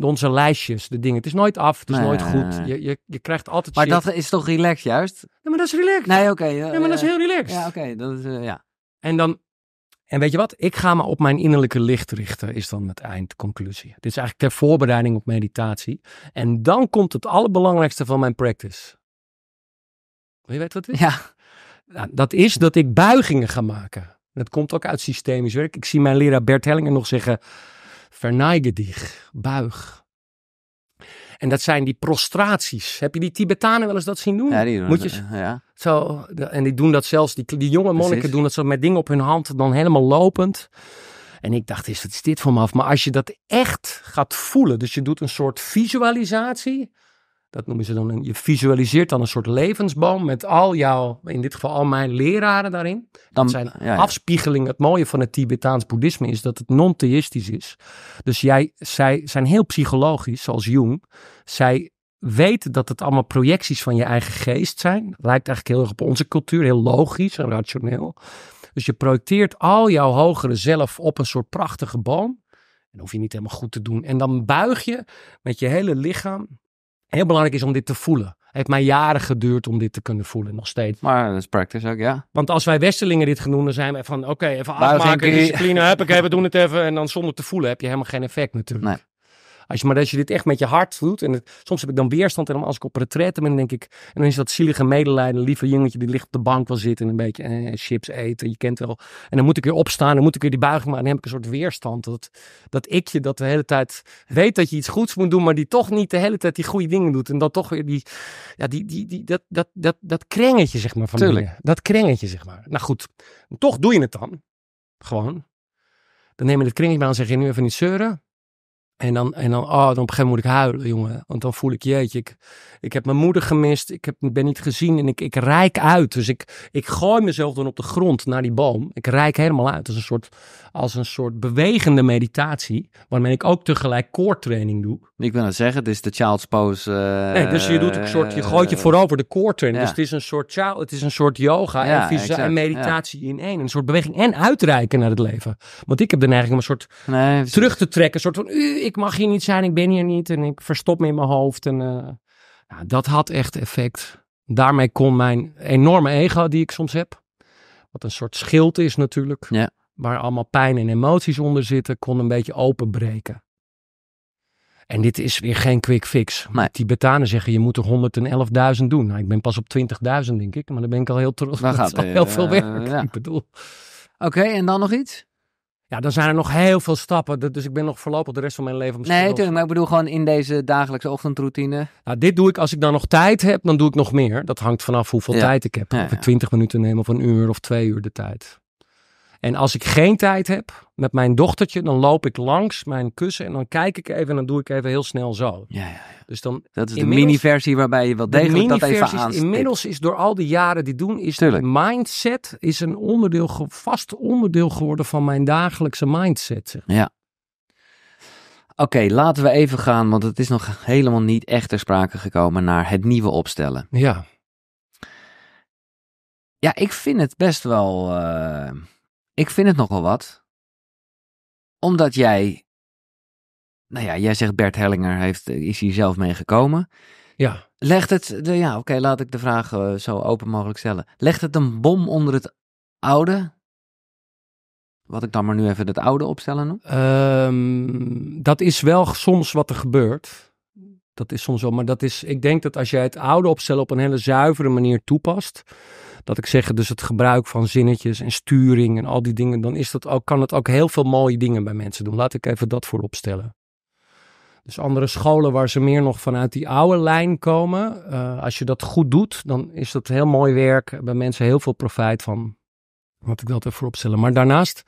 onze lijstjes, de dingen. Het is nooit af, het is nooit goed. Je, je, krijgt altijd. Maar dat is toch relaxed, juist? Nee, maar dat is relaxed. Nee, oké. nee, eh, maar dat is heel relaxed. Ja, oké. is, ja. En dan en weet je wat? Ik ga me op mijn innerlijke licht richten, is dan het eindconclusie. Dit is eigenlijk ter voorbereiding op meditatie. En dan komt het allerbelangrijkste van mijn practice. Wil je weten wat het is? Ja. Nou, dat is dat ik buigingen ga maken. Dat komt ook uit systemisch werk. Ik zie mijn leraar Bert Hellinger nog zeggen: Verneige dich, buig. En dat zijn die prostraties. Heb je die Tibetanen wel eens dat zien doen? Ja, die doen Moet je, ja. zo, en die doen dat zelfs, die, die jonge monniken doen dat zo met dingen op hun hand, dan helemaal lopend. En ik dacht, is, is dit voor me af? Maar als je dat echt gaat voelen, dus je doet een soort visualisatie dat noemen ze dan, je visualiseert dan een soort levensboom met al jouw, in dit geval al mijn leraren daarin. Dan, dat zijn afspiegeling. afspiegelingen. Het mooie van het Tibetaans boeddhisme is dat het non-theïstisch is. Dus jij, zij zijn heel psychologisch, zoals Jung. Zij weten dat het allemaal projecties van je eigen geest zijn. Lijkt eigenlijk heel erg op onze cultuur, heel logisch en rationeel. Dus je projecteert al jouw hogere zelf op een soort prachtige boom. En hoef je niet helemaal goed te doen. En dan buig je met je hele lichaam heel belangrijk is om dit te voelen. Het heeft mij jaren geduurd om dit te kunnen voelen, nog steeds. Maar dat is practice ook, ja. Want als wij Westerlingen dit genoemd, dan zijn we van... Oké, even afmaken, discipline, heb ik, we doen het even. En dan zonder te voelen heb je helemaal geen effect natuurlijk. Nee. Als je, maar als je dit echt met je hart doet. En soms heb ik dan weerstand. En dan als ik op retret ben, denk ik. En dan is dat zielige medelijden. Lieve jongetje die ligt op de bank wel zitten. En een beetje eh, chips eten. Je kent wel. En dan moet ik weer opstaan. Dan moet ik weer die buiging maken. Dan heb ik een soort weerstand. Dat, dat ik je dat de hele tijd weet dat je iets goeds moet doen. Maar die toch niet de hele tijd die goede dingen doet. En dan toch weer die. Ja, die, die, die, dat, dat, dat, dat krengetje, zeg maar. Van Tuurlijk. Binnen. Dat krengetje, zeg maar. Nou goed. Toch doe je het dan. Gewoon. Dan neem je het kringetje maar en zeg je nu even niet zeuren. En dan, en dan, oh, dan op een gegeven moment moet ik huilen, jongen. Want dan voel ik, jeetje, ik, ik heb mijn moeder gemist. Ik heb, ben niet gezien en ik, ik rijk uit. Dus ik, ik gooi mezelf dan op de grond naar die boom. Ik rijk helemaal uit. Dat is een soort als een soort bewegende meditatie, waarmee ik ook tegelijk core training doe. Ik wil het zeggen, het is de child's pose. dus je doet een soort, je gooit je eh, voorover de core training. Dus het is een soort, child, het is een soort yoga en, exact, en, meditatie in één. Een soort beweging en uitreiken naar het leven. Want ik heb de neiging om een soort nee, terug te trekken. Een soort van, u, ik mag hier niet zijn, ik ben hier niet en ik verstop me in mijn hoofd. En eh, dat had echt effect. Daarmee kon mijn enorme ego die ik soms heb, wat een soort schild is natuurlijk. Ja waar allemaal pijn en emoties onder zitten, kon een beetje openbreken. En dit is weer geen quick fix. Nee. Tibetanen zeggen je moet er 111.000 doen. Nou, ik ben pas op 20.000 denk ik, maar dan ben ik al heel trots. Dat gaat, al heel veel eh, werk, ik bedoel. Oké, en dan nog iets? Ja, dan zijn er nog heel veel stappen. Dus ik ben nog voorlopig de rest van mijn leven... Nee, natuurlijk, maar ik bedoel gewoon in deze dagelijkse ochtendroutine. Nou, dit doe ik als ik dan nog tijd heb, dan doe ik nog meer. Dat hangt vanaf hoeveel tijd ik heb. of ik 20 minuten neem of een uur of twee uur de tijd. En als ik geen tijd heb met mijn dochtertje, dan loop ik langs mijn kussen en dan kijk ik even en dan doe ik even heel snel zo. Ja, ja, ja. Dus dan, dat is de mini-versie waarbij je wel degelijk dat even aan. aanstipt. Inmiddels is door al die jaren die doen, is mindset is een onderdeel, vast onderdeel geworden van mijn dagelijkse mindset. Ja. Oké, laten we even gaan, want het is nog helemaal niet echt ter sprake gekomen naar het nieuwe opstellen. Ja. Ja, ik vind het best wel... Eh, ik vind het nogal wat. Omdat jij. Nou ja, jij zegt Bert Hellinger heeft, eh, is hier zelf mee gekomen. Ja. Legt het. De, ja, oké, laat ik de vraag eh, zo open mogelijk stellen. Legt het een bom onder het oude? Wat ik dan maar nu even het oude opstellen noem? Ehm, dat is wel soms wat er gebeurt. Dat is soms wel, maar dat is. Ik denk dat als jij het oude opstellen op een hele zuivere manier toepast dat ik zeg, dus het gebruik van zinnetjes en sturing en al die dingen, dan is dat ook, kan het ook heel veel mooie dingen bij mensen doen. Laat ik even dat voorop stellen. Dus andere scholen waar ze meer nog vanuit die oude lijn komen, eh, als je dat goed doet, dan is dat heel mooi werk. Bij mensen heel veel profijt van. Laat ik dat even voorop stellen. Maar daarnaast,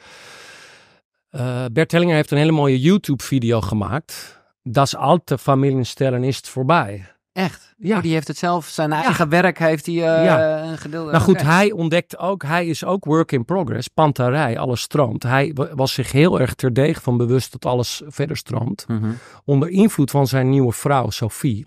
uh, Bert Tellinger heeft een hele mooie YouTube-video gemaakt. Das alte Familienstellen is voorbij. Echt? Ja. Oh, die heeft het zelf, zijn eigen werk heeft hij eh, een gedeelte. Nou goed, hij ontdekt ook, hij is ook work in progress, pantarij, alles stroomt. Hij was zich heel erg terdege van bewust dat alles verder stroomt. Mhm. Onder invloed van zijn nieuwe vrouw, Sophie.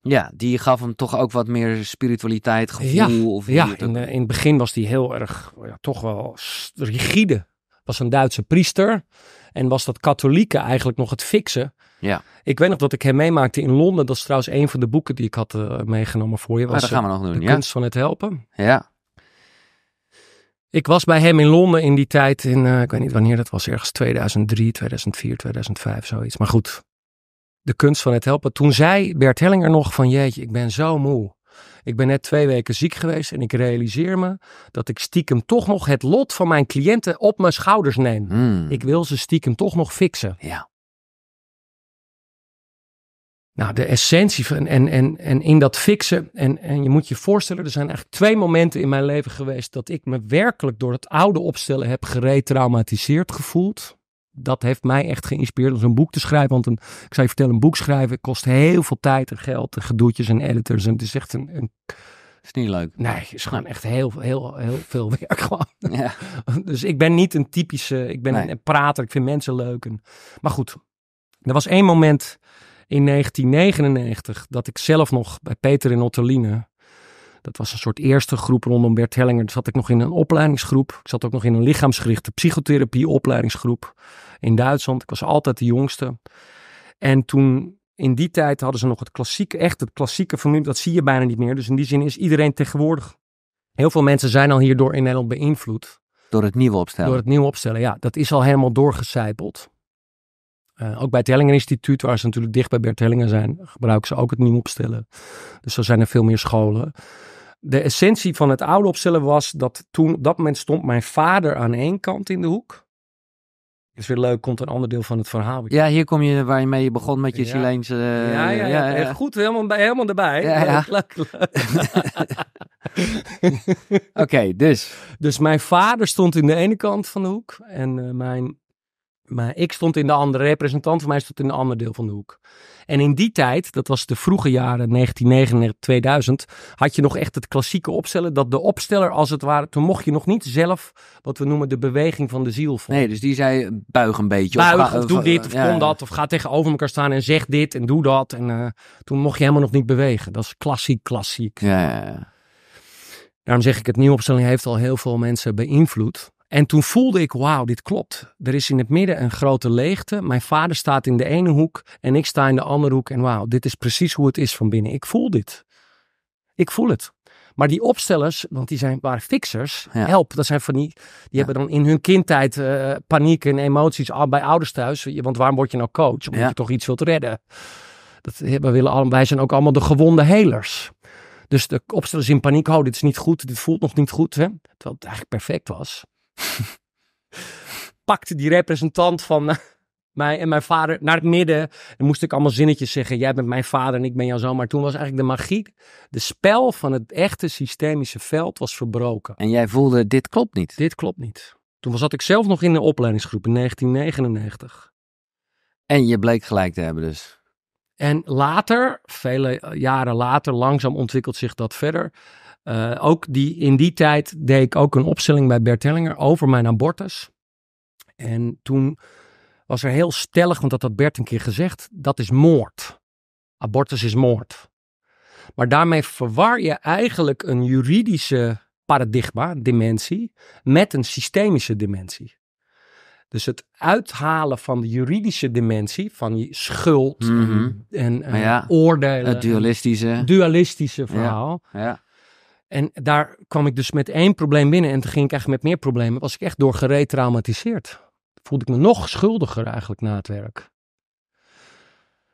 Ja, die gaf hem toch ook wat meer spiritualiteit, gevoel. Ja, ja in, het begin was hij heel erg, ja, toch wel rigide. Was een Duitse priester en was dat katholieke eigenlijk nog het fixen. Ja. Ik weet nog dat ik hem meemaakte in Londen. Dat is trouwens een van de boeken die ik had eh, meegenomen voor je. Oh, was, ah, dat gaan we nog eh, doen, De ja. kunst van het helpen. Ja. Ik was bij hem in Londen in die tijd, in, eh, ik weet niet wanneer dat was, ergens 2003, 2004, 2005, zoiets. Maar goed, de kunst van het helpen. Toen zei Bert Hellinger nog van jeetje, ik ben zo moe. Ik ben net twee weken ziek geweest en ik realiseer me dat ik stiekem toch nog het lot van mijn cliënten op mijn schouders neem. Hmm. Ik wil ze stiekem toch nog fixen. Ja. Nou, de essentie van, en, en, en in dat fixen. En, en je moet je voorstellen, er zijn eigenlijk twee momenten in mijn leven geweest dat ik me werkelijk door het oude opstellen heb geretraumatiseerd gevoeld. Dat heeft mij echt geïnspireerd om zo'n boek te schrijven. Want een, ik zou je vertellen, een boek schrijven kost heel veel tijd en geld en gedoetjes en editors. En het is echt een, een is niet leuk. Nee, het is gewoon echt heel, heel, heel veel werk gewoon. Ja. Dus ik ben niet een typische, ik ben een prater, ik vind mensen leuk. En, maar goed, er was één moment in 1999 dat ik zelf nog bij Peter en Otterline. Dat was een soort eerste groep rondom Bert Hellinger. Dus zat ik nog in een opleidingsgroep. Ik zat ook nog in een lichaamsgerichte psychotherapie opleidingsgroep in Duitsland. Ik was altijd de jongste. En toen in die tijd hadden ze nog het klassieke, echt het klassieke van nu, dat zie je bijna niet meer. Dus in die zin is iedereen tegenwoordig. Heel veel mensen zijn al hierdoor in Nederland beïnvloed. Door het nieuwe opstellen. Door het nieuwe opstellen, ja. Dat is al helemaal doorgecijpeld. Eh, ook bij het Hellingen Instituut, waar ze natuurlijk dicht bij Bert Hellingen zijn, gebruiken ze ook het nieuw opstellen. Dus zo zijn er veel meer scholen. De essentie van het oude opstellen was dat toen op dat moment stond mijn vader aan één kant in de hoek. Is weer leuk, komt een ander deel van het verhaal. Ja, hier kom je waar je mee begon met je ja. ja, ja, ja, goed, helemaal, bij, helemaal erbij. Ja, Oké, dus. Dus mijn vader stond in de ene kant van de hoek en eh, mijn maar ik stond in de andere, representant van mij stond in een ander deel van de hoek. En in die tijd, dat was de vroege jaren 1999, 2000, had je nog echt het klassieke opstellen. Dat de opsteller als het ware, toen mocht je nog niet zelf wat we noemen de beweging van de ziel volgen. Nee, dus die zei buig een beetje. Buig, of, doe dit, of kom dat. Of ga tegenover elkaar staan en zeg dit en doe dat. En eh, toen mocht je helemaal nog niet bewegen. Dat is klassiek, klassiek. Ja, ja Daarom zeg ik, het nieuwe opstelling heeft al heel veel mensen beïnvloed. En toen voelde ik, wauw, dit klopt. Er is in het midden een grote leegte. Mijn vader staat in de ene hoek en ik sta in de andere hoek. En wauw, dit is precies hoe het is van binnen. Ik voel dit. Ik voel het. Maar die opstellers, want die zijn, waren fixers, help. Dat zijn van die, die hebben dan in hun kindtijd uh, paniek en emoties bij ouders thuis. Want waarom word je nou coach? Omdat je toch iets wilt redden. Dat, we willen allemaal, wij zijn ook allemaal de gewonde helers. Dus de opstellers in paniek, oh, dit is niet goed, dit voelt nog niet goed. Hè? Terwijl het eigenlijk perfect was. pakte die representant van eh, mij en mijn vader naar het midden. En moest ik allemaal zinnetjes zeggen. Jij bent mijn vader en ik ben jouw zoon. Maar toen was eigenlijk de magie, de spel van het echte systemische veld was verbroken. En jij voelde, dit klopt niet. Dit klopt niet. Toen zat ik zelf nog in de opleidingsgroep in 1999. En je bleek gelijk te hebben dus. En later, vele jaren later, langzaam ontwikkelt zich dat verder. Eh, ook die, in die tijd deed ik ook een opstelling bij Bert Hellinger over mijn abortus. En toen was er heel stellig, want dat had Bert een keer gezegd, dat is moord. Abortus is moord. Maar daarmee verwar je eigenlijk een juridische paradigma, dimensie, met een systemische dimensie. Dus het uithalen van de juridische dimensie, van je schuld mhm. en, en oordelen. Het dualistische. dualistische verhaal. ja. En daar kwam ik dus met één probleem binnen. En toen ging ik eigenlijk met meer problemen. Was ik echt door geretraumatiseerd. Voelde ik me nog schuldiger eigenlijk na het werk.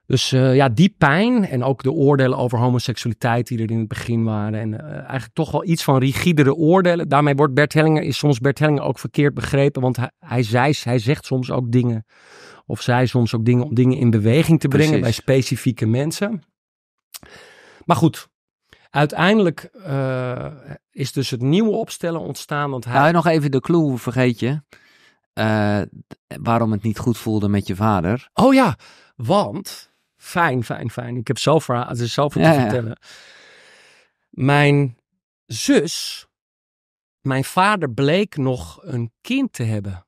Dus eh, ja, die pijn en ook de oordelen over homoseksualiteit die er in het begin waren. En eh, eigenlijk toch wel iets van rigidere oordelen. Daarmee wordt Bert Hellinger, is soms Bert Hellinger ook verkeerd begrepen. Want hij, hij, hij zegt soms ook dingen. Of zij soms ook dingen om dingen in beweging te brengen bij specifieke mensen. Maar goed, Uiteindelijk eh, is dus het nieuwe opstellen ontstaan. Want hij... Nou, nog even de clue, vergeet je. Eh, waarom het niet goed voelde met je vader. Oh ja, want... Fijn, fijn, fijn. Ik heb zelf, het is zelf vertellen. Mijn zus, mijn vader bleek nog een kind te hebben.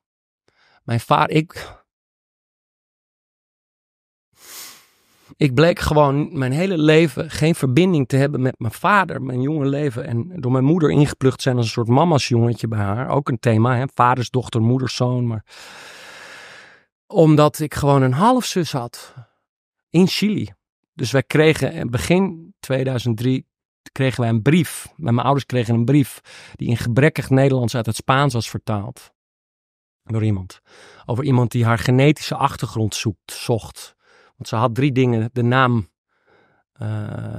Mijn vader, ik, Ik bleek gewoon mijn hele leven geen verbinding te hebben met mijn vader, mijn jonge leven. En door mijn moeder ingeplucht zijn als een soort mama's jongetje bij haar. Ook een thema, hè? vaders, dochter, moeder, zoon. Maar omdat ik gewoon een halfzus had in Chili. Dus wij kregen eh, begin 2003 kregen wij een brief. Mijn ouders kregen een brief die in gebrekkig Nederlands uit het Spaans was vertaald. Door iemand. Over iemand die haar genetische achtergrond zoekt, zocht. Want ze had drie dingen. De naam, uh,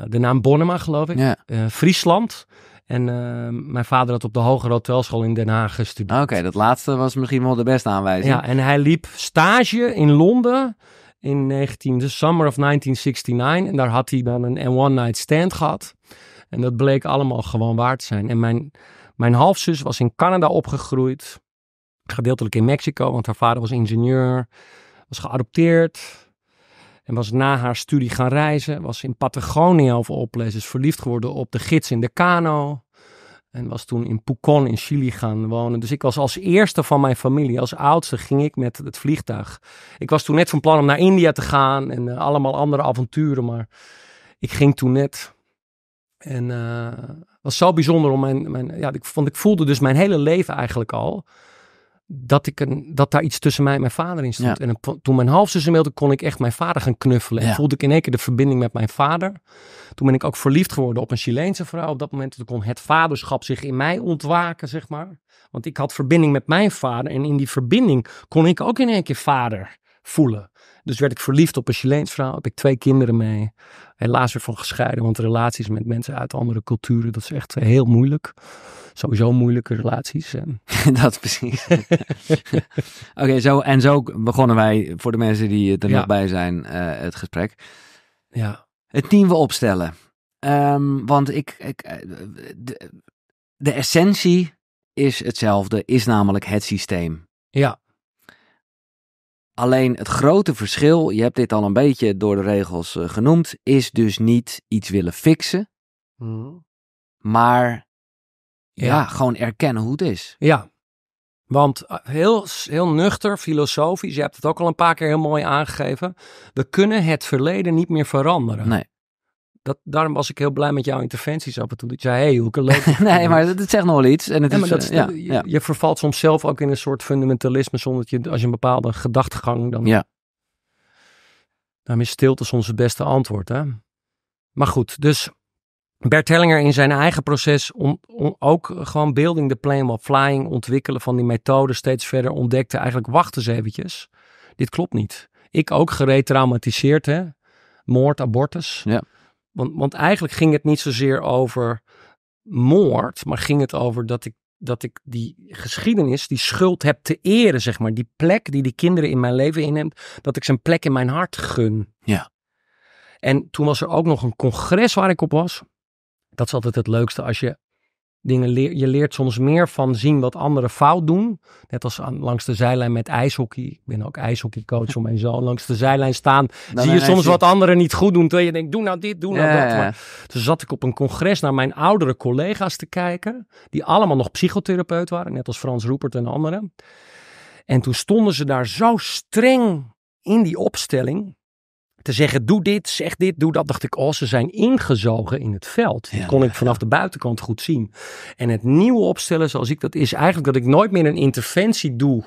de naam Bonnema, geloof ik. Ja. Eh, Friesland. En eh, mijn vader had op de Hogere Hotelschool in Den Haag gestudeerd. Oké, dat laatste was misschien wel de beste aanwijzing. Ja, en hij liep stage in Londen in 19, de summer of 1969. En daar had hij dan een one night stand gehad. En dat bleek allemaal gewoon waar te zijn. En mijn, mijn halfzus was in Canada opgegroeid. Gedeeltelijk in Mexico, want haar vader was ingenieur. Was geadopteerd. En was na haar studie gaan reizen. Was in Patagonië over oplezen. Is verliefd geworden op de gids in de kano. En was toen in Pucón in Chili gaan wonen. Dus ik was als eerste van mijn familie, als oudste, ging ik met het vliegtuig. Ik was toen net van plan om naar India te gaan en eh, allemaal andere avonturen. Maar ik ging toen net. En uh, was zo bijzonder om mijn. mijn ja, ik, vond, ik voelde dus mijn hele leven eigenlijk al dat, ik een, dat daar iets tussen mij en mijn vader in stond. En toen mijn halfzus inmiddels kon ik echt mijn vader gaan knuffelen. En voelde ik in één keer de verbinding met mijn vader. Toen ben ik ook verliefd geworden op een Chileense vrouw. Op dat moment toen kon het vaderschap zich in mij ontwaken, zeg maar. Want ik had verbinding met mijn vader. En in die verbinding kon ik ook in één keer vader voelen. Dus werd ik verliefd op een Chileens vrouw. Heb ik twee kinderen mee. Helaas van gescheiden, want relaties met mensen uit andere culturen, dat is echt heel moeilijk. Sowieso moeilijke relaties. En... dat precies. Oké, zo, en zo begonnen wij, voor de mensen die er nog bij zijn, eh, het gesprek. Ja. Het team we opstellen. Ehm, want ik, ik eh, de, de essentie is hetzelfde, is namelijk het systeem. Ja. Alleen het grote verschil, je hebt dit al een beetje door de regels eh, genoemd, is dus niet iets willen fixen, mhm. maar ja. ja. gewoon erkennen hoe het is. Ja, want eh, heel, heel nuchter, filosofisch, je hebt het ook al een paar keer heel mooi aangegeven, we kunnen het verleden niet meer veranderen. Nee dat, daarom was ik heel blij met jouw interventies af en toe. Dat je zei, hey, hoe leuk. nee, maar dat, zegt nog wel iets. En het is, dat, eh, ja, je, je, vervalt soms zelf ook in een soort fundamentalisme, zonder dat je, als je een bepaalde gedachtegang dan... Ja. Daarom is stilte soms het beste antwoord, hè. Maar goed, dus Bert Hellinger in zijn eigen proces om, ook gewoon building the plane while flying, ontwikkelen van die methode steeds verder ontdekte eigenlijk, wacht eens eventjes, dit klopt niet. Ik ook geretraumatiseerd, hè. Moord, abortus. Ja want, want eigenlijk ging het niet zozeer over moord, maar ging het over dat ik, dat ik die geschiedenis, die schuld heb te eren, zeg maar. Die plek die die kinderen in mijn leven inneemt, dat ik ze een plek in mijn hart gun. Ja. En toen was er ook nog een congres waar ik op was. Dat is altijd het leukste als je dingen je leert soms meer van zien wat anderen fout doen. Net als aan, langs de zijlijn met ijshockey. Ik ben ook ijshockeycoach om mijn zoon. Langs de zijlijn staan zie je soms wat anderen niet goed doen. Terwijl je denkt, doe nou dit, doe nou dat. Maar, toen zat ik op een congres naar mijn oudere collega's te kijken. Die allemaal nog psychotherapeut waren. Net als Frans Roepert en anderen. En toen stonden ze daar zo streng in die opstelling te zeggen, doe dit, zeg dit, doe dat. Dacht ik, oh, ze zijn ingezogen in het veld. dat kon ik vanaf de buitenkant goed zien. En het nieuwe opstellen zoals ik dat is, eigenlijk dat ik nooit meer een interventie doe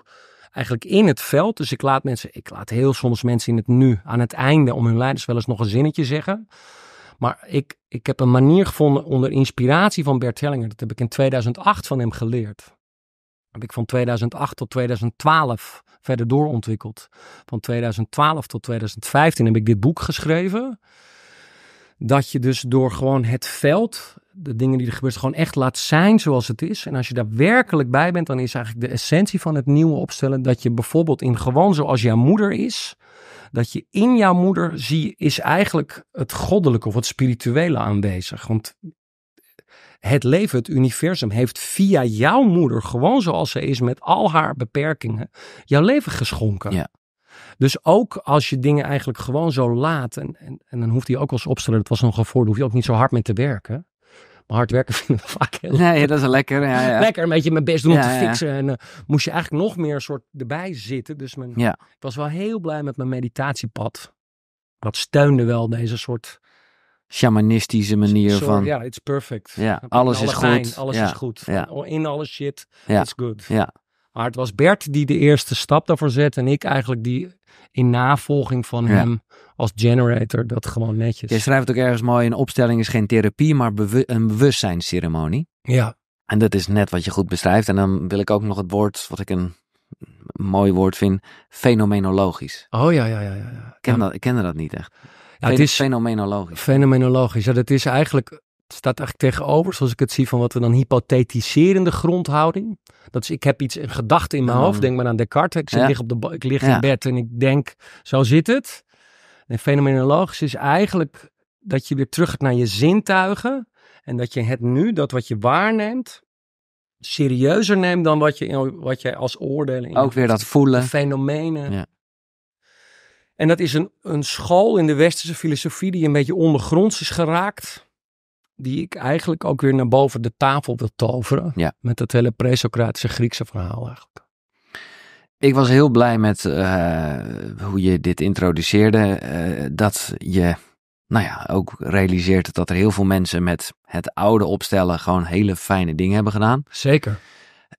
eigenlijk in het veld. Dus ik laat mensen, ik laat heel soms mensen in het nu, aan het einde, om hun leiders wel eens nog een zinnetje zeggen. Maar ik, ik heb een manier gevonden onder inspiratie van Bert Hellinger. Dat heb ik in 2008 van hem geleerd heb ik van 2008 tot 2012 verder doorontwikkeld. Van 2012 tot 2015 heb ik dit boek geschreven. Dat je dus door gewoon het veld, de dingen die er gebeuren, gewoon echt laat zijn zoals het is. En als je daar werkelijk bij bent, dan is eigenlijk de essentie van het nieuwe opstellen dat je bijvoorbeeld in gewoon zoals jouw moeder is, dat je in jouw moeder zie, is eigenlijk het goddelijke of het spirituele aanwezig. Want het leven, het universum heeft via jouw moeder, gewoon zoals ze is, met al haar beperkingen, jouw leven geschonken. Ja. Dus ook als je dingen eigenlijk gewoon zo laat, en, en, en dan hoeft hij ook als eens opstellen, dat was een voor, hoef je ook niet zo hard mee te werken. Maar hard werken vinden we vaak heel Nee, dat is lekker. Ja, ja. Lekker een beetje mijn best doen om te fixen. En uh, moest je eigenlijk nog meer soort erbij zitten. Dus mijn, ik was wel heel blij met mijn meditatiepad. Dat steunde wel deze soort shamanistische manier van... Ja, it's perfect. Ja, alles is pijn, goed. alles is goed. In alle shit, is it's good. Ja. Maar het was Bert die de eerste stap daarvoor zette en ik eigenlijk die in navolging van hem als generator dat gewoon netjes. Je schrijft ook ergens mooi, een opstelling is geen therapie, maar een bewustzijnsceremonie. Ja. En dat is net wat je goed beschrijft. En dan wil ik ook nog het woord, wat ik een mooi woord vind, fenomenologisch. Oh ja, ja, ja. ja. Ik, ken Dat, ik kende dat niet echt. Nou, het is fenomenologisch. Fenomenologisch, dat is eigenlijk, het staat eigenlijk tegenover, zoals ik het zie, van wat we dan hypothetiserende grondhouding. Dat is, ik heb iets, een gedachte in mijn hoofd, denk maar aan Descartes. Ik, lig, op de, ik lig in bed en ik denk, zo zit het. En fenomenologisch is eigenlijk dat je weer terug gaat naar je zintuigen en dat je het nu, dat wat je waarneemt, serieuzer neemt dan wat je, wat je als oordeling. Ook weer dat voelen. Fenomenen. Ja. En dat is een, een school in de westerse filosofie die een beetje ondergronds is geraakt. Die ik eigenlijk ook weer naar boven de tafel wil toveren. Ja. Met dat hele presocratische Griekse verhaal eigenlijk. Ik was heel blij met eh, hoe je dit introduceerde. Eh, dat je nou ja, ook realiseert dat er heel veel mensen met het oude opstellen gewoon hele fijne dingen hebben gedaan. Zeker.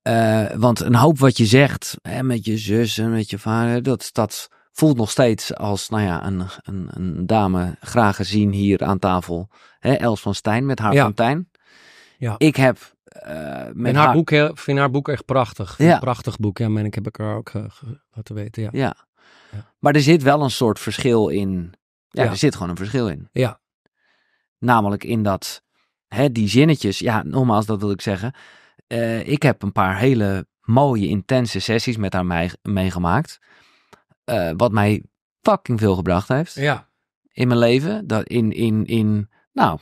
Eh, want een hoop wat je zegt, hè, met je zus en met je vader, dat, dat voelt nog steeds als, nou ja, een, een, een dame graag gezien hier aan tafel. Hè, Els van Stijn met haar ja. fontein. Ja. Ik heb uh, met haar, boek heel, vind haar boek echt prachtig. Ja. Een prachtig boek. Ja, en ik heb ik haar ook eh, laten weten. Ja. ja. Ja. Maar er zit wel een soort verschil in. Ja, er zit gewoon een verschil in. Ja. Namelijk in dat, hè, die zinnetjes. Ja, nogmaals, dat wil ik zeggen. Eh, ik heb een paar hele mooie, intense sessies met haar meegemaakt. Eh, wat mij fucking veel gebracht heeft. Ja. In mijn leven. Dat in, in, in, nou,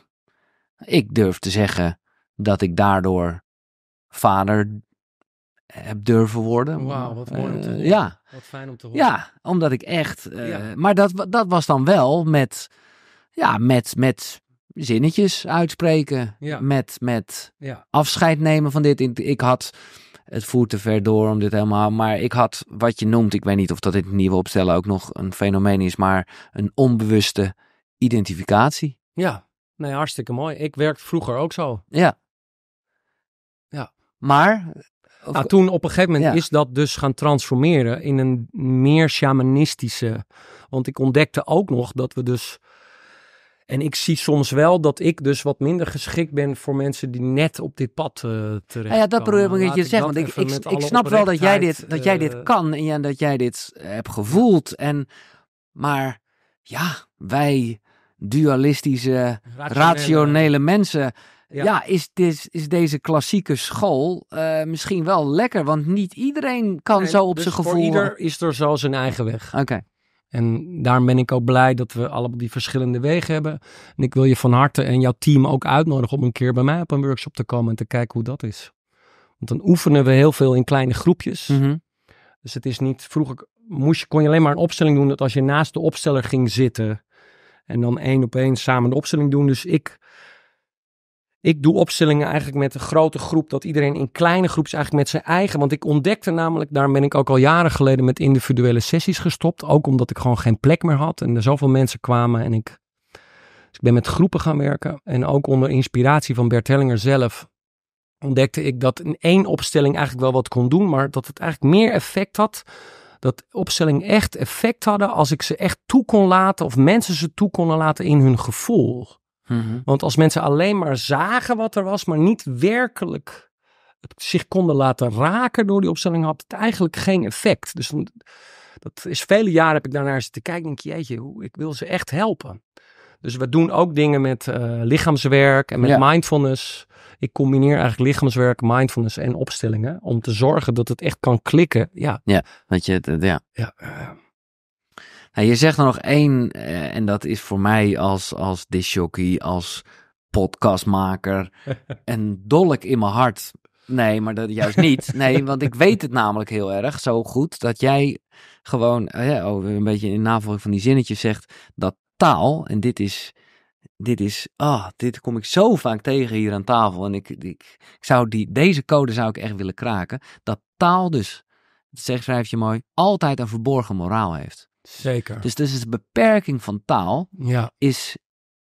ik durf te zeggen dat ik daardoor vader eh, heb durven worden. Wauw, wat mooi om te eh, horen. Ja. Wat fijn om te horen. Ja, omdat ik echt... Maar dat, dat was dan wel met... Ja, met, met, zinnetjes uitspreken. Met, met afscheid nemen van dit. Ik had het voert te ver door om dit helemaal. Maar ik had wat je noemt, ik weet niet of dat in het nieuwe opstellen ook nog een fenomeen is, maar een onbewuste identificatie. Ja, nee, hartstikke mooi. Ik werkte vroeger ook zo. Ja. Ja. Maar. Nou, toen op een gegeven moment is dat dus gaan transformeren in een meer shamanistische. Want ik ontdekte ook nog dat we dus en ik zie soms wel dat ik dus wat minder geschikt ben voor mensen die net op dit pad uh, eh, terecht nou ja, dat probeer ik nou, je te zeggen. Want ik, ik, ik snap wel dat jij dit, dat jij dit eh, kan en dat jij dit eh, hebt gevoeld. En, maar ja, wij dualistische, rationele, mensen. Ja. is, is, is deze klassieke school misschien wel lekker? Want niet iedereen kan zo op dus zijn gevoel. ieder is er zo zijn eigen weg. Oké. En daarom ben ik ook blij dat we allemaal die verschillende wegen hebben. En ik wil je van harte en jouw team ook uitnodigen om een keer bij mij op een workshop te komen en te kijken hoe dat is. Want dan oefenen we heel veel in kleine groepjes. Mhm. Dus het is niet, vroeger moest je, kon je alleen maar een opstelling doen dat als je naast de opsteller ging zitten en dan één op één samen de opstelling doen. Dus ik ik doe opstellingen eigenlijk met een grote groep, dat iedereen in kleine groepen eigenlijk met zijn eigen. Want ik ontdekte namelijk, daar ben ik ook al jaren geleden met individuele sessies gestopt. Ook omdat ik gewoon geen plek meer had en er zoveel mensen kwamen en ik. Dus ik ben met groepen gaan werken. En ook onder inspiratie van Bert Hellinger zelf ontdekte ik dat in één opstelling eigenlijk wel wat kon doen, maar dat het eigenlijk meer effect had. Dat opstellingen echt effect hadden als ik ze echt toe kon laten of mensen ze toe konden laten in hun gevoel. Mhm. Want als mensen alleen maar zagen wat er was, maar niet werkelijk zich konden laten raken door die opstelling, had het eigenlijk geen effect. Dus dat is vele jaren heb ik daarnaar zitten kijken. Denk jeetje, ik wil ze echt helpen. Dus we doen ook dingen met uh, lichaamswerk en met mindfulness. Ik combineer eigenlijk lichaamswerk, mindfulness en opstellingen om te zorgen dat het echt kan klikken. Ja, ja want je, eh, ja. ja eh, nou, je zegt er nog één, eh, en dat is voor mij als, als disjockey, als podcastmaker, een dolk in mijn hart. Nee, maar dat juist niet. Nee, want ik weet het namelijk heel erg zo goed dat jij gewoon, oh, oh, een beetje in navolging van die zinnetjes zegt dat taal, en dit is, dit is, ah, dit kom ik zo vaak tegen hier aan tafel. En ik, ik, ik, zou die, deze code zou ik echt willen kraken. Dat taal dus, zeg schrijf je mooi, altijd een verborgen moraal heeft. Zeker. Dus, dus de beperking van taal ja. is,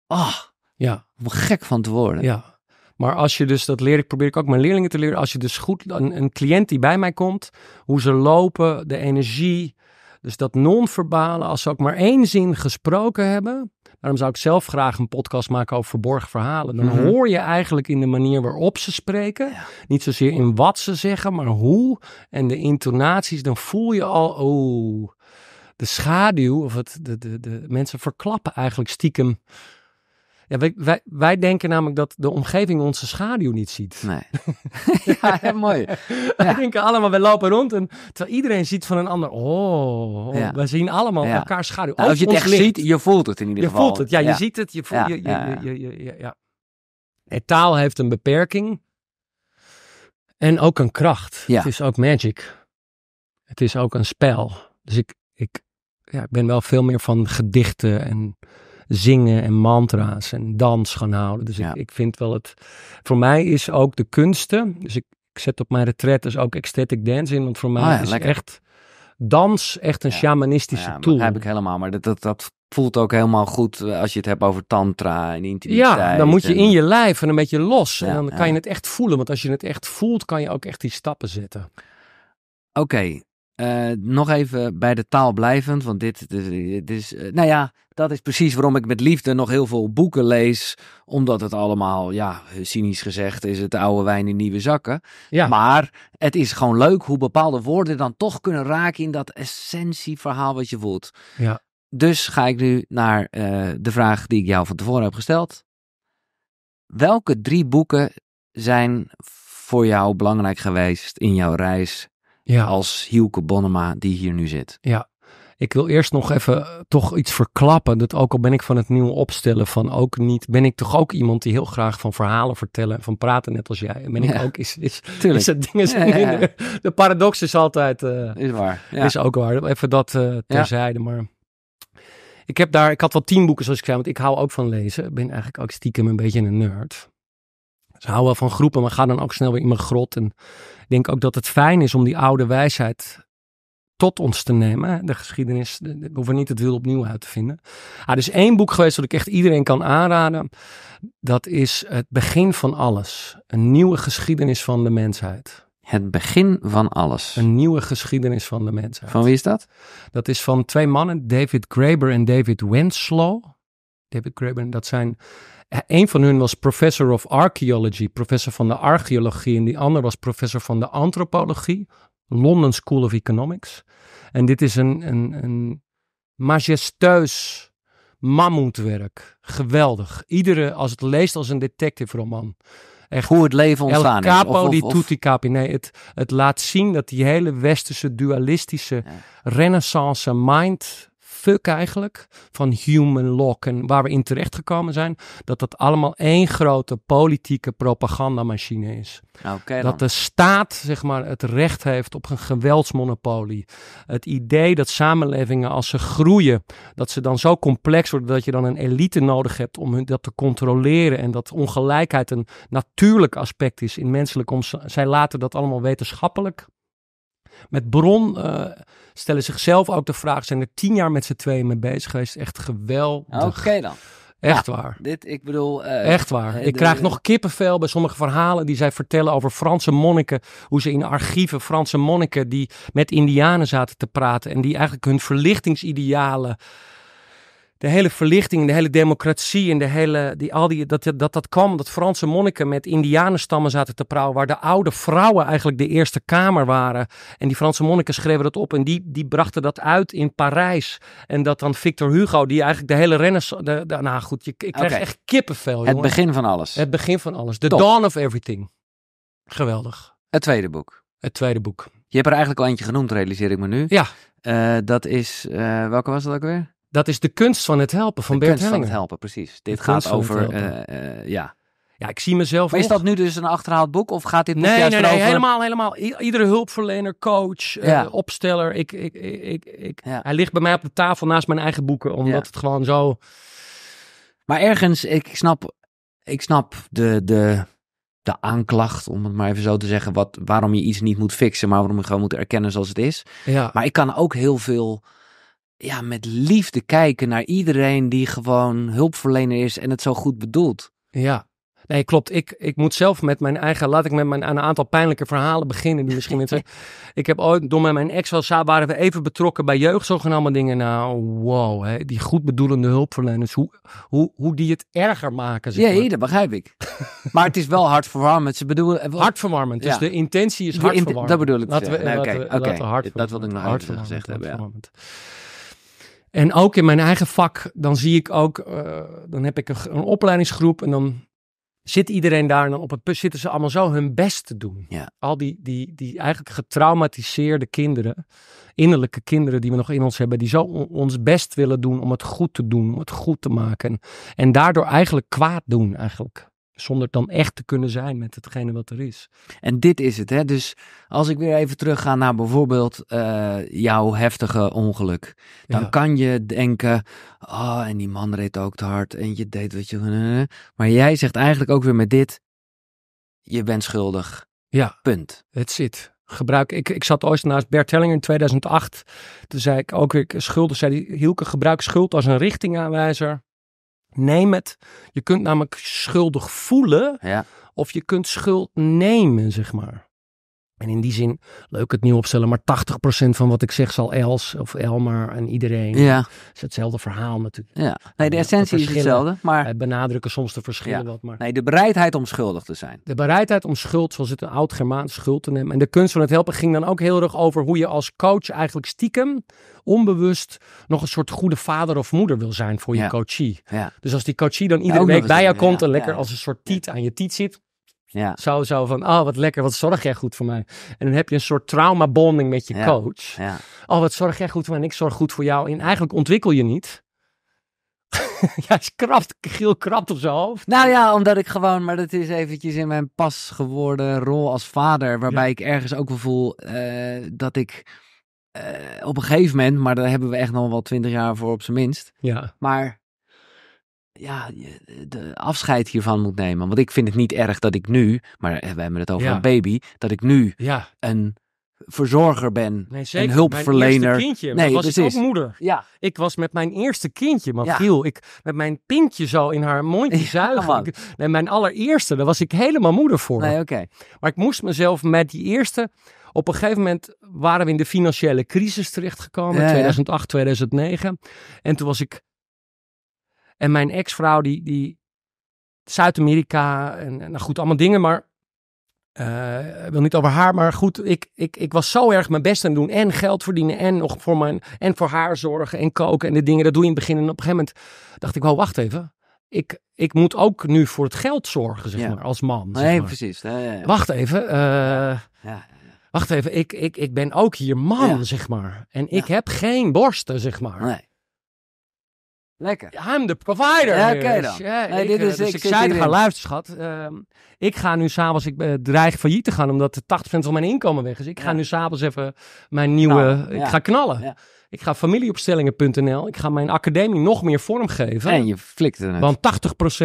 ah, ja ja. gek van te worden. Ja. Maar als je dus, dat leer ik, probeer ik ook mijn leerlingen te leren. Als je dus goed, een, een cliënt die bij mij komt, hoe ze lopen, de energie. Dus dat non-verbale, als ze ook maar één zin gesproken hebben. Daarom zou ik zelf graag een podcast maken over verborgen verhalen. Dan mhm. hoor je eigenlijk in de manier waarop ze spreken. Niet zozeer in wat ze zeggen, maar hoe. En de intonaties, dan voel je al, oh, de schaduw of het, de, de, de mensen verklappen eigenlijk stiekem. Ja, wij, wij, wij, denken namelijk dat de omgeving onze schaduw niet ziet. Nee. ja, heel mooi. Wij denken allemaal, we lopen rond en terwijl iedereen ziet van een ander, oh, oh ja. we zien allemaal elkaar schaduw. Nou, als je het echt ziet, je voelt het in ieder geval. Je voelt het, ja, je ziet het, je voelt je, je, ja. taal heeft een beperking en ook een kracht. Het is ook magic. Het is ook een spel. Dus ik, ik, ja, ik ben wel veel meer van gedichten en zingen en mantra's en dans gaan houden. Dus ik, ik vind wel het... Voor mij is ook de kunsten... Dus ik, zet op mijn dus ook ecstatic dance in. Want voor mij ah is echt dans echt een shamanistische ja, tool. Dat heb ik helemaal. Maar dat, dat, dat, voelt ook helemaal goed eh, als je het hebt over tantra en intimiteit. Ja, dan moet je in je lijf en een beetje los. en dan kan je het echt voelen. Want als je het echt voelt, kan je ook echt die stappen zetten. Oké, eh, nog even bij de taal blijvend, want dit, is. Eh, nou ja, dat is precies waarom ik met liefde nog heel veel boeken lees. Omdat het allemaal, ja, cynisch gezegd, is het oude wijn in nieuwe zakken. Ja. Maar het is gewoon leuk hoe bepaalde woorden dan toch kunnen raken in dat essentieverhaal wat je voelt. Ja. Dus ga ik nu naar eh, de vraag die ik jou van tevoren heb gesteld. Welke drie boeken zijn voor jou belangrijk geweest in jouw reis ja. Als Hielke Bonnema die hier nu zit. Ja, ik wil eerst nog even eh, toch iets verklappen. Dat ook al ben ik van het nieuwe opstellen van ook niet. Ben ik toch ook iemand die heel graag van verhalen vertellen. Van praten net als jij. Ben ik ook. Is, is, tuurlijk. is het ding is De, paradox is altijd. Eh, is waar. Is ook waar. Even dat uh, terzijde. Maar ik heb daar. Ik had wel tien boeken zoals ik zei. Want ik hou ook van lezen. Ik Ben eigenlijk ook stiekem een beetje een nerd. Ze houden wel van groepen, maar ga dan ook snel weer in mijn grot. En ik denk ook dat het fijn is om die oude wijsheid tot ons te nemen. De geschiedenis, we hoeven niet het wiel opnieuw uit te vinden. Ah, er is dus één boek geweest dat ik echt iedereen kan aanraden. Dat is Het Begin van Alles. Een nieuwe geschiedenis van de mensheid. Het begin van alles. Een nieuwe geschiedenis van de mensheid. Van wie is dat? Dat is van twee mannen, David Graeber en David Winslow. David Graeber, dat zijn een van hun was professor of archaeology, professor van de archeologie. En die ander was professor van de antropologie, London School of Economics. En dit is een, een, een majesteus mammoetwerk. Geweldig. Iedere, als het leest als een detective roman. Echt, Hoe het leven ontstaan is. Capo, is. Of, die Capi. Nee, het, het laat zien dat die hele westerse dualistische renaissance mind fuck eigenlijk van human lock en waar we in terecht gekomen zijn, dat dat allemaal één grote politieke propagandamachine is. dat de staat zeg maar, het recht heeft op een geweldsmonopolie. Het idee dat samenlevingen als ze groeien, dat ze dan zo complex worden dat je dan een elite nodig hebt om hun dat te controleren en dat ongelijkheid een natuurlijk aspect is in menselijk omstandigheden. zij laten dat allemaal wetenschappelijk met Bron eh, stellen zichzelf ook de vraag: zijn er tien jaar met z'n tweeën mee bezig geweest? Echt geweldig. Oké dan. Echt waar. Dit, ik bedoel. Eh, Echt waar. Eh, ik krijg nog kippenvel bij sommige verhalen die zij vertellen over Franse monniken. Hoe ze in archieven Franse monniken die met Indianen zaten te praten. En die eigenlijk hun verlichtingsidealen de hele verlichting, de hele democratie en de hele, die, al die, dat, dat dat kwam, dat Franse monniken met indianenstammen zaten te praten waar de oude vrouwen eigenlijk de Eerste Kamer waren. En die Franse monniken schreven dat op en die, die brachten dat uit in Parijs. En dat dan Victor Hugo, die eigenlijk de hele renaissance, daarna nou goed, je, ik krijg echt kippenvel. Jongen. Het begin van alles. Het begin van alles. The dawn of everything. Geweldig. Het tweede boek. Het tweede boek. Je hebt er eigenlijk al eentje genoemd, realiseer ik me nu. Ja. Eh, dat is, eh, welke was dat ook weer? Dat is de kunst van het helpen van de Bert kunst van het helpen, precies. Dit de gaat over, eh, eh, ja... Ja, ik zie mezelf. is dat nu dus een achterhaald boek of gaat dit nee, nee, nee, helemaal, helemaal. iedere hulpverlener, coach, eh, opsteller. Ik, ik, ik, ik, Hij ligt bij mij op de tafel naast mijn eigen boeken, omdat het gewoon zo. Maar ergens, ik snap, ik snap de, de, de aanklacht, om het maar even zo te zeggen, wat, waarom je iets niet moet fixen, maar waarom je gewoon moet erkennen zoals het is. Maar ik kan ook heel veel ja, met liefde kijken naar iedereen die gewoon hulpverlener is en het zo goed bedoelt. Ja, Nee, klopt. Ik, ik moet zelf met mijn eigen, laat ik met mijn, aan een aantal pijnlijke verhalen beginnen. Die misschien mensen. ik heb ooit, door met mijn ex wel samen, waren we even betrokken bij jeugdzorg en allemaal dingen. Nou, wow, hè, die bedoelende hulpverleners, hoe, hoe, hoe die het erger maken. Ja, dat begrijp ik. maar het is wel hartverwarmend. Ze bedoelen, eh, hartverwarmend, dus de intentie is hard dat bedoel ik. Laten we, nee, nou, dat wilde ik nog hard gezegd hebben. Ja. En ook in mijn eigen vak, dan zie ik ook, eh, dan heb ik een, opleidingsgroep en dan zit iedereen daar en dan op het punt zitten ze allemaal zo hun best te doen. Ja. Al die, die, die eigenlijk getraumatiseerde kinderen, innerlijke kinderen die we nog in ons hebben, die zo ons best willen doen om het goed te doen, om het goed te maken. en daardoor eigenlijk kwaad doen eigenlijk. Zonder dan echt te kunnen zijn met hetgene wat er is. En dit is het, hè? Dus als ik weer even terugga naar bijvoorbeeld eh, jouw heftige ongeluk. Dan kan je denken, oh, en die man reed ook te hard en je deed wat je... Maar jij zegt eigenlijk ook weer met dit, je bent schuldig. Ja. Punt. Het zit gebruik. Ik, ik zat ooit naast Bert Hellinger in 2008. Toen zei ik ook weer schuldig, Zei Hielke, gebruik schuld als een richtingaanwijzer Neem het. Je kunt namelijk schuldig voelen. Of je kunt schuld nemen, zeg maar. En in die zin, leuk het nieuw opstellen, maar 80% van wat ik zeg zal Els of Elmar en iedereen. Ja. Het is hetzelfde verhaal natuurlijk. Ja. Nee, de essentie is hetzelfde, maar... Wij benadrukken soms de verschillen wat, maar... Nee, de bereidheid om schuldig te zijn. De bereidheid om schuld, zoals het een oud Germaan schuld te nemen. En de kunst van het helpen ging dan ook heel erg over hoe je als coach eigenlijk stiekem, onbewust, nog een soort goede vader of moeder wil zijn voor je ja. coachie. Ja. Dus als die coachie dan iedere week bij jou komt en lekker als een soort tiet aan je tiet zit ja. Zo, zo van, oh wat lekker, wat zorg jij goed voor mij. En dan heb je een soort trauma bonding met je coach. Ja. Oh, wat zorg jij goed voor mij en ik zorg goed voor jou. En eigenlijk ontwikkel je niet. ja, is krapt, Giel krapt op zijn hoofd. Nou ja, omdat ik gewoon, maar dat is eventjes in mijn pas geworden rol als vader. Waarbij ik ergens ook wel voel eh, dat ik eh, op een gegeven moment, maar daar hebben we echt nog wel twintig jaar voor op zijn minst. Ja. Maar ja, de afscheid hiervan moet nemen. Want ik vind het niet erg dat ik nu, maar eh, we hebben het over een baby, dat ik nu ja. een verzorger ben, een hulpverlener. Mijn kindje, nee, was precies. ook moeder. Ja. Ik was met mijn eerste kindje, maar viel ik met mijn pintje zo in haar mondje ja, zuigen. nee, mijn allereerste, daar was ik helemaal moeder voor. Nee, Maar ik moest mezelf met die eerste. Op een gegeven moment waren we in de financiële crisis terechtgekomen, in 2008, 2009. En toen was ik en mijn ex-vrouw, die, die Zuid-Amerika en, nou goed, allemaal dingen, maar eh, wil niet over haar, maar goed, ik, ik, ik was zo erg mijn best aan het doen. En geld verdienen en, nog voor mijn, en voor haar zorgen en koken en de dingen. Dat doe je in het begin. En op een gegeven moment dacht ik, wel, wacht even. Ik, ik moet ook nu voor het geld zorgen, zeg maar, als man. Nee, maar. precies. Ja, ja, wacht even. Eh, wacht even, ik, ik, ik ben ook hier man, zeg maar. En ik heb geen borsten, zeg maar. Nee. Lekker. I'm the provider. Ja, oké dan. Dus, ik, dit is, eh, dus ik, ik zei luister schat, ehm, ik ga nu s'avonds, ik uh, dreig failliet te gaan omdat 80% van mijn inkomen weg is. Ik ga nu s'avonds even mijn nieuwe, ik ga knallen. Ik ga familieopstellingen.nl, ik ga mijn academie nog meer vormgeven. En je flikte het. Want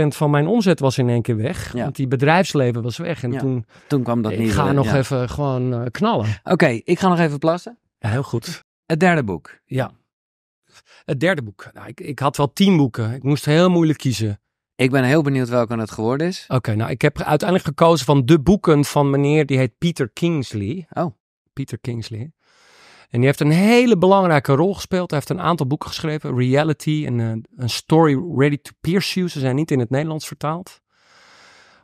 80% van mijn omzet was in één keer weg. Want die bedrijfsleven was weg. En toen, toen kwam dat niet. Ik ga nog even gewoon eh, knallen. Oké, ik ga nog even plassen. heel goed. Het derde boek. Ja. Het derde boek. Nou, ik, ik had wel tien boeken. Ik moest heel moeilijk kiezen. Ik ben heel benieuwd welke het geworden is. Oké, nou ik heb uiteindelijk gekozen van de boeken van meneer die heet Peter Kingsley. Oh. Peter Kingsley. En die heeft een hele belangrijke rol gespeeld. Hij heeft een aantal boeken geschreven. Reality en eh, een Story Ready to Pierce You. Ze zijn niet in het Nederlands vertaald.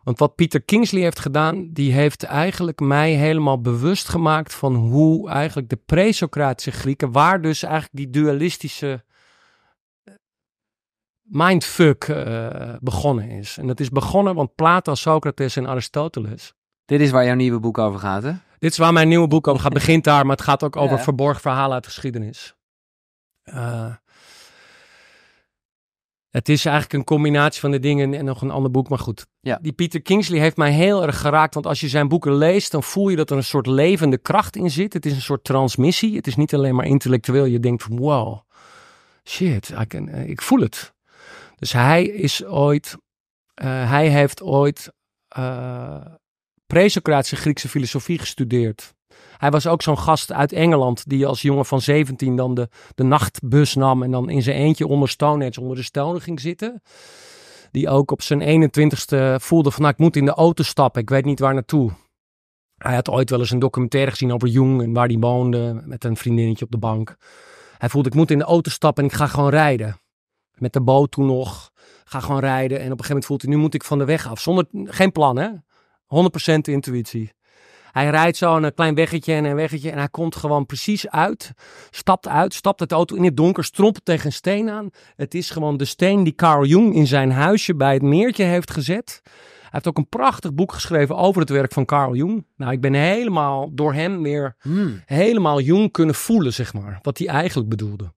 Want wat Peter Kingsley heeft gedaan, die heeft eigenlijk mij helemaal bewust gemaakt van hoe eigenlijk de pre-Socratische Grieken, waar dus eigenlijk die dualistische mindfuck eh, begonnen is. En dat is begonnen, want Plato, Socrates en Aristoteles. Dit is waar jouw nieuwe boek over gaat, hè? Dit is waar mijn nieuwe boek over gaat. Begint daar, maar het gaat ook over ja. verborgen verhalen uit geschiedenis. Eh, het is eigenlijk een combinatie van de dingen en nog een ander boek, maar goed. Die Peter Kingsley heeft mij heel erg geraakt, want als je zijn boeken leest, dan voel je dat er een soort levende kracht in zit. Het is een soort transmissie. Het is niet alleen maar intellectueel. Je denkt wow, shit, eh, ik voel het. Dus hij is ooit, eh, hij heeft ooit eh, pre-Socratische Griekse filosofie gestudeerd. Hij was ook zo'n gast uit Engeland die als jongen van 17 dan de, de nachtbus nam en dan in zijn eentje onder Stonehenge onder de stonen ging zitten. Die ook op zijn 21ste voelde van nou, ik moet in de auto stappen, ik weet niet waar naartoe. Hij had ooit wel eens een documentaire gezien over Jung en waar hij woonde met een vriendinnetje op de bank. Hij voelde ik moet in de auto stappen en ik ga gewoon rijden. Met de boot toen nog. Ga gewoon rijden. En op een gegeven moment voelt hij, nu moet ik van de weg af. Zonder, geen plan hè. 100% intuïtie. Hij rijdt zo een klein weggetje en een weggetje. En hij komt gewoon precies uit. Stapt uit, stapt het auto in het donker, strompelt tegen een steen aan. Het is gewoon de steen die Carl Jung in zijn huisje bij het meertje heeft gezet. Hij heeft ook een prachtig boek geschreven over het werk van Carl Jung. Nou, ik ben helemaal door hem weer hmm. helemaal Jung kunnen voelen, zeg maar. Wat hij eigenlijk bedoelde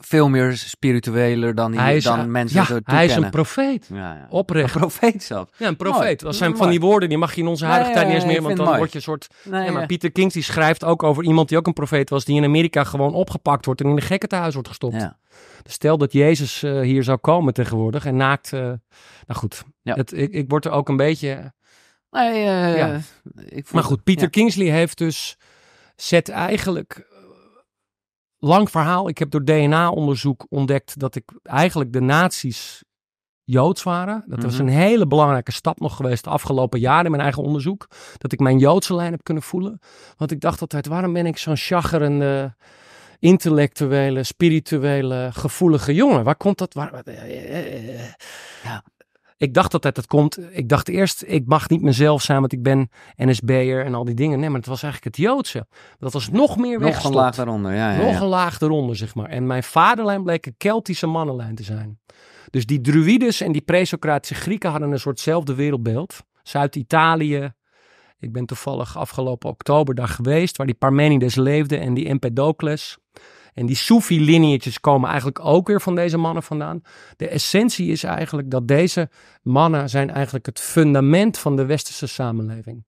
veel meer spiritueler dan, die, hij is, mensen ja, Hij is een profeet. Ja, ja. Oprecht. Een profeet zelf. Ja, een profeet. Dat zijn van die woorden, die mag je in onze huidige tijd niet eens meer, want dan word je een soort... Nee, maar Pieter Kings die schrijft ook over iemand die ook een profeet was, die in Amerika gewoon opgepakt wordt en in de gekkentehuis wordt gestopt. Dus stel dat Jezus eh, hier zou komen tegenwoordig en naakt... Eh, nou goed, het, ik, ik, word er ook een beetje... Nee, uh, ik maar goed, Pieter Kingsley heeft dus... Zet eigenlijk lang verhaal. Ik heb door DNA-onderzoek ontdekt dat ik eigenlijk de nazi's Joods waren. Dat was mhm. een hele belangrijke stap nog geweest de afgelopen jaren in mijn eigen onderzoek. Dat ik mijn Joodse lijn heb kunnen voelen. Want ik dacht altijd, waarom ben ik zo'n chagrende, intellectuele, spirituele, gevoelige jongen? Waar komt dat? Waar, ja ik dacht altijd dat komt. Ik dacht eerst, ik mag niet mezelf zijn, want ik ben NSB'er en al die dingen. Nee, maar het was eigenlijk het Joodse. Dat was nog meer weg. weggestopt. Nog een laag eronder, ja. ja nog een laag eronder, zeg maar. En mijn vaderlijn bleek een Keltische mannenlijn te zijn. Dus die druides en die presocratische Grieken hadden een soortzelfde wereldbeeld. Zuid-Italië. Ik ben toevallig afgelopen oktober daar geweest, waar die Parmenides leefde en die Empedocles. En die Sufi komen eigenlijk ook weer van deze mannen vandaan. De essentie is eigenlijk dat deze mannen zijn eigenlijk het fundament van de westerse samenleving.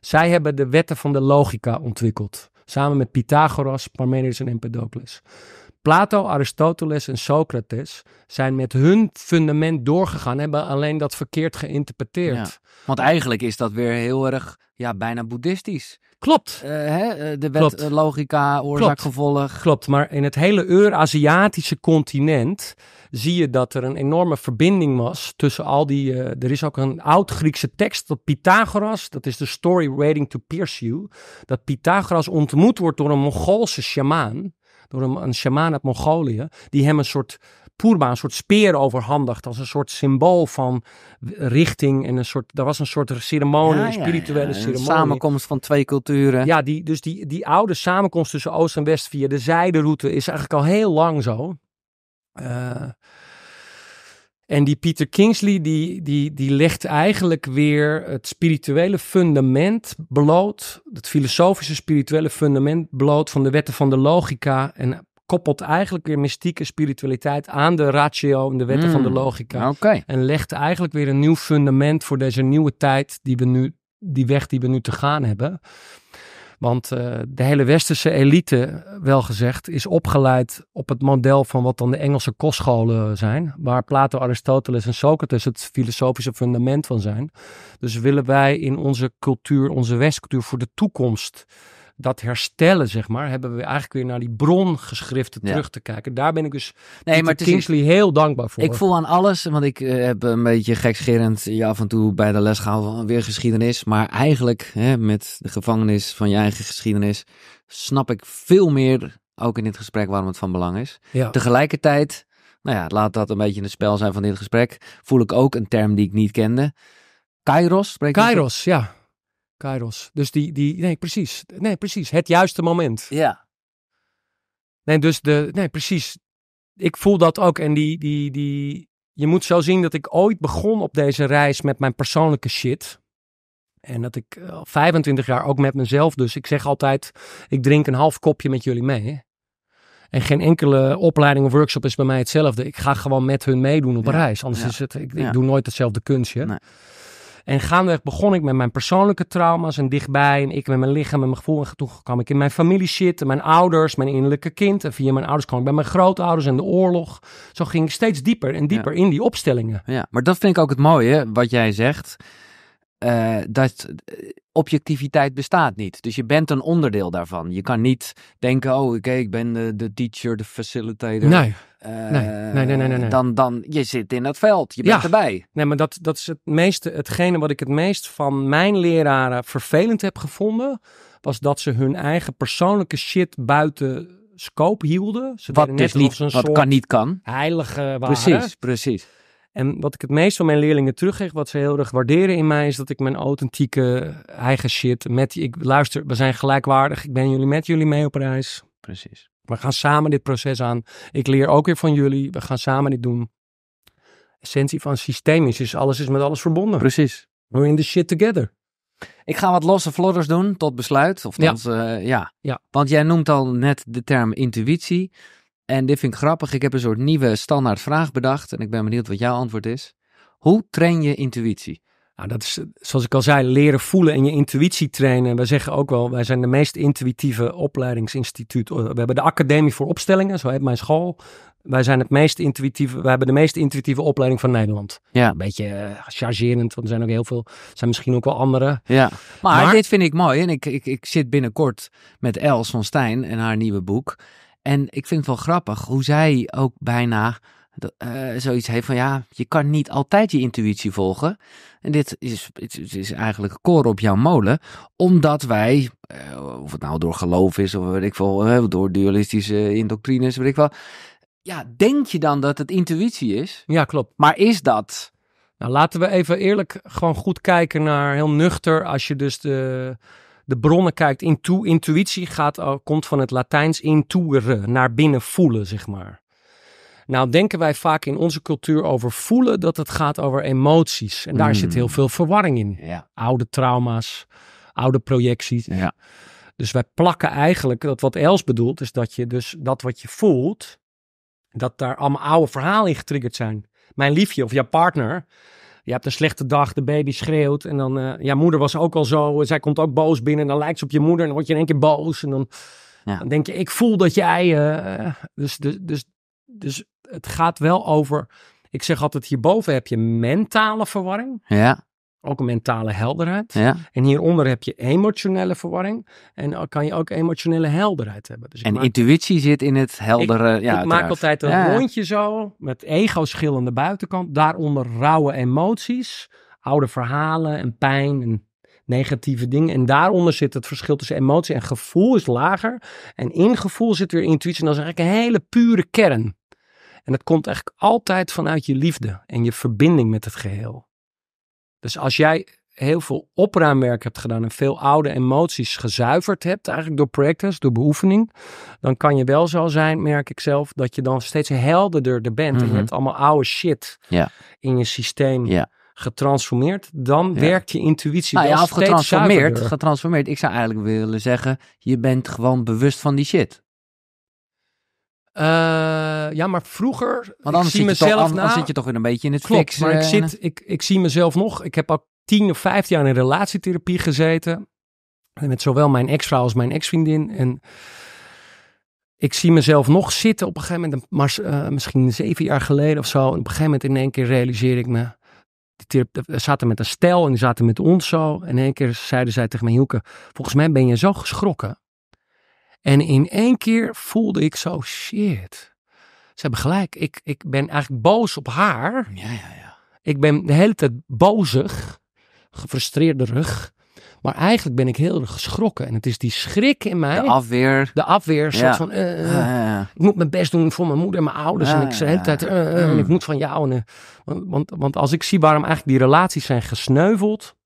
Zij hebben de wetten van de logica ontwikkeld. Samen met Pythagoras, Parmenides en Empedocles. Plato, Aristoteles en Socrates zijn met hun fundament doorgegaan, hebben alleen dat verkeerd geïnterpreteerd. want eigenlijk is dat weer heel erg, ja, bijna boeddhistisch. Klopt. Eh, hè? Eh, de wet eh, logica, oorzaak, gevolg. Klopt, maar in het hele Eurasiatische continent zie je dat er een enorme verbinding was tussen al die... er is ook een oud-Griekse tekst, dat Pythagoras, dat is de story waiting to pierce you, dat Pythagoras ontmoet wordt door een Mongoolse sjamaan, door een, een sjamaan uit Mongolië, die hem een soort Poerba een soort speer overhandigd. Als een soort symbool van richting. En een soort, daar was een soort ceremonie, een spirituele ceremonie. samenkomst van twee culturen. Ja, die, dus die, die oude samenkomst tussen Oost en West via de zijderoute is eigenlijk al heel lang zo. Eh, en die Peter Kingsley, die, die, die legt eigenlijk weer het spirituele fundament bloot, het filosofische spirituele fundament bloot van de wetten van de logica en koppelt eigenlijk weer mystieke spiritualiteit aan de ratio en de wetten van de hmm, logica. En legt eigenlijk weer een nieuw fundament voor deze nieuwe tijd die we nu, die weg die we nu te gaan hebben. Want eh, de hele westerse elite, wel gezegd, is opgeleid op het model van wat dan de Engelse kostscholen zijn. Waar Plato, Aristoteles en Socrates het filosofische fundament van zijn. Dus willen wij in onze cultuur, onze westcultuur voor de toekomst dat herstellen, zeg maar, hebben we eigenlijk weer naar die brongeschriften ja. terug te kijken. Daar ben ik dus nee, maar Kingsley is, heel dankbaar voor. Ik voel aan alles, want ik eh, heb een beetje gekscherend je eh, af en toe bij de les gehaald van weer geschiedenis. Maar eigenlijk, hè, met de gevangenis van je eigen geschiedenis, snap ik veel meer, ook in dit gesprek, waarom het van belang is. Ja. Tegelijkertijd, nou ja, laat dat een beetje in het spel zijn van dit gesprek, voel ik ook een term die ik niet kende. Kairos, Kairos, ja. Kairos. Dus die, die, nee, precies. Nee, precies. Het juiste moment. Ja. Nee, dus de, nee, precies. Ik voel dat ook. En die, die, die, je moet zo zien dat ik ooit begon op deze reis met mijn persoonlijke shit. En dat ik al eh, 25 jaar ook met mezelf, dus ik zeg altijd, ik drink een half kopje met jullie mee. En geen enkele opleiding of workshop is bij mij hetzelfde. Ik ga gewoon met hun meedoen op ja. reis. Anders is het, ik, doe nooit hetzelfde kunstje. Nee. En gaandeweg begon ik met mijn persoonlijke trauma's en dichtbij. En ik met mijn lichaam en mijn gevoel. En toen kwam ik in mijn familie shit. mijn ouders, mijn innerlijke kind. En via mijn ouders kwam ik bij mijn grootouders en de oorlog. Zo ging ik steeds dieper en dieper in die opstellingen. Ja, maar dat vind ik ook het mooie wat jij zegt. Eh, dat eh, objectiviteit bestaat niet. Dus je bent een onderdeel daarvan. Je kan niet denken, oh oké, ik ben de, de, teacher, de facilitator. Nee. Eh, nee. nee. Nee, nee, Dan, dan, je zit in dat veld, je bent erbij. Nee, maar dat, dat is het meeste, hetgene wat ik het meest van mijn leraren vervelend heb gevonden, was dat ze hun eigen persoonlijke shit buiten scope hielden. Ze wat dus niet, wat soort kan niet kan. Heilige waren. Precies, precies. En wat ik het meest van mijn leerlingen teruggeef, wat ze heel erg waarderen in mij, is dat ik mijn authentieke eigen shit met ik luister, we zijn gelijkwaardig. Ik ben jullie met jullie mee op reis. Precies. We gaan samen dit proces aan. Ik leer ook weer van jullie. We gaan samen dit doen. Essentie van systeem is, alles is met alles verbonden. Precies. We're in the shit together. Ik ga wat losse vlodders doen tot besluit. Of ja. Eh, ja. ja. Want jij noemt al net de term intuïtie. En dit vind ik grappig. Ik heb een soort nieuwe standaard vraag bedacht. En ik ben benieuwd wat jouw antwoord is. Hoe train je intuïtie? Nou, dat is, zoals ik al zei, leren voelen en je intuïtie trainen. We zeggen ook wel, wij zijn de meest intuïtieve opleidingsinstituut. We hebben de Academie voor Opstellingen, zo heet mijn school. Wij zijn het meest intuïtieve, wij hebben de meest intuïtieve opleiding van Nederland. Ja. Een beetje uh, chargerend, want er zijn ook heel veel, zijn misschien ook wel andere. Ja, maar, dit vind ik mooi. En ik, ik, ik zit binnenkort met Els van Stijn en haar nieuwe boek. En ik vind het wel grappig hoe zij ook bijna eh, zoiets heeft van ja, je kan niet altijd je intuïtie volgen. En dit is, het is eigenlijk een koren op jouw molen, omdat wij, eh, of het nou door geloof is of weet ik veel, door dualistische indoctrines, weet ik wel. Ja, denk je dan dat het intuïtie is? Ja, klopt. Maar is dat? Nou, laten we even eerlijk gewoon goed kijken naar heel nuchter als je dus de de bronnen kijkt. Intu, intuïtie gaat, eh, komt van het Latijns intuere, naar binnen voelen, zeg maar. Nou denken wij vaak in onze cultuur over voelen dat het gaat over emoties. En daar zit heel hmm. veel verwarring in. Oude trauma's, oude projecties. Ja. Dus wij plakken eigenlijk, dat wat Els bedoelt, is dat je dus dat wat je voelt, dat daar allemaal oude verhalen in getriggerd zijn. Mijn liefje of jouw partner, je hebt een slechte dag, de baby schreeuwt. En dan, uh, ja, moeder was ook al zo. Zij komt ook boos binnen. En dan lijkt ze op je moeder. En dan word je in één keer boos. En dan, dan denk je, ik voel dat jij. Eh, dus, dus, dus, dus het gaat wel over. Ik zeg altijd, hierboven heb je mentale verwarring. Ja ook een mentale helderheid. En hieronder heb je emotionele verwarring. En kan je ook emotionele helderheid hebben. Dus en intuïtie zit in het heldere. Ik, ja, maak altijd een rondje zo. Met ego-schil de buitenkant. Daaronder rauwe emoties. Oude verhalen en pijn en negatieve dingen. En daaronder zit het verschil tussen emotie en gevoel is lager. En in gevoel zit weer intuïtie. En dat is eigenlijk een hele pure kern. En dat komt eigenlijk altijd vanuit je liefde en je verbinding met het geheel. Dus als jij heel veel opruimwerk hebt gedaan en veel oude emoties gezuiverd hebt, eigenlijk door practice, door beoefening, dan kan je wel zo zijn, merk ik zelf, dat je dan steeds helderder bent. En je mhm. hebt allemaal oude shit ja. in je systeem. getransformeerd, dan werkt je intuïtie nou, wel ja, of getransformeerd, getransformeerd. Ik zou eigenlijk willen zeggen, je bent gewoon bewust van die shit. Eh, ja, maar vroeger. Want zie je mezelf toch, zit je toch een beetje in het Klopt, Maar ik, eh, zit, eh. ik, ik zie mezelf nog. Ik heb al tien of vijftien jaar in relatietherapie gezeten. Met zowel mijn ex-vrouw als mijn ex-vriendin. En ik zie mezelf nog zitten op een gegeven moment. Maar, misschien zeven jaar geleden of zo. op een gegeven moment in één keer realiseer ik me. Die zaten met een stel en die zaten met ons zo. En in één keer zeiden zij tegen mij, Hielke, volgens mij ben je zo geschrokken en in één keer voelde ik zo, shit. Ze hebben gelijk. Ik, ik ben eigenlijk boos op haar. Ja, ja, ja. Ik ben de hele tijd bozig, gefrustreerderig. Maar eigenlijk ben ik heel erg geschrokken. En het is die schrik in mij. De afweer. De afweer. Soort ja. van, eh, eh, ja, ja, ik moet mijn best doen voor mijn moeder en mijn ouders. en ik de hele tijd, eh, ik mm. moet van jou. En, want, want als ik zie waarom eigenlijk die relaties zijn gesneuveld.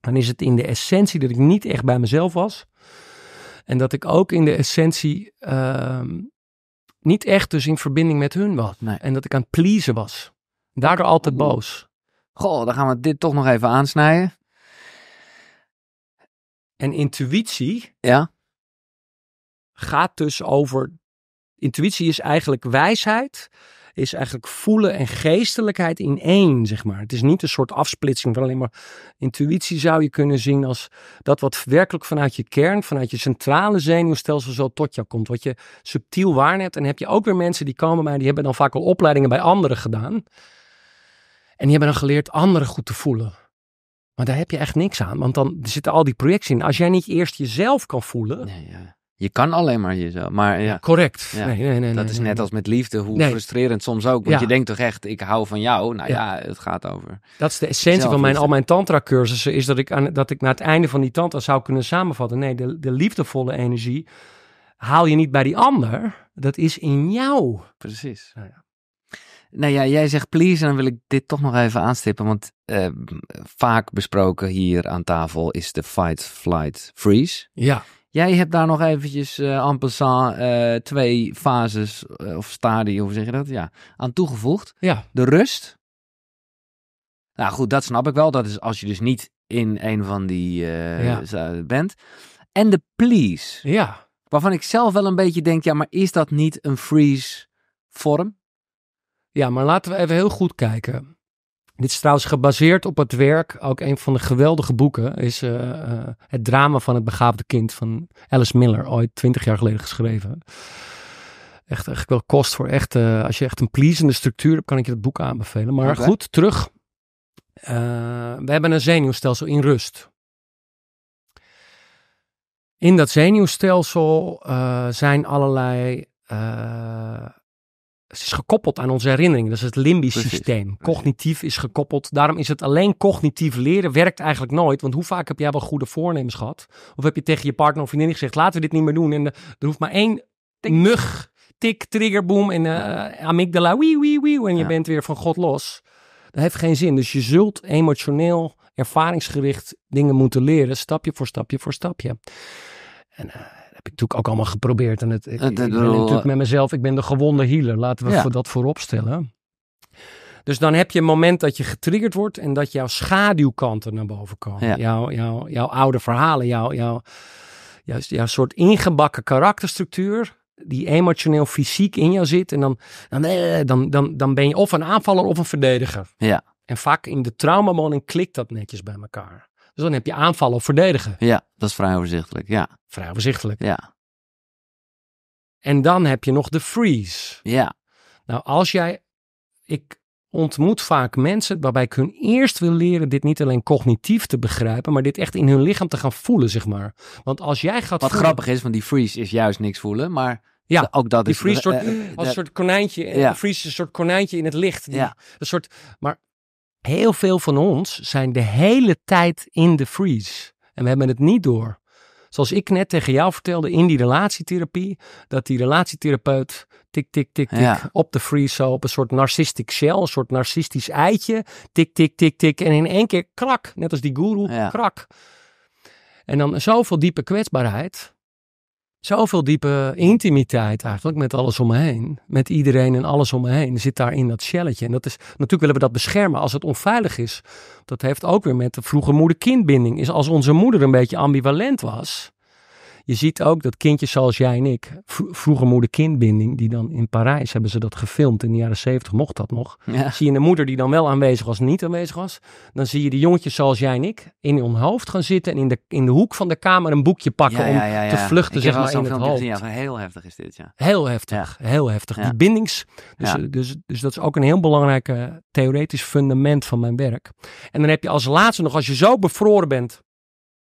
Dan is het in de essentie dat ik niet echt bij mezelf was. En dat ik ook in de essentie ehm, niet echt dus in verbinding met hun was. En dat ik aan het pleasen was. Daardoor altijd boos. Goh, dan gaan we dit toch nog even aansnijden. En intuïtie ja. gaat dus over. Intuïtie is eigenlijk wijsheid is eigenlijk voelen en geestelijkheid in één, zeg maar. Het is niet een soort afsplitsing van alleen maar intuïtie zou je kunnen zien als dat wat werkelijk vanuit je kern, vanuit je centrale zenuwstelsel zo tot jou komt. Wat je subtiel waarneemt. En heb je ook weer mensen die komen bij, die hebben dan vaak al opleidingen bij anderen gedaan. En die hebben dan geleerd anderen goed te voelen. Maar daar heb je echt niks aan, want dan zitten al die projecties in. Als jij niet eerst jezelf kan voelen, nee, ja. Je kan alleen maar jezelf. Maar ja. Correct. Nee, nee, nee, dat is net als met liefde, hoe frustrerend soms ook. Want je denkt toch echt, ik hou van jou. Nou ja, het gaat over. Dat is de essentie van mijn, al mijn tantra-cursussen. Is dat ik, aan, dat ik naar het einde van die tantra zou kunnen samenvatten. Nee, de, de liefdevolle energie haal je niet bij die ander. Dat is in jou. Precies. Nou ja. Nou ja, jij zegt please en dan wil ik dit toch nog even aanstippen. Want ehm, vaak besproken hier aan tafel is de fight, flight, freeze. Ja. Jij hebt daar nog eventjes uh, en passant eh, twee fases eh, of stadia, hoe zeg je dat? Ja, aan toegevoegd. Ja. De rust. Nou goed, dat snap ik wel. Dat is als je dus niet in een van die uh, ja. bent. En de please. Ja. Waarvan ik zelf wel een beetje denk, ja, maar is dat niet een freeze vorm? Ja, maar laten we even heel goed kijken. Dit is trouwens gebaseerd op het werk, ook een van de geweldige boeken, is eh, eh, Het drama van het begaafde kind van Alice Miller, ooit twintig jaar geleden geschreven. Echt, echt wel kost voor echt, eh, als je echt een pleasende structuur hebt, kan ik je dat boek aanbevelen. Maar goed, terug. we hebben een zenuwstelsel in rust. In dat zenuwstelsel zijn allerlei het is gekoppeld aan onze herinnering. Dat is het limbisch systeem. Cognitief is gekoppeld. Daarom is het alleen cognitief leren werkt eigenlijk nooit. Want hoe vaak heb jij wel goede voornemens gehad? Of heb je tegen je partner of vriendin gezegd: laten we dit niet meer doen. En eh, er hoeft maar één tik. mug, tik, triggerboom en eh, eh, amygdala, wee, wee, wee. En je bent weer van God los. Dat heeft geen zin. Dus je zult emotioneel, ervaringsgericht dingen moeten leren. Stapje voor stapje voor stapje. En ik natuurlijk ook allemaal geprobeerd. En het, ik, ben natuurlijk met mezelf, ik ben de gewonde healer. Laten we voor dat voorop stellen. Dus dan heb je een moment dat je getriggerd wordt en dat jouw schaduwkanten naar boven komen. Ja. Jouw, jouw, jouw oude verhalen, jouw, jouw, jouw soort ingebakken karakterstructuur, die emotioneel fysiek in jou zit. En dan, dan, eh, dan, dan, dan ben je of een aanvaller of een verdediger. Ja. En vaak in de traumamoning klikt dat netjes bij elkaar. Dus dan heb je aanvallen of verdedigen. Ja, dat is vrij overzichtelijk. Ja. Vrij overzichtelijk. Ja. En dan heb je nog de freeze. Ja. Nou, als jij. Ik ontmoet vaak mensen waarbij ik hun eerst wil leren dit niet alleen cognitief te begrijpen, maar dit echt in hun lichaam te gaan voelen, zeg maar. Want als jij gaat. Wat grappig is, van die freeze is juist niks voelen, maar. Ja, ook dat die is, freeze soort, eh, eh, als een soort konijntje. Eh, ja. Freeze is een soort konijntje in het licht. Die, ja. Een soort, maar heel veel van ons zijn de hele tijd in de freeze. En we hebben het niet door. Zoals ik net tegen jou vertelde in die relatietherapie, dat die relatietherapeut tik, tik, tik, tik, op de freeze, zo op een soort narcistic shell, een soort narcistisch eitje, tik, tik, tik, tik. En in één keer krak, net als die guru, krak. En dan zoveel diepe kwetsbaarheid zoveel diepe intimiteit eigenlijk met alles om me heen. Met iedereen en alles om me heen zit daar in dat shelletje. En dat is, natuurlijk willen we dat beschermen als het onveilig is. Dat heeft ook weer met de vroege moeder-kindbinding. Is als onze moeder een beetje ambivalent was, je ziet ook dat kindjes zoals jij en ik, vroeger moeder-kindbinding, die dan in Parijs hebben ze dat gefilmd. In de jaren zeventig mocht dat nog. Zie je de moeder die dan wel aanwezig was, niet aanwezig was. Dan zie je de jongetjes zoals jij en ik in hun hoofd gaan zitten en in de, in de hoek van de kamer een boekje pakken om te vluchten. zeg maar in het hoofd. Gezien, heel heftig is dit, ja. Heel heftig, heel heftig. Die bindings. Dus, eh, dus, dus dat is ook een heel belangrijk eh, theoretisch fundament van mijn werk. En dan heb je als laatste nog, als je zo bevroren bent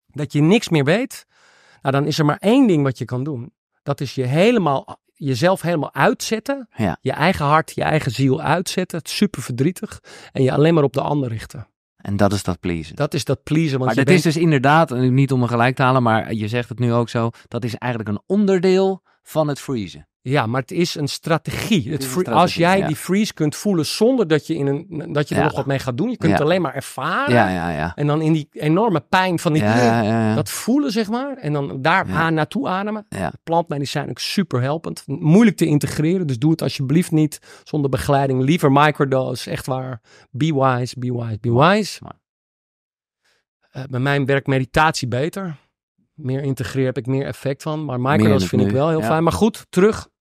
dat je niks meer weet nou, dan is er maar één ding wat je kan doen. Dat is je helemaal, jezelf helemaal uitzetten. Je eigen hart, je eigen ziel uitzetten. Het super verdrietig. En je alleen maar op de ander richten. En dat is dat pleasen. Dat is dat pleasen. Want maar dat is dus inderdaad, eh, niet om me gelijk te halen, maar je zegt het nu ook zo. Dat is eigenlijk een onderdeel van het freezen. Ja, maar het is een strategie. Het als jij die freeze kunt voelen zonder dat je, in een, dat je er nog wat mee gaat doen. Je kunt het alleen maar ervaren. En dan in die enorme pijn van die dat voelen, zeg maar. En dan daar naartoe ademen. Plantmedicijnen ook super helpend. Moeilijk te integreren. Dus doe het alsjeblieft niet zonder begeleiding. Liever microdose. Echt waar. Be wise, be wise, be wise. Eh, bij mij werkt meditatie beter meer integreer heb ik meer effect van. Maar microdose vind ik wel heel fijn. Maar goed, terug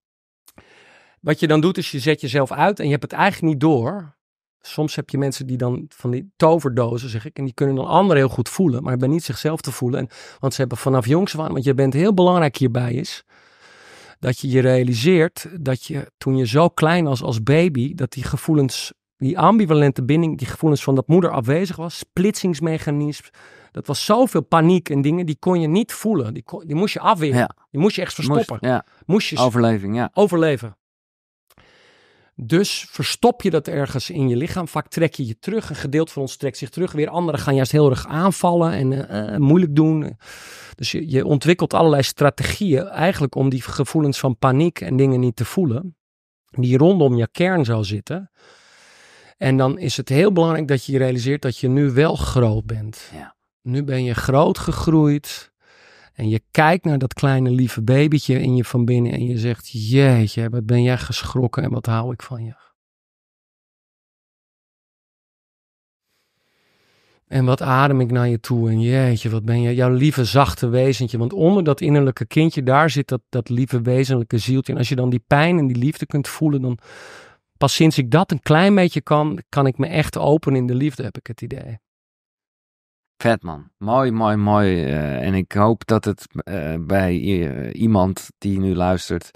wat je dan doet is je zet jezelf uit en je hebt het eigenlijk niet door. Soms heb je mensen die dan van die toverdozen, zeg ik, en die kunnen dan anderen heel goed voelen, maar ben niet zichzelf te voelen. En, want ze hebben vanaf jongs want je bent heel belangrijk hierbij is, dat je je realiseert dat je toen je zo klein was als baby, dat die gevoelens, die ambivalente binding, die gevoelens van dat moeder afwezig was, splitsingsmechanisme, dat was zoveel paniek en dingen, die kon je niet voelen. Die, die moest je afweren. Ja. Die moest je echt verstoppen. ja. moest je overleving, ja. Overleven. Dus verstop je dat ergens in je lichaam. Vaak trek je je terug. Een gedeelte van ons trekt zich terug. Weer anderen gaan juist heel erg aanvallen en eh, eh, moeilijk doen. Dus je, ontwikkelt allerlei strategieën eigenlijk om die gevoelens van paniek en dingen niet te voelen. Die rondom je kern zou zitten. En dan is het heel belangrijk dat je realiseert dat je nu wel groot bent. Ja. Nu ben je groot gegroeid. En je kijkt naar dat kleine lieve babytje in je van binnen en je zegt: Jeetje, wat ben jij geschrokken en wat hou ik van je? En wat adem ik naar je toe? En jeetje, wat ben je, jouw lieve zachte wezentje. Want onder dat innerlijke kindje, daar zit dat, dat lieve wezenlijke zieltje. En als je dan die pijn en die liefde kunt voelen, dan pas sinds ik dat een klein beetje kan, kan ik me echt openen in de liefde, heb ik het idee. Vet man. Mooi, mooi, mooi. Eh, en ik hoop dat het eh, bij eh, iemand die nu luistert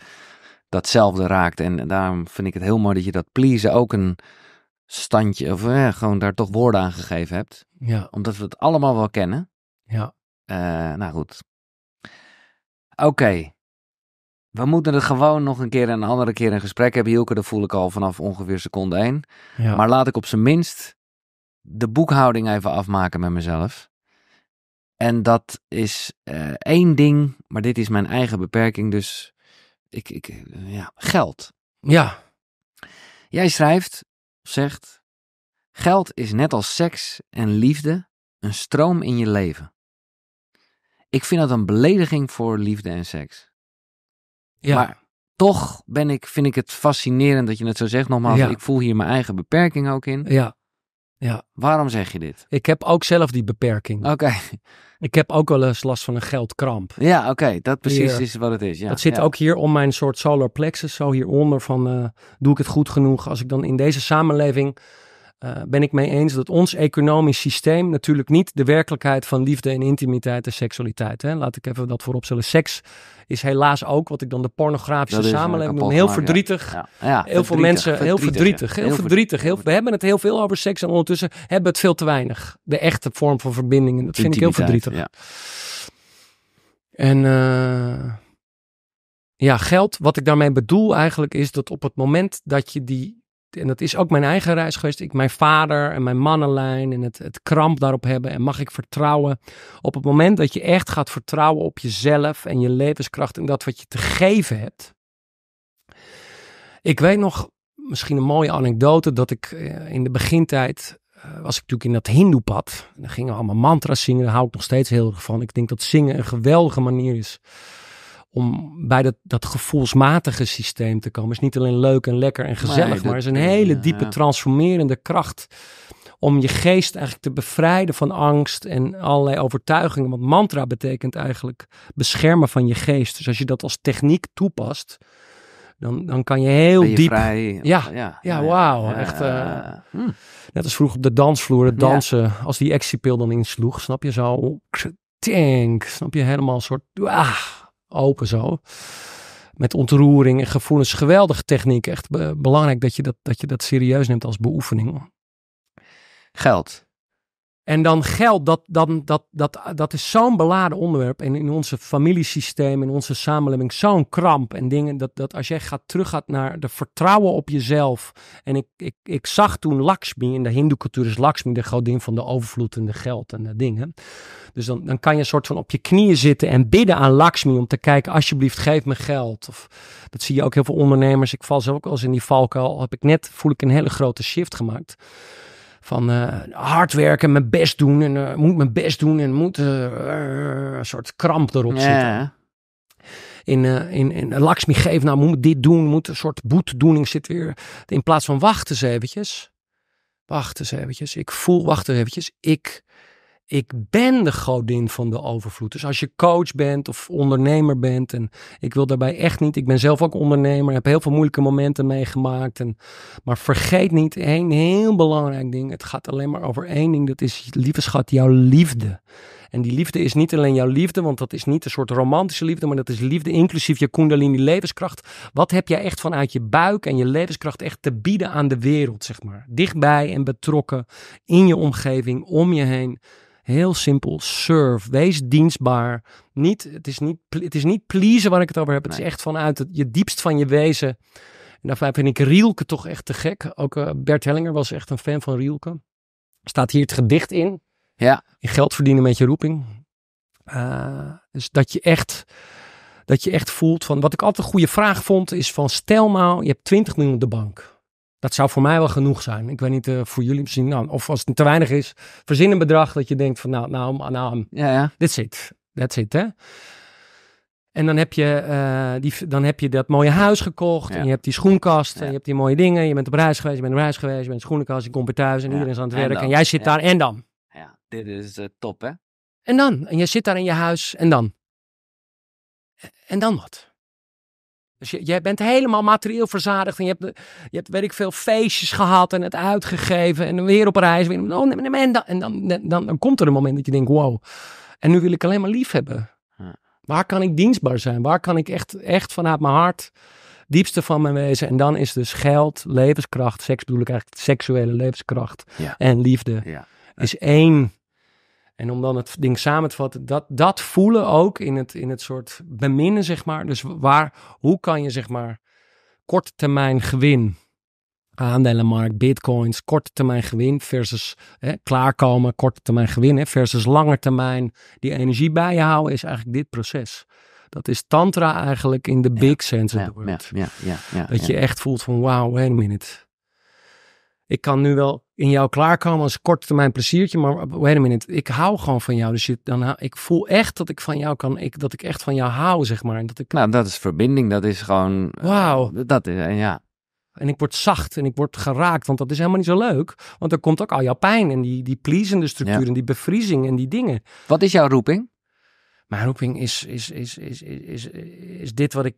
datzelfde raakt. En daarom vind ik het heel mooi dat je dat pleasen ook een standje, of gewoon daar toch woorden aan gegeven hebt. Ja. Omdat we het allemaal wel kennen. Ja. nou goed. Oké. We moeten het gewoon nog een keer en een andere keer een gesprek hebben, Hielke. Dat voel ik al vanaf ongeveer seconde één. Ja. Maar laat ik op zijn minst de boekhouding even afmaken met mezelf. En dat is eh, één ding, maar dit is mijn eigen beperking, dus ik, ik eh, ja, geld. Ja. Jij schrijft, zegt, geld is net als seks en liefde een stroom in je leven. Ik vind dat een belediging voor liefde en seks. Ja. Maar toch ben ik, vind ik het fascinerend dat je het zo zegt. Nogmaals, ik voel hier mijn eigen beperking ook in. Ja. Ja. Waarom zeg je dit? Ik heb ook zelf die beperking. Oké. Ik heb ook wel eens last van een geldkramp. Ja, oké. Dat precies is wat het is. Ja, dat zit ook hier om mijn soort solar plexus, zo hieronder van eh, doe ik het goed genoeg? Als ik dan in deze samenleving uh, ben ik mee eens dat ons economisch systeem natuurlijk niet de werkelijkheid van liefde en intimiteit en seksualiteit. Hè? Laat ik even dat vooropstellen. Seks is helaas ook wat ik dan de pornografische eh, samenleving noem. Heel verdrietig. heel veel mensen, verdrietig, heel verdrietig. Heel, verdrietig. we hebben het heel veel over seks en ondertussen hebben we het veel te weinig. De echte vorm van verbinding. en Dat vind ik heel verdrietig. En eh, ja, geld, wat ik daarmee bedoel eigenlijk is dat op het moment dat je die en dat is ook mijn eigen reis geweest. Ik, mijn vader en mijn mannenlijn en het, het kramp daarop hebben. En mag ik vertrouwen? Op het moment dat je echt gaat vertrouwen op jezelf en je levenskracht en dat wat je te geven hebt. Ik weet nog, misschien een mooie anekdote, dat ik eh, in de begintijd eh, was ik natuurlijk in dat hindoepad. Dan gingen allemaal mantras zingen. Daar hou ik nog steeds heel erg van. Ik denk dat zingen een geweldige manier is om bij dat, dat gevoelsmatige systeem te komen. Is niet alleen leuk en lekker en gezellig, maar is een hele diepe transformerende kracht om je geest eigenlijk te bevrijden van angst en allerlei overtuigingen. Want mantra betekent eigenlijk beschermen van je geest. Dus als je dat als techniek toepast, dan, dan kan je heel diep. ja, ja, ja, wauw. echt. Eh, hm. Net als vroeg op de dansvloer, het dansen. Als die actiepil dan insloeg, snap je zo. Tank, snap je helemaal een soort. Ah, open zo. Met ontroering en gevoelens. Geweldige techniek. Echt belangrijk dat je dat, dat je dat serieus neemt als beoefening. Geld. En dan geld, dat, dan, dat, dat, dat is zo'n beladen onderwerp. En in onze familiesysteem, in onze samenleving, zo'n kramp en dingen. Dat, dat als jij gaat, terug gaat naar de vertrouwen op jezelf. En ik, ik, ik zag toen Lakshmi, in de Hindoe-cultuur is Lakshmi de godin van de overvloed en de geld en de dingen. Dus dan, dan kan je een soort van op je knieën zitten en bidden aan Lakshmi om te kijken, alsjeblieft geef me geld. Of, dat zie je ook heel veel ondernemers. Ik val zelf ook wel eens in die valkuil. Heb ik net, voel ik een hele grote shift gemaakt van eh, hard werken, mijn best doen en uh, moet mijn best doen en moet eh, een soort kramp erop zitten. In, in, in Lakshmi geeft, nou moet dit doen, moet een soort boetdoening zit weer. In plaats van wachten eens eventjes, wachten eens eventjes, ik voel, wachten eventjes, ik ik ben de godin van de overvloed. Dus als je coach bent of ondernemer bent, en ik wil daarbij echt niet, ik ben zelf ook ondernemer, heb heel veel moeilijke momenten meegemaakt. En, maar vergeet niet één heel belangrijk ding. Het gaat alleen maar over één ding, dat is, lieve schat, jouw liefde. En die liefde is niet alleen jouw liefde, want dat is niet een soort romantische liefde, maar dat is liefde inclusief je kundalini levenskracht. Wat heb jij echt vanuit je buik en je levenskracht echt te bieden aan de wereld, zeg maar. Dichtbij en betrokken in je omgeving, om je heen. Heel simpel. surf. Wees dienstbaar. Niet, het, is niet, het is niet pleasen waar ik het over heb. Het is echt vanuit het, je diepst van je wezen. En daarvan vind ik Rielke toch echt te gek. Ook eh, Bert Hellinger was echt een fan van Rielke. Staat hier het gedicht in. Ja. In geld verdienen met je roeping. Eh, dus dat je echt dat je echt voelt van wat ik altijd een goede vraag vond is van stel nou je hebt 20 miljoen op de bank. Dat zou voor mij wel genoeg zijn. Ik weet niet, uh, voor jullie misschien. Nou, of als het te weinig is, verzin een bedrag dat je denkt van nou, nou, nou, nou ja, ja. dit zit. Dat zit, hè? En dan heb, je, eh, die, dan heb je dat mooie huis gekocht. En je hebt die schoenkast. En je hebt die mooie dingen. Je bent op reis geweest. Je bent op reis geweest. Je bent schoenenkast. Je komt weer thuis. En iedereen is aan het werk. En, jij zit daar. En dan? Ja, dit is eh, top, hè? En dan? En je zit daar in je huis. En dan? En dan wat? Dus je, bent helemaal materieel verzadigd en je hebt, je hebt, weet ik veel, feestjes gehad en het uitgegeven en weer op reis. Weer, oh, en dan, dan, dan, komt er een moment dat je denkt, wow, en nu wil ik alleen maar lief hebben. Waar kan ik dienstbaar zijn? Waar kan ik echt, echt vanuit mijn hart, diepste van mijn wezen? En dan is dus geld, levenskracht, seks bedoel ik eigenlijk, seksuele levenskracht en liefde is één en om dan het ding samen te vatten, dat, dat voelen ook in het, in het soort beminnen, zeg maar. Dus waar, hoe kan je, zeg maar, termijn gewin, aandelenmarkt, bitcoins, korte termijn gewin versus hè, klaarkomen, korte termijn gewin hè, versus lange termijn die energie bijhouden, is eigenlijk dit proces. Dat is tantra eigenlijk in de big sense ja, Ja, dat je echt voelt van wow, wait a minute ik kan nu wel in jou klaarkomen als korte termijn pleziertje, maar wait a minute, ik hou gewoon van jou. Dus je, dan, ik voel echt dat ik van jou kan, ik, dat ik echt van jou hou, zeg maar. En dat ik, nou, dat is verbinding, dat is gewoon... Eh, Wauw. Dat is, eh, ja. En ik word zacht en ik word geraakt, want dat is helemaal niet zo leuk. Want er komt ook al jouw pijn en die, die pleasende structuur en die bevriezing en die dingen. Wat is jouw roeping? Mijn roeping is, is, is, is, is, is, is dit wat ik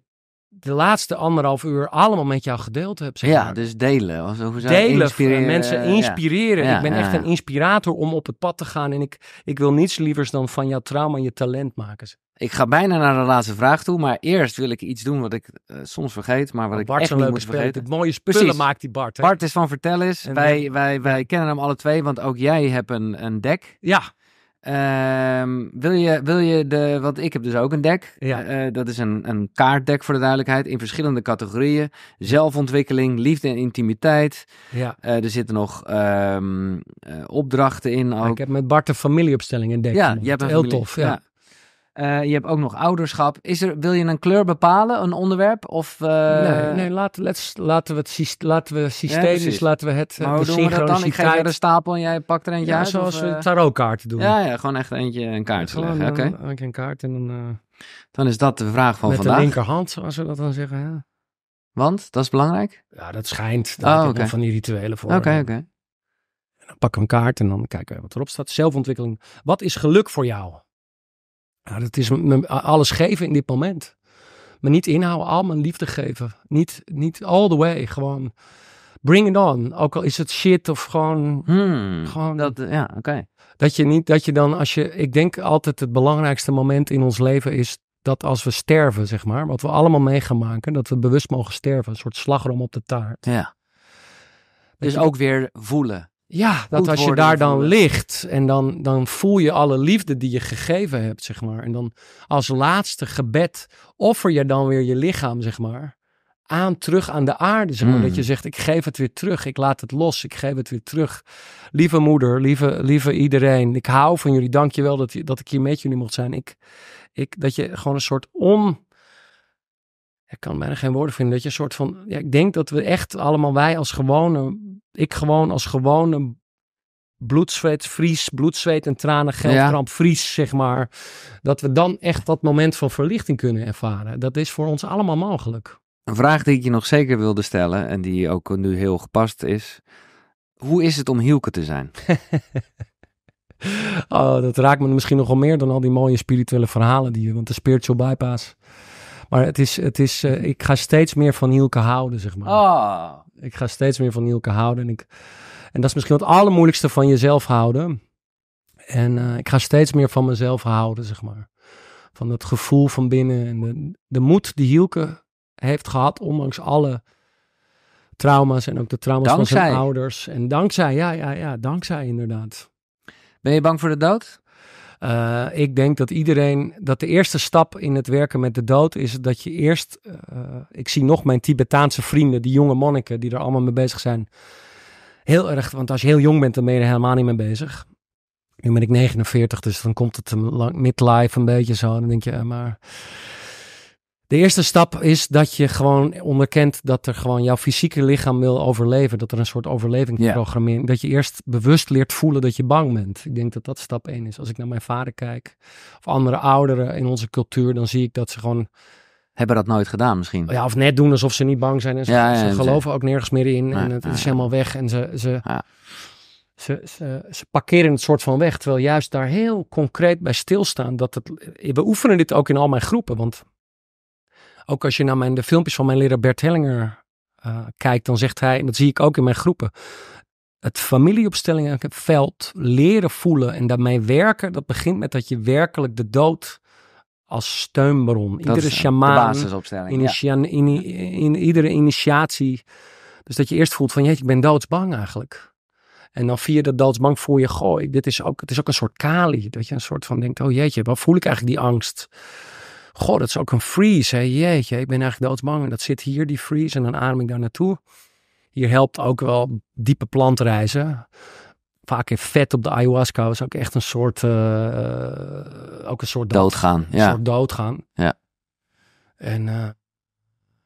de laatste anderhalf uur allemaal met jou gedeeld heb. Zeg Ja, dus delen. Over delen, inspireren, mensen inspireren. Ja. ik ben echt een inspirator om op het pad te gaan. En ik, ik wil niets lievers dan van jouw trauma en je talent maken. Ik ga bijna naar de laatste vraag toe, maar eerst wil ik iets doen wat ik eh, soms vergeet, maar wat ik echt niet moet vergeten. Het mooie spullen maakt die Bart. Hè? Bart is van Vertel eens. wij, wij, wij kennen hem alle twee, want ook jij hebt een, een dek. Ja. Ehm, wil, je, wil je de, want ik heb dus ook een deck. Ja. Eh, eh, dat is een, een kaartdek voor de duidelijkheid. In verschillende categorieën. Zelfontwikkeling, liefde en intimiteit. Ja. Eh, er zitten nog ehm, opdrachten in. Ook. ik heb met Bart de familieopstelling een deck. Ja, je hebt heel tof. ja. Eh, je hebt ook nog ouderschap. Is er, wil je een kleur bepalen, een onderwerp? Of, eh, Nee, nee laat, let's, laten we het laten we systemisch, laten we het. Eh, maar hoe we dan? Ik geef naar een stapel en jij pakt er eentje ja, uit. Zoals of, we tarotkaarten doen. Ja, ja, gewoon echt eentje een kaart ja, leggen. Oké. Okay. Een kaart en dan. dan is dat de vraag van vandaag. Met de linkerhand, zoals we dat dan zeggen. Ja. Want dat is belangrijk. Ja, dat schijnt. Dat oh, okay. Van die rituelen voor. Oké, oké. Dan pakken we een kaart en dan kijken we wat erop staat. Zelfontwikkeling. Wat is geluk voor jou? Nou, dat is alles geven in dit moment. Maar niet inhouden, al mijn liefde geven. Niet, niet all the way, gewoon bring it on. Ook al is het shit of gewoon... Hmm, gewoon dat, eh, ja, oké. Dat je niet, dat je dan als je... Ik denk altijd het belangrijkste moment in ons leven is dat als we sterven, zeg maar, wat we allemaal mee maken, dat we bewust mogen sterven. Een soort slagroom op de taart. Ja. dus ook weer voelen. Ja, dat als je daar dan ligt en dan, dan voel je alle liefde die je gegeven hebt, zeg maar. En dan als laatste gebed offer je dan weer je lichaam, zeg maar, aan terug aan de aarde. Zeg maar. Dat je hmm. zegt, ik geef het weer terug, ik laat het los, ik geef het weer terug. Lieve moeder, lieve, lieve iedereen, ik hou van jullie. Dank je wel dat, dat ik hier met jullie mocht zijn. Ik, ik, dat je gewoon een soort on ik kan bijna geen woorden vinden. Dat je een soort van. Ja, ik denk dat we echt allemaal, wij als gewone. Ik gewoon als gewone. Bloedzweet, vries, bloedzweet en tranen, geldkramp, ja. vries, zeg maar. Dat we dan echt dat moment van verlichting kunnen ervaren. Dat is voor ons allemaal mogelijk. Een vraag die ik je nog zeker wilde stellen. En die ook nu heel gepast is. Hoe is het om Hielke te zijn? Oh, dat raakt me misschien nogal meer dan al die mooie spirituele verhalen die je. Want de spiritual bypass maar het is, het is, eh, ik ga steeds meer van Hielke houden, zeg maar. Ah. Ik ga steeds meer van Hielke houden. En, ik, en dat is misschien het allermoeilijkste van jezelf houden. En eh, ik ga steeds meer van mezelf houden, zeg maar. Van dat gevoel van binnen en de, de moed die Hielke heeft gehad, ondanks alle trauma's en ook de trauma's van zijn ouders. En dankzij, ja, ja, ja, dankzij inderdaad. Ben je bang voor de dood? Eh, ik denk dat iedereen, dat de eerste stap in het werken met de dood is dat je eerst, eh, ik zie nog mijn Tibetaanse vrienden, die jonge monniken die er allemaal mee bezig zijn. Heel erg, want als je heel jong bent, dan ben je er helemaal niet mee bezig. Nu ben ik 49, dus dan komt het midlife een beetje zo. Dan denk je, eh, maar de eerste stap is dat je gewoon onderkent dat er gewoon jouw fysieke lichaam wil overleven. Dat er een soort overlevingsprogrammering. Dat je eerst bewust leert voelen dat je bang bent. Ik denk dat dat stap één is. Als ik naar mijn vader kijk of andere ouderen in onze cultuur, dan zie ik dat ze gewoon hebben dat nooit gedaan misschien. Ja, of net doen alsof ze niet bang zijn. En ze, geloven ook nergens meer in. en het is helemaal weg. En ze, ze, ze, ze, parkeren het soort van weg. Terwijl juist daar heel concreet bij stilstaan. Dat het, we oefenen dit ook in al mijn groepen. Want ook als je naar mijn, de filmpjes van mijn leraar Bert Hellinger eh, kijkt, dan zegt hij, en dat zie ik ook in mijn groepen, het veld leren voelen en daarmee werken, dat begint met dat je werkelijk de dood als steunbron. iedere shaman eh, in, iedere initiatie. Dus dat je eerst voelt van, jeetje, ik ben doodsbang eigenlijk. En dan via dat doodsbang voel je, gooi. dit is ook, het is ook een soort kali. Dat je een soort van denkt, oh jeetje, waar voel ik eigenlijk die angst? Goh, dat is ook een freeze. Hè? Jeetje, ik ben eigenlijk doodsbang. En dat zit hier, die freeze. En dan adem ik daar naartoe. Hier helpt ook wel diepe plantreizen. Vaak in vet op de ayahuasca was ook echt een soort... Eh, eh, ook een soort doodgaan. Een soort doodgaan. Ja. En... Eh,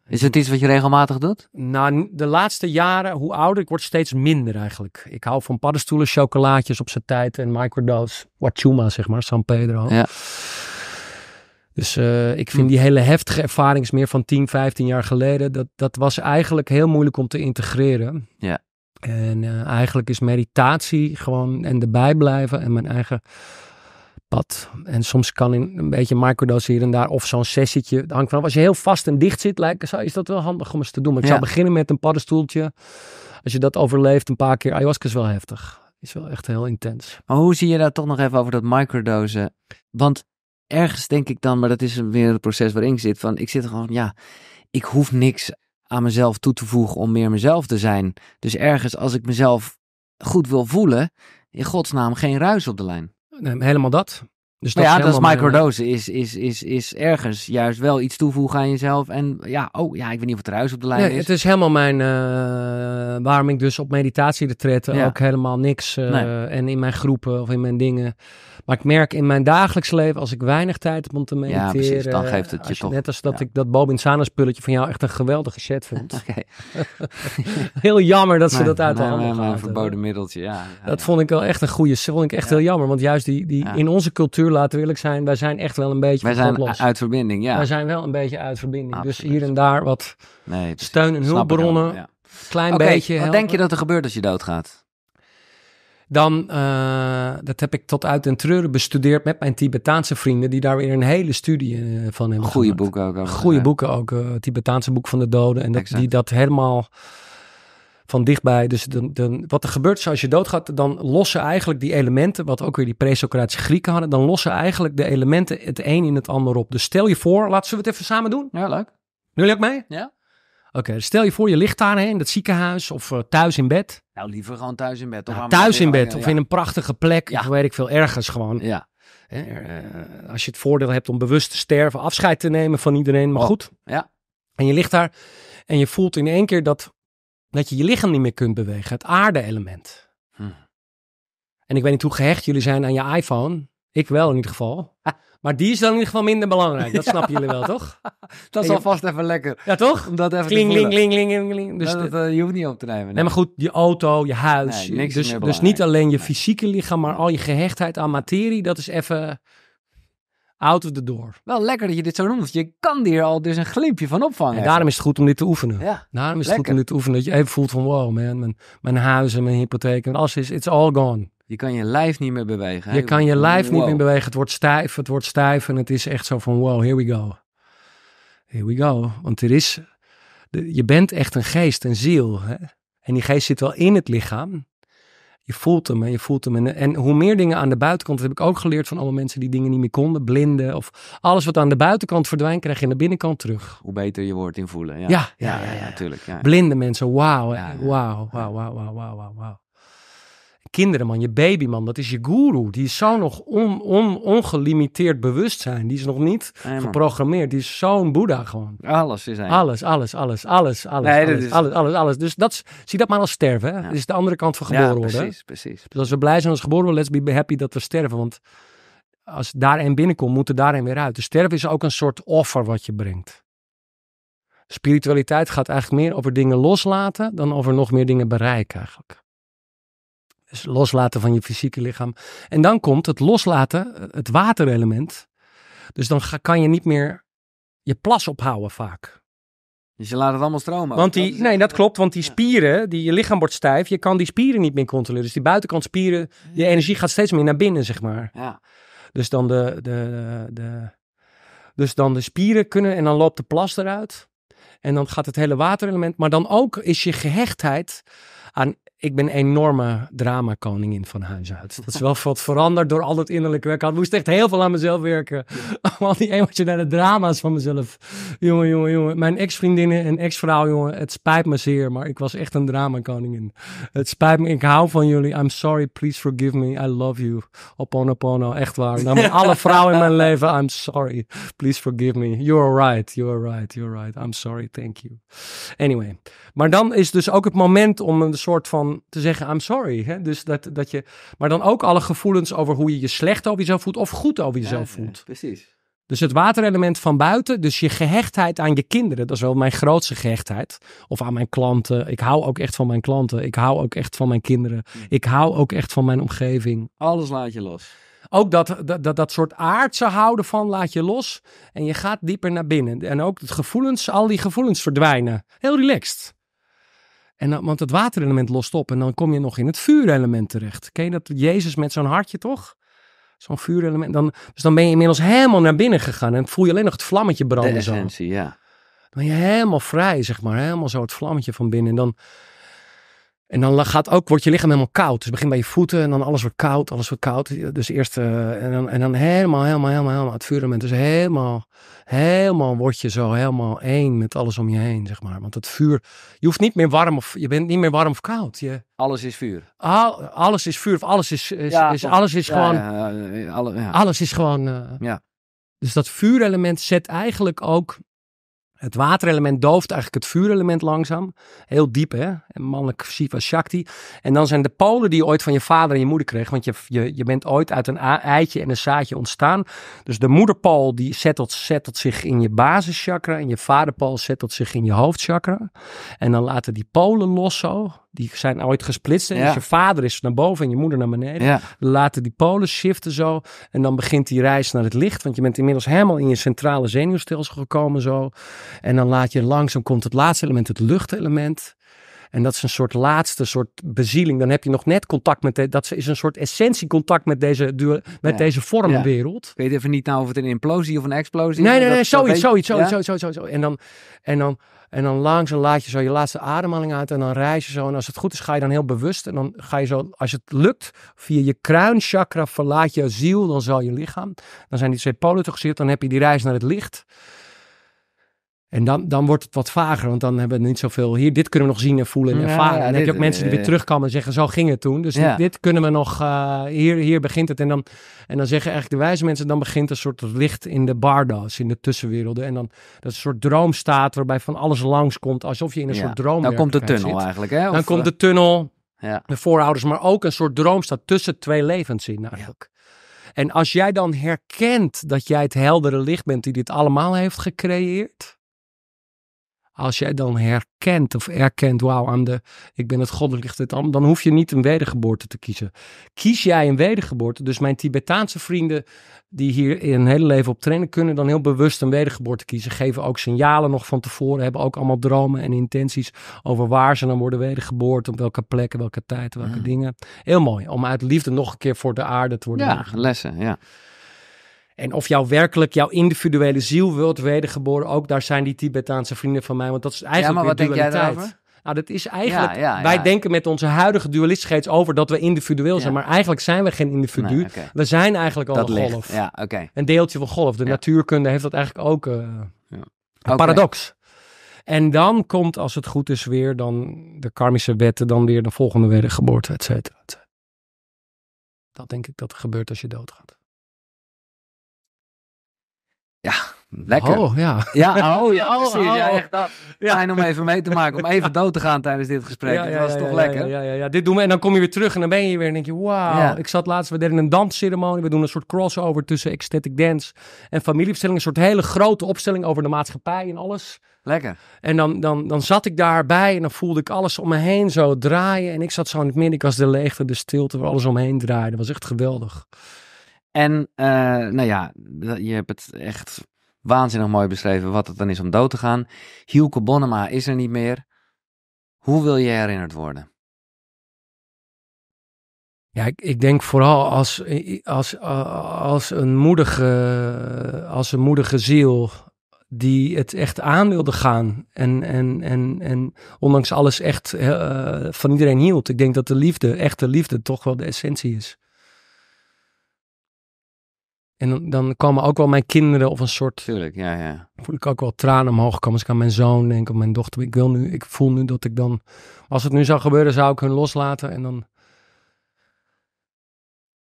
is het iets wat je regelmatig doet? Nou, de laatste jaren, hoe ouder ik word, steeds minder eigenlijk. Ik hou van paddenstoelen, chocolaatjes op zijn tijd en microdose. Wachuma, zeg maar, San Pedro. Ja. Dus eh, ik vind hm. die hele heftige ervaring meer van 10, 15 jaar geleden. Dat, dat was eigenlijk heel moeilijk om te integreren. Ja. En eh, eigenlijk is meditatie gewoon en erbij blijven en mijn eigen pad. En soms kan in een beetje en daar of zo'n sessietje. Het hangt van, als je heel vast en dicht zit, lijkt, is dat wel handig om eens te doen. Maar ik zou beginnen met een paddenstoeltje. Als je dat overleeft een paar keer. Ayahuasca is wel heftig. Is wel echt heel intens. Maar hoe zie je daar toch nog even over dat microdose? Want ergens denk ik dan, maar dat is weer het proces waarin ik zit, van ik zit gewoon, ja, ik hoef niks aan mezelf toe te voegen om meer mezelf te zijn. Dus ergens als ik mezelf goed wil voelen, in godsnaam geen ruis op de lijn. Helemaal dat. Dus dat ja, is dat is microdose. Is, is, is, is ergens juist wel iets toevoegen aan jezelf. En ja, oh ja, ik weet niet of het ruis op de lijn nee, is. Het is helemaal mijn... Uh, waarom ik dus op meditatie de tred ook helemaal niks... Eh, en in mijn groepen of in mijn dingen... Maar ik merk in mijn dagelijks leven, als ik weinig tijd heb om te mediteren... Ja, dan geeft het je, toch... Net als dat ik dat Bobin Sana's spulletje van jou echt een geweldige set vind. heel jammer dat ze dat uit de gaan. Een verboden middeltje, ja. dat vond ik wel echt een goede... vond ik echt heel jammer, want juist die, die in onze cultuur laten we eerlijk zijn, wij zijn echt wel een beetje Wij zijn uit verbinding, ja. Wij zijn wel een beetje uit verbinding. Dus hier en daar wat steun en hulpbronnen. Klein beetje. Wat denk je dat er gebeurt als je doodgaat? Dan, eh, dat heb ik tot uit en treuren bestudeerd met mijn Tibetaanse vrienden, die daar weer een hele studie eh, van hebben. goeie boeken ook. Goede boeken ook. Eh, Tibetaanse boek van de doden. En dat, die dat helemaal van dichtbij. Dus dan, dan, wat er gebeurt is als je doodgaat, dan lossen eigenlijk die elementen, wat ook weer die pre-Socratische Grieken hadden, dan lossen eigenlijk de elementen het een in het ander op. Dus stel je voor, laten we het even samen doen. Ja, leuk. jullie ook mee? Ja. Oké, dus stel je voor, je ligt daar hè, in het ziekenhuis of eh, thuis in bed. Nou, liever gewoon thuis in bed. thuis in bed of in een prachtige plek, ja. of weet ik veel, ergens gewoon. Ja. Hè, eh, als je het voordeel hebt om bewust te sterven, afscheid te nemen van iedereen, maar oh, goed. Ja. En je ligt daar en je voelt in één keer dat dat je je lichaam niet meer kunt bewegen, het aarde-element. Hm. En ik weet niet hoe gehecht jullie zijn aan je iPhone. Ik wel in ieder geval. Maar die is dan in ieder geval minder belangrijk. Dat snappen jullie wel, toch? Dat is alvast even lekker. Ja, toch? Om dat even kling, kling, Dus dat, eh, je hoeft niet op te nemen. Nee. maar goed, je auto, je huis. niks dus, dus niet alleen je fysieke lichaam, maar al je gehechtheid aan materie. Dat is even out of the door. Wel lekker dat je dit zo noemt. Je kan hier al dus een glimpje van opvangen. En daarom is het goed om dit te oefenen. Ja, daarom is het goed om dit te oefenen. Dat je even voelt van wow man, mijn, huis en mijn hypotheek en alles is, it's all gone. Je kan je lijf niet meer bewegen. Je kan je lijf niet meer bewegen. Het wordt stijf, het wordt stijf en het is echt zo van wow, here we go. Here we go. Want er is, je bent echt een geest, een ziel. Hè? En die geest zit wel in het lichaam, je voelt hem en je voelt hem. En, en, hoe meer dingen aan de buitenkant, dat heb ik ook geleerd van allemaal mensen die dingen niet meer konden, blinden of alles wat aan de buitenkant verdwijnt, krijg je in de binnenkant terug. Hoe beter je wordt in voelen. Ja, ja, ja, ja, ja natuurlijk. Blinde mensen, wauw, wauw, wauw, wauw, wauw, wauw kinderen, man, je baby, man, dat is je guru. Die is zo nog on, on, ongelimiteerd bewustzijn. Die is nog niet geprogrammeerd. Die is zo'n boeddha gewoon. Alles is hij. Alles, alles, alles, alles, alles, alles, alles, alles, Dus dat, zie dat maar als sterven. Dat is de andere kant van geboren ja, precies, worden. Precies, precies. Dus als we blij zijn als geboren worden, let's be happy dat we sterven. Want als daarin binnenkomt, moet er daarin weer uit. Dus sterven is ook een soort offer wat je brengt. Spiritualiteit gaat eigenlijk meer over dingen loslaten dan over nog meer dingen bereiken eigenlijk. Dus loslaten van je fysieke lichaam. En dan komt het loslaten, eh, het waterelement. Dus dan ga, kan je niet meer je plas ophouden vaak. Dus je laat het allemaal stromen. Want die, nee, dat eh, klopt. Want die spieren, die, je lichaam wordt stijf. Je kan die spieren niet meer controleren. Dus die buitenkant spieren, je energie gaat steeds meer naar binnen, zeg maar. Ja. Dus dan de, de, de, dus dan de spieren kunnen en dan loopt de plas eruit. En dan gaat het hele waterelement. Maar dan ook is je gehechtheid aan ik ben een enorme dramakoningin van huis uit. Dat is wel wat veranderd door al dat innerlijk werk. Ik moest echt heel veel aan mezelf werken. al die emotionele drama's van mezelf. Jongen, jongen, jongen. Mijn ex-vriendinnen en ex-vrouw, jongen. Het spijt me zeer, maar ik was echt een dramakoningin. Het spijt me. Ik hou van jullie. I'm sorry. Please forgive me. I love you. Oponopono. Oh, echt waar. Nou, alle vrouwen in mijn leven. I'm sorry. Please forgive me. You're right. You're right. You're right. I'm sorry. Thank you. Anyway. Maar dan is dus ook het moment om een soort van te zeggen, I'm sorry. Hè? Dus dat, dat je, maar dan ook alle gevoelens over hoe je je slecht over jezelf voelt of goed over jezelf voelt. precies. Dus het waterelement van buiten, dus je gehechtheid aan je kinderen, dat is wel mijn grootste gehechtheid. Of aan mijn klanten. Ik hou ook echt van mijn klanten. Ik hou ook echt van mijn kinderen. Mm. Ik hou ook echt van mijn omgeving. Alles laat je los. Ook dat, dat, dat, dat soort aardse houden van laat je los. En je gaat dieper naar binnen. En ook het gevoelens, al die gevoelens verdwijnen. Heel relaxed. En dan, want het waterelement lost op en dan kom je nog in het vuurelement terecht. Ken je dat Jezus met zo'n hartje toch? Zo'n vuurelement. Dan, dus dan ben je inmiddels helemaal naar binnen gegaan en voel je alleen nog het vlammetje branden. De essentie, ja. Dan ben je helemaal vrij, zeg maar. Helemaal zo het vlammetje van binnen. En dan, en dan gaat ook, wordt je lichaam helemaal koud. Dus begin bij je voeten en dan alles wordt koud, alles wordt koud. Dus eerst, uh, en, dan, en dan helemaal, helemaal, helemaal, helemaal het element Dus helemaal, helemaal word je zo helemaal één met alles om je heen, zeg maar. Want het vuur, je hoeft niet meer warm of, je bent niet meer warm of koud. Je, alles is vuur. Al, alles is vuur of alles is, is, ja, is alles is ja, gewoon, ja, alles is gewoon. Uh, ja. Dus dat vuurelement zet eigenlijk ook het waterelement dooft eigenlijk het vuurelement langzaam. Heel diep, hè? En mannelijk Shiva Shakti. En dan zijn de polen die je ooit van je vader en je moeder kreeg. Want je, je, je bent ooit uit een eitje en een zaadje ontstaan. Dus de moederpool die zettelt, zettelt zich in je basischakra. En je vaderpool zettelt zich in je hoofdchakra. En dan laten die polen los zo die zijn ooit gesplitst. En dus je vader is naar boven en je moeder naar beneden. Laten die polen shiften zo. En dan begint die reis naar het licht. Want je bent inmiddels helemaal in je centrale zenuwstelsel gekomen zo. En dan laat je langzaam komt het laatste element, het luchtelement. En dat is een soort laatste soort bezieling. Dan heb je nog net contact met, dat is een soort contact met deze, met deze vormwereld. weet even niet nou of het een implosie of een explosie is. Nee, nee, nee, sowieso zoiets, zoiets, zoiets, En dan, en dan, en dan langzaam laat je zo je laatste ademhaling uit en dan reis je zo. En als het goed is, ga je dan heel bewust. En dan ga je zo, als het lukt, via je kruinchakra verlaat je ziel, dan zal je lichaam. Dan zijn die twee polen toch Dan heb je die reis naar het licht. En dan, dan wordt het wat vager, want dan hebben we niet zoveel. Hier, dit kunnen we nog zien en voelen en ervaren. en dan heb je ook mensen die eh, weer terugkomen en zeggen: Zo ging het toen. Dus dit, kunnen we nog. Eh, hier, hier begint het. En dan, en dan zeggen eigenlijk de wijze mensen: Dan begint een soort licht in de bardas, in de tussenwerelden. En dan dat is een soort droomstaat waarbij van alles langskomt. Alsof je in een soort droom. Dan komt de tunnel eigenlijk, hè? dan komt eh, de tunnel, de voorouders, maar ook een soort droomstaat tussen twee levens in eigenlijk. En als jij dan herkent dat jij het heldere licht bent die dit allemaal heeft gecreëerd als jij dan herkent of erkent, wauw, aan de, ik ben het goddelijk licht, dan hoef je niet een wedergeboorte te kiezen. Kies jij een wedergeboorte, dus mijn Tibetaanse vrienden die hier een hele leven op trainen, kunnen dan heel bewust een wedergeboorte kiezen. Geven ook signalen nog van tevoren, hebben ook allemaal dromen en intenties over waar ze dan worden wedergeboord, op welke plekken, welke tijd, welke mm. dingen. Heel mooi, om uit liefde nog een keer voor de aarde te worden. Ja, lessen, ja. En of jouw werkelijk jouw individuele ziel wilt wedergeboren, ook daar zijn die Tibetaanse vrienden van mij, want dat is eigenlijk ja, maar wat dualiteit. Jij Nou, dat is eigenlijk. Wij denken met onze huidige dualistigheid over dat we individueel zijn. Maar eigenlijk zijn we geen individu. We zijn eigenlijk al dat een golf. Ja, Een deeltje van golf. De natuurkunde heeft dat eigenlijk ook. Eh, een paradox. En dan komt, als het goed is, weer dan de karmische wetten, dan weer de volgende wedergeboorte, et cetera. Dat denk ik dat er gebeurt als je doodgaat. Ja, lekker. Oh, ja. Ja, oh, ja, Oh, oh. Ja, echt dat. Fijn om even mee te maken, om even dood te gaan tijdens dit gesprek. dat was toch lekker. Ja, ja, ja, dit doen we en dan kom je weer terug en dan ben je weer en denk je, wauw. Ik zat laatst, we deden een dansceremonie, we doen een soort crossover tussen ecstatic dance en familieopstelling. Een soort hele grote opstelling over de maatschappij en alles. Lekker. En dan, dan, dan zat ik daarbij en dan voelde ik alles om me heen zo draaien. En ik zat zo in het midden. Ik was de leegte, de stilte, waar alles omheen draaide. Dat was echt geweldig. En eh, nou ja, je hebt het echt waanzinnig mooi beschreven wat het dan is om dood te gaan. Hielke Bonnema is er niet meer. Hoe wil je herinnerd worden? Ja, ik, ik, denk vooral als, als, als, een moedige, als een moedige ziel die het echt aan wilde gaan. En, en, en, en ondanks alles echt eh, van iedereen hield. Ik denk dat de liefde, echte liefde, toch wel de essentie is. En dan, komen ook wel mijn kinderen of een soort. Tuurlijk, ja, ja. Voel ik ook wel tranen omhoog komen. Als ik aan mijn zoon denk, aan mijn dochter. Ik wil nu, ik voel nu dat ik dan. Als het nu zou gebeuren, zou ik hun loslaten. En dan.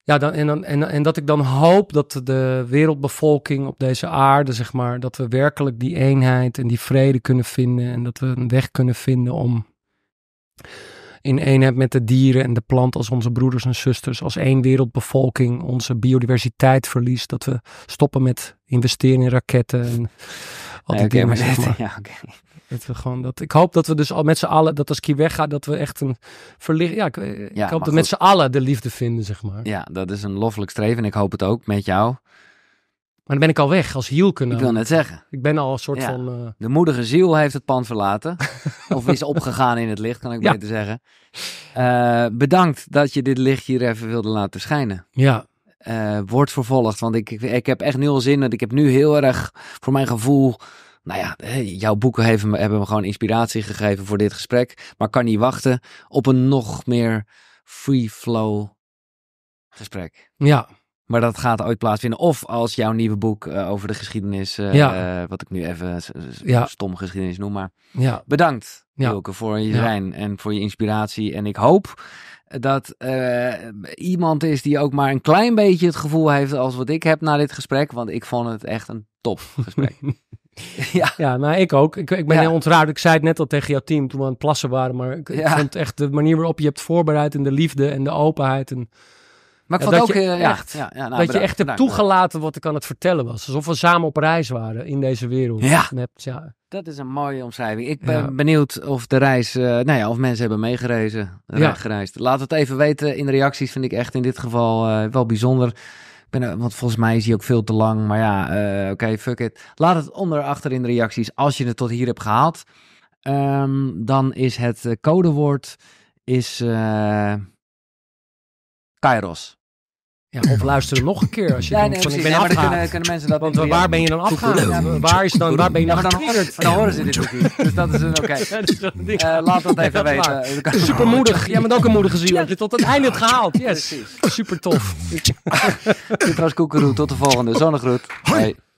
Ja, dan, en, dan, en, en dat ik dan hoop dat de wereldbevolking op deze aarde, zeg maar, dat we werkelijk die eenheid en die vrede kunnen vinden. En dat we een weg kunnen vinden om in hebt met de dieren en de plant als onze broeders en zusters, als één wereldbevolking onze biodiversiteit verliest, dat we stoppen met investeren in raketten en al die dingen. maar. ja, Dat we gewoon dat. Ik hoop dat we dus al met z'n allen, dat als ik hier wegga, dat we echt een verlicht. Ja, ik, eh, ja, ik hoop dat goed. met z'n allen de liefde vinden, zeg maar. Ja, dat is een loffelijk streven. En ik hoop het ook met jou. Maar dan ben ik al weg als kunnen. Ik wil net zeggen. Ik ben al een soort van... Eh, De moedige ziel heeft het pand verlaten. of is opgegaan in het licht, kan ik beter zeggen. Eh, bedankt dat je dit licht hier even wilde laten schijnen. Ja. Eh, wordt vervolgd, want ik, ik, ik heb echt nul zin. Dat ik heb nu heel erg, voor mijn gevoel... Nou ja, jouw boeken hebben me, hebben me gewoon inspiratie gegeven voor dit gesprek. Maar kan niet wachten op een nog meer free flow gesprek. Ja, maar dat gaat ooit plaatsvinden. Of als jouw nieuwe boek eh, over de geschiedenis, eh, eh, wat ik nu even stom geschiedenis noem, maar ja. bedankt Wilke voor je zijn en voor je inspiratie. En ik hoop dat iemand is die ook maar een klein beetje het gevoel heeft als wat ik heb na dit gesprek, want ik vond het echt een top gesprek. Ja. ja, nou ik ook. Ik, ik ben ja. heel ontraad. Ik zei het net al tegen jouw team toen we aan het plassen waren. Maar ik, ja. ik vond echt de manier waarop je hebt voorbereid en de liefde en de openheid. En maar ik vond ook... Eh, echt, ja, ja, nou, dat je echt hebt toegelaten wat ik aan het vertellen was. Alsof we samen op reis waren in deze wereld. Ja. ja. Dat is een mooie omschrijving. Ik ben benieuwd of de reis, uh, nou ja, of mensen hebben meegerezen, ja. gereisd. Laat het even weten in de reacties, vind ik echt in dit geval eh, wel bijzonder. Ik ben, want volgens mij is hij ook veel te lang, maar ja, oké, fuck it. Laat het onder achter in de reacties als je het tot hier hebt gehaald. Ehm, dan is het codewoord is Kairos. Ja, of luisteren nog een keer als je ja, nee, van ik ben nee, Kunnen, mensen dat Want waar ben je dan afgehaald? waar, is dan, waar ben je dan ja, dan, horen, ze dit ook niet. Dus dat is een oké. Eh, laat dat even weten. Supermoedig. Jij bent ook een moedige ziel. dat je tot het einde het gehaald. Yes. Super tof. Dit was Koekeroe. Tot de volgende. Zonnegroet. Hoi.